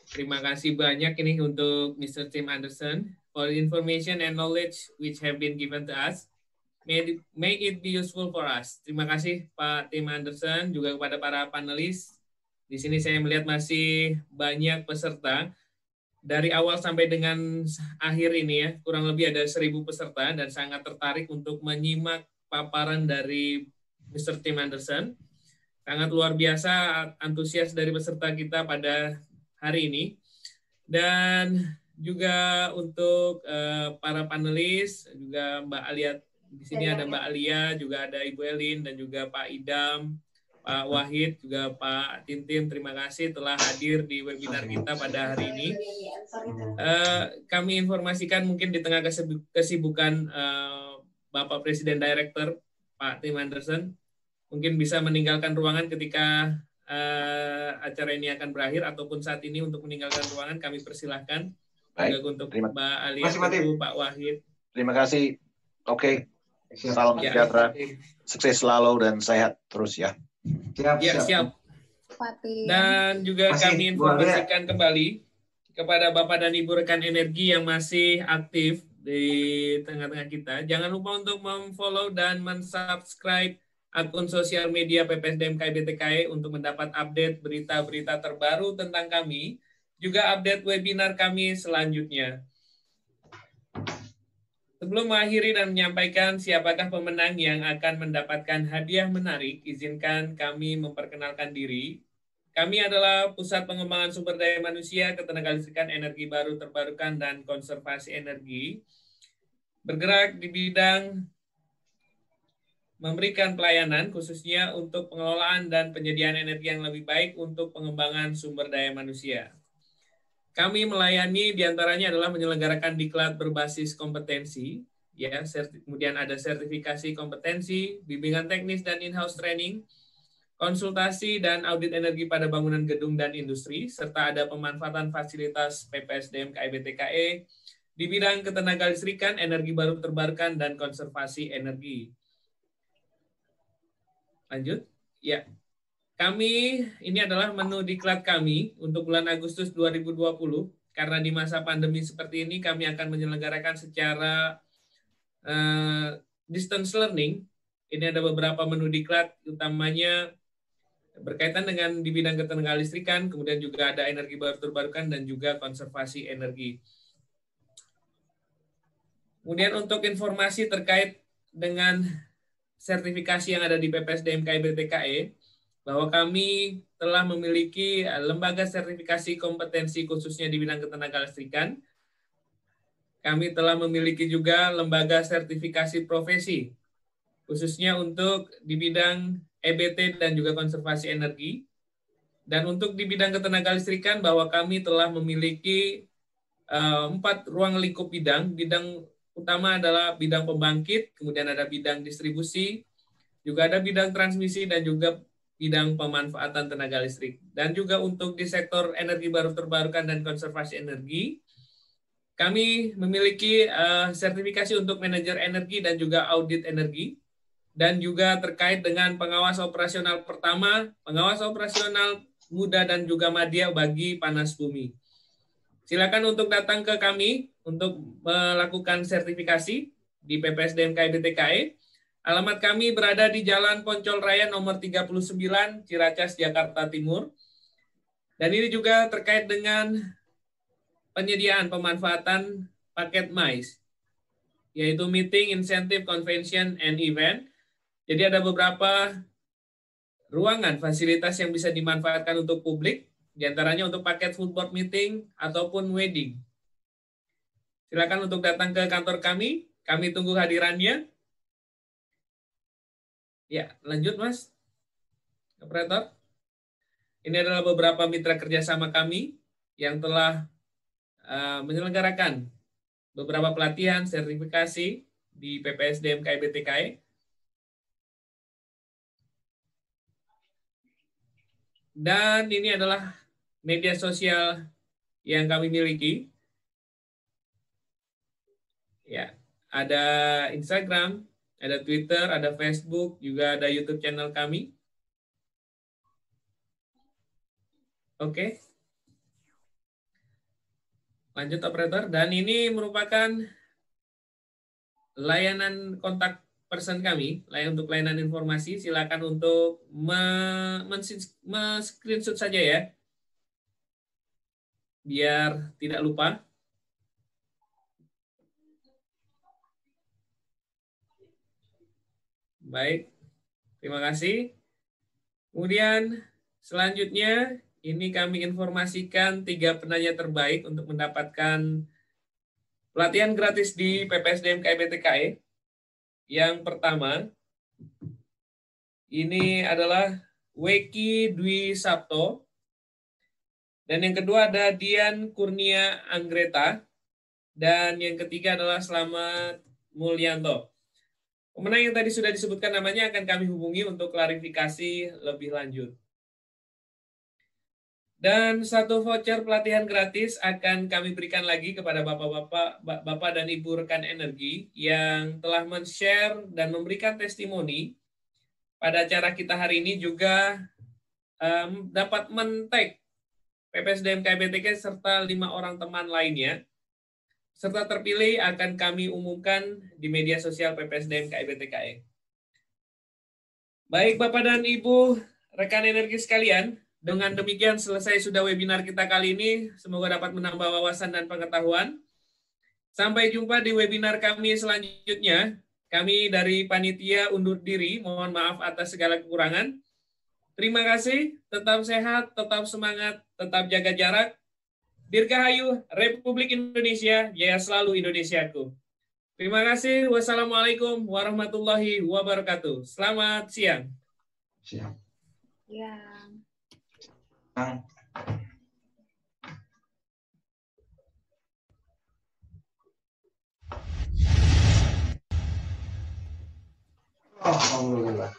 Terima kasih banyak ini untuk Mr. Tim Anderson for information and knowledge which have been given to us. May it, may it be useful for us. Terima kasih Pak Tim Anderson, juga kepada para panelis. Di sini saya melihat masih banyak peserta. Dari awal sampai dengan akhir ini ya, kurang lebih ada seribu peserta dan sangat tertarik untuk menyimak paparan dari Mr. Tim Anderson. Sangat luar biasa antusias dari peserta kita pada hari ini. Dan juga untuk eh, para panelis, juga Mbak Aliat di sini ada Mbak Alia, juga ada Ibu Elin, dan juga Pak Idam, Pak Wahid, juga Pak Tintin. Terima kasih telah hadir di webinar kita pada hari ini. Eh, kami informasikan mungkin di tengah kesibukan eh, Bapak Presiden Direktur Pak Tim Anderson, mungkin bisa meninggalkan ruangan ketika eh, acara ini akan berakhir ataupun saat ini untuk meninggalkan ruangan kami persilahkan. Baik. Untuk Terima. Mbak Alia, Pak Wahid. Terima kasih. Oke. Okay. Salam ya. sejahtera, sukses selalu dan sehat terus ya. Siap, ya, siap. Dan juga masih, kami informasikan ya. kembali kepada Bapak dan Ibu rekan energi yang masih aktif di tengah-tengah kita. Jangan lupa untuk memfollow dan mensubscribe akun sosial media PPSDM KBTKI e untuk mendapat update berita-berita terbaru tentang kami, juga update webinar kami selanjutnya. Sebelum mengakhiri dan menyampaikan siapakah pemenang yang akan mendapatkan hadiah menarik, izinkan kami memperkenalkan diri. Kami adalah Pusat Pengembangan Sumber Daya Manusia, Ketenagalistrikan Energi Baru Terbarukan, dan Konservasi Energi. Bergerak di bidang memberikan pelayanan khususnya untuk pengelolaan dan penyediaan energi yang lebih baik untuk pengembangan sumber daya manusia. Kami melayani diantaranya adalah menyelenggarakan diklat berbasis kompetensi, ya, kemudian ada sertifikasi kompetensi, bimbingan teknis dan in-house training, konsultasi dan audit energi pada bangunan gedung dan industri, serta ada pemanfaatan fasilitas PPSDM KIBTKE di bidang ketenaga listrikan, energi baru terbarukan, dan konservasi energi. Lanjut. Ya, kami, ini adalah menu diklat kami untuk bulan Agustus 2020. Karena di masa pandemi seperti ini, kami akan menyelenggarakan secara uh, distance learning. Ini ada beberapa menu diklat, utamanya berkaitan dengan di bidang ketenagaan listrikan, kemudian juga ada energi baru terbarukan, dan juga konservasi energi. Kemudian untuk informasi terkait dengan sertifikasi yang ada di PPSDM BTKE bahwa kami telah memiliki eh, lembaga sertifikasi kompetensi khususnya di bidang ketenaga listrikan. Kami telah memiliki juga lembaga sertifikasi profesi, khususnya untuk di bidang EBT dan juga konservasi energi. Dan untuk di bidang ketenaga listrikan bahwa kami telah memiliki eh, empat ruang lingkup bidang. Bidang utama adalah bidang pembangkit, kemudian ada bidang distribusi, juga ada bidang transmisi dan juga bidang pemanfaatan tenaga listrik dan juga untuk di sektor energi baru terbarukan dan konservasi energi kami memiliki uh, sertifikasi untuk manajer energi dan juga audit energi dan juga terkait dengan pengawas operasional pertama, pengawas operasional muda dan juga madya bagi panas bumi. Silakan untuk datang ke kami untuk melakukan sertifikasi di PPSDM BTKE. Alamat kami berada di Jalan Poncol Raya nomor 39, Ciracas, Jakarta Timur. Dan ini juga terkait dengan penyediaan pemanfaatan paket MICE, yaitu Meeting, Incentive, Convention, and Event. Jadi ada beberapa ruangan, fasilitas yang bisa dimanfaatkan untuk publik, diantaranya untuk paket food board meeting ataupun wedding. Silakan untuk datang ke kantor kami, kami tunggu hadirannya. Ya, lanjut Mas. Operator. Ini adalah beberapa mitra kerjasama kami yang telah uh, menyelenggarakan beberapa pelatihan sertifikasi di PPSDM KIBTKI. Dan ini adalah media sosial yang kami miliki. Ya, ada Instagram, ada Twitter, ada Facebook, juga ada YouTube channel kami. Oke. Okay. Lanjut operator. Dan ini merupakan layanan kontak person kami layan untuk layanan informasi silakan untuk me, men, me saja ya biar tidak lupa Baik, terima kasih. Kemudian selanjutnya ini kami informasikan tiga penanya terbaik untuk mendapatkan pelatihan gratis di PPSDM KIBTKE. Yang pertama, ini adalah Weki Dwi Sabto. Dan yang kedua ada Dian Kurnia Anggreta. Dan yang ketiga adalah Selamat Mulyanto. Pemenang yang tadi sudah disebutkan namanya akan kami hubungi untuk klarifikasi lebih lanjut. Dan satu voucher pelatihan gratis akan kami berikan lagi kepada bapak-bapak, bapak dan ibu rekan energi yang telah men-share dan memberikan testimoni pada acara kita hari ini juga um, dapat mentek tag PPSDM KBTK serta lima orang teman lainnya serta terpilih akan kami umumkan di media sosial PPSDM KIBTKE. Baik Bapak dan Ibu, rekan energi sekalian, dengan demikian selesai sudah webinar kita kali ini. Semoga dapat menambah wawasan dan pengetahuan. Sampai jumpa di webinar kami selanjutnya. Kami dari panitia undur diri, mohon maaf atas segala kekurangan. Terima kasih, tetap sehat, tetap semangat, tetap jaga jarak, Dirgahayu Republik Indonesia, ya selalu Indonesiaku. Terima kasih. Wassalamualaikum warahmatullahi wabarakatuh. Selamat siang. Siang. Siang. Siang. Alhamdulillah.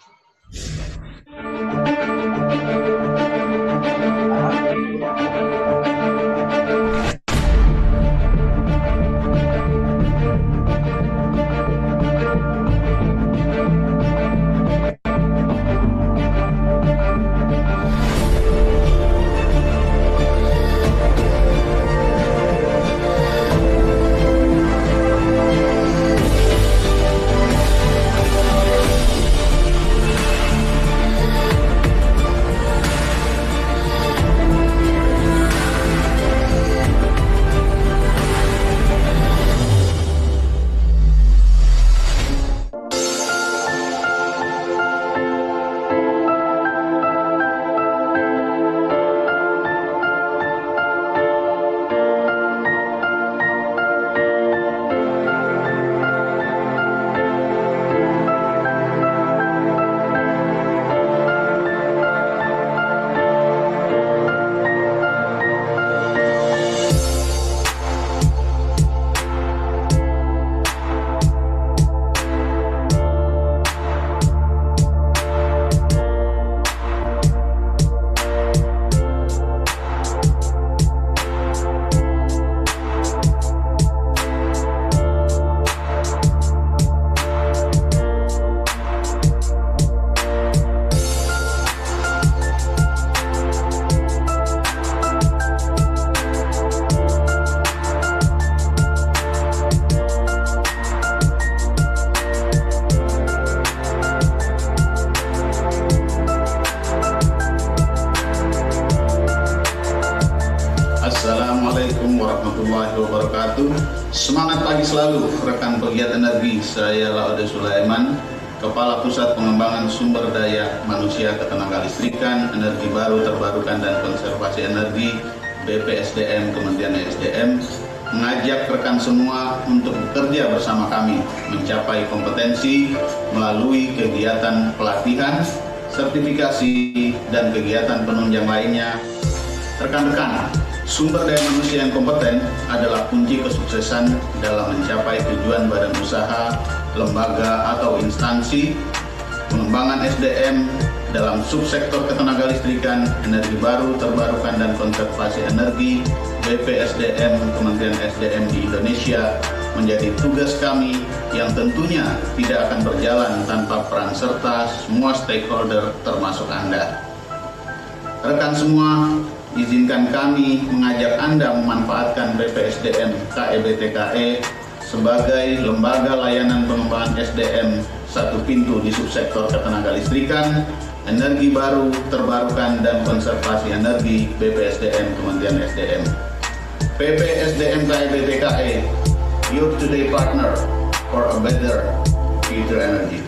Sumber daya manusia yang kompeten adalah kunci kesuksesan dalam mencapai tujuan badan usaha, lembaga, atau instansi pengembangan SDM dalam subsektor ketenaga listrikan, energi baru, terbarukan, dan konservasi energi BPSDM Kementerian SDM di Indonesia menjadi tugas kami yang tentunya tidak akan berjalan tanpa peran serta semua stakeholder termasuk Anda. Rekan semua, izinkan kami mengajak Anda memanfaatkan BPSDM KEBTKE e sebagai lembaga layanan pengembangan SDM satu pintu di subsektor ketenaga listrikan, energi baru, terbarukan, dan konservasi energi BPSDM Kementerian SDM. PPSDM KEBTKE, Youth Today Partner for a Better Future Energy.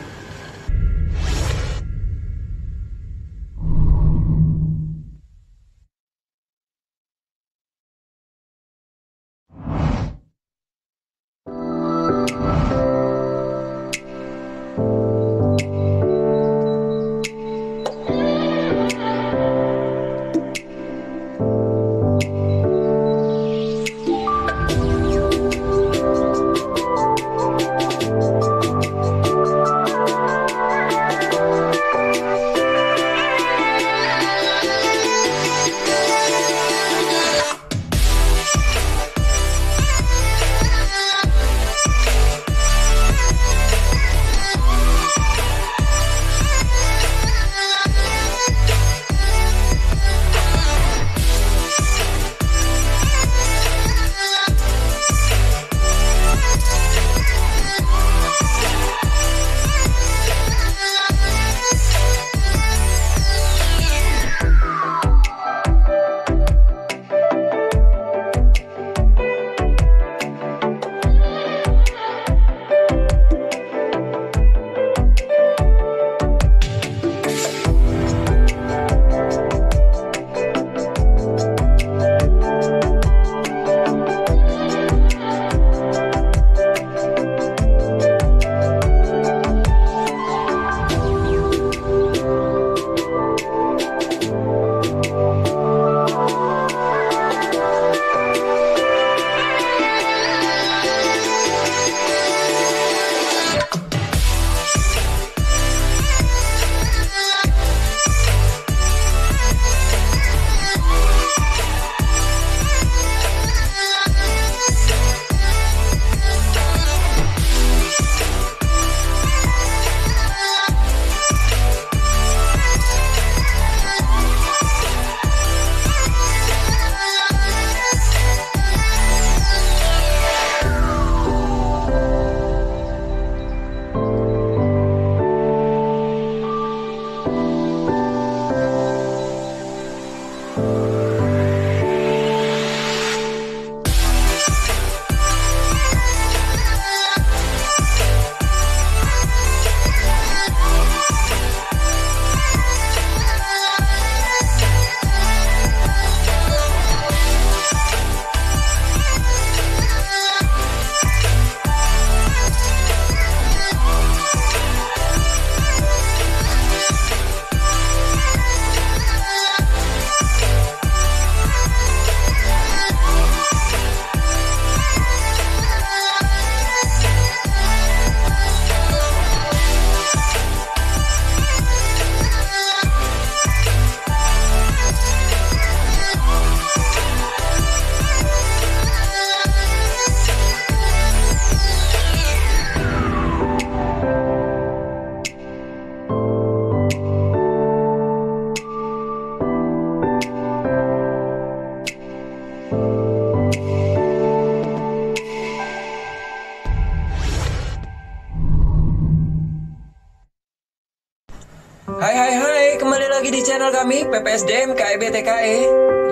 SDM KIB e TKE?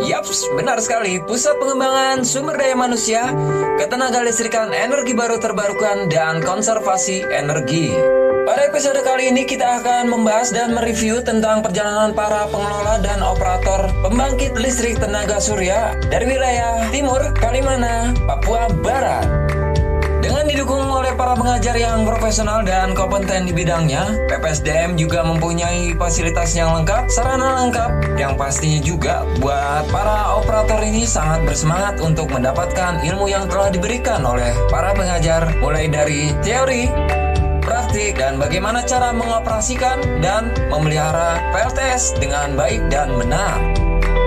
Yaps, benar sekali. Pusat Pengembangan Sumber Daya Manusia, Ketenaga Listrikan Energi Baru Terbarukan, dan Konservasi Energi. Pada episode kali ini kita akan membahas dan mereview tentang perjalanan para pengelola dan operator pembangkit listrik tenaga surya dari wilayah timur, Kalimantan, Papua Barat para pengajar yang profesional dan kompeten di bidangnya, PPSDM juga mempunyai fasilitas yang lengkap, sarana lengkap, yang pastinya juga buat para operator ini sangat bersemangat untuk mendapatkan ilmu yang telah diberikan oleh para pengajar, mulai dari teori, praktik, dan bagaimana cara mengoperasikan dan memelihara PLTS dengan baik dan benar.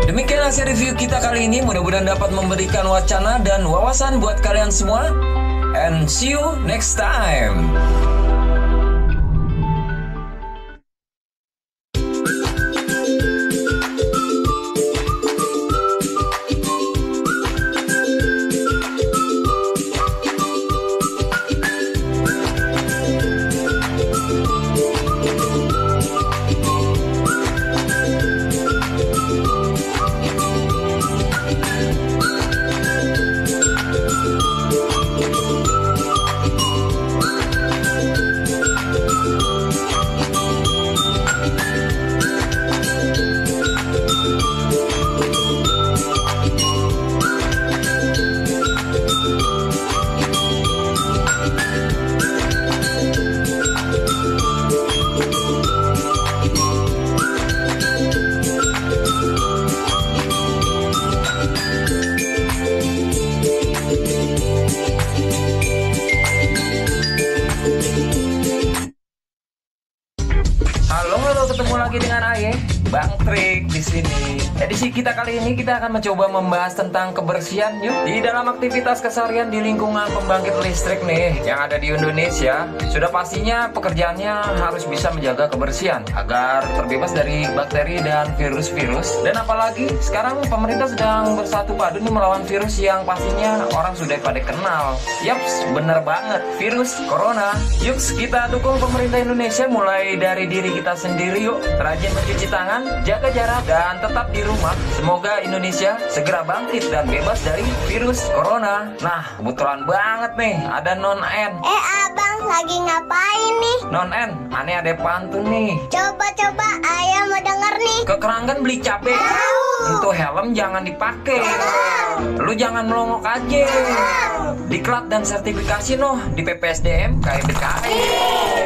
Demikian hasil review kita kali ini, mudah-mudahan dapat memberikan wacana dan wawasan buat kalian semua and see you next time. ini kita akan mencoba membahas tentang kebersihan yuk. Di dalam aktivitas keseharian di lingkungan pembangkit listrik nih yang ada di Indonesia, sudah pastinya pekerjaannya harus bisa menjaga kebersihan agar terbebas dari bakteri dan virus-virus. Dan apalagi sekarang pemerintah sedang bersatu padu melawan virus yang pastinya orang sudah pada kenal. Ya Yups, bener banget, virus corona. Yuk kita dukung pemerintah Indonesia mulai dari diri kita sendiri yuk. Rajin mencuci tangan, jaga jarak, dan tetap di rumah. Semoga Indonesia segera bangkit dan bebas dari virus corona. Nah, kebetulan banget nih, ada non N. Eh, abang lagi ngapain nih? Non N, aneh ada pantun nih. Coba-coba, ayah mau denger nih. Ke beli cabai. Itu Untuk helm jangan dipakai. Lu jangan melongok aja diklat dan sertifikasi noh di PPSDM KMBKI.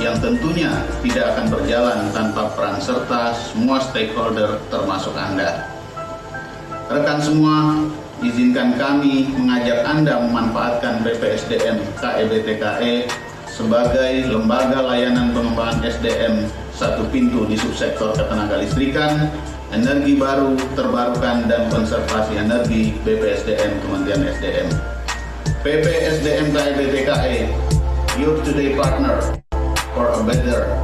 yang tentunya tidak akan berjalan tanpa peran serta semua stakeholder termasuk Anda. Rekan semua, izinkan kami mengajak Anda memanfaatkan BPSDM KEBTKE e sebagai lembaga layanan pengembangan SDM satu pintu di subsektor ketenaga listrikan, energi baru, terbarukan, dan konservasi energi BPSDM Kementerian SDM. PPSDM KEBTKE, e, Your Today Partner. weather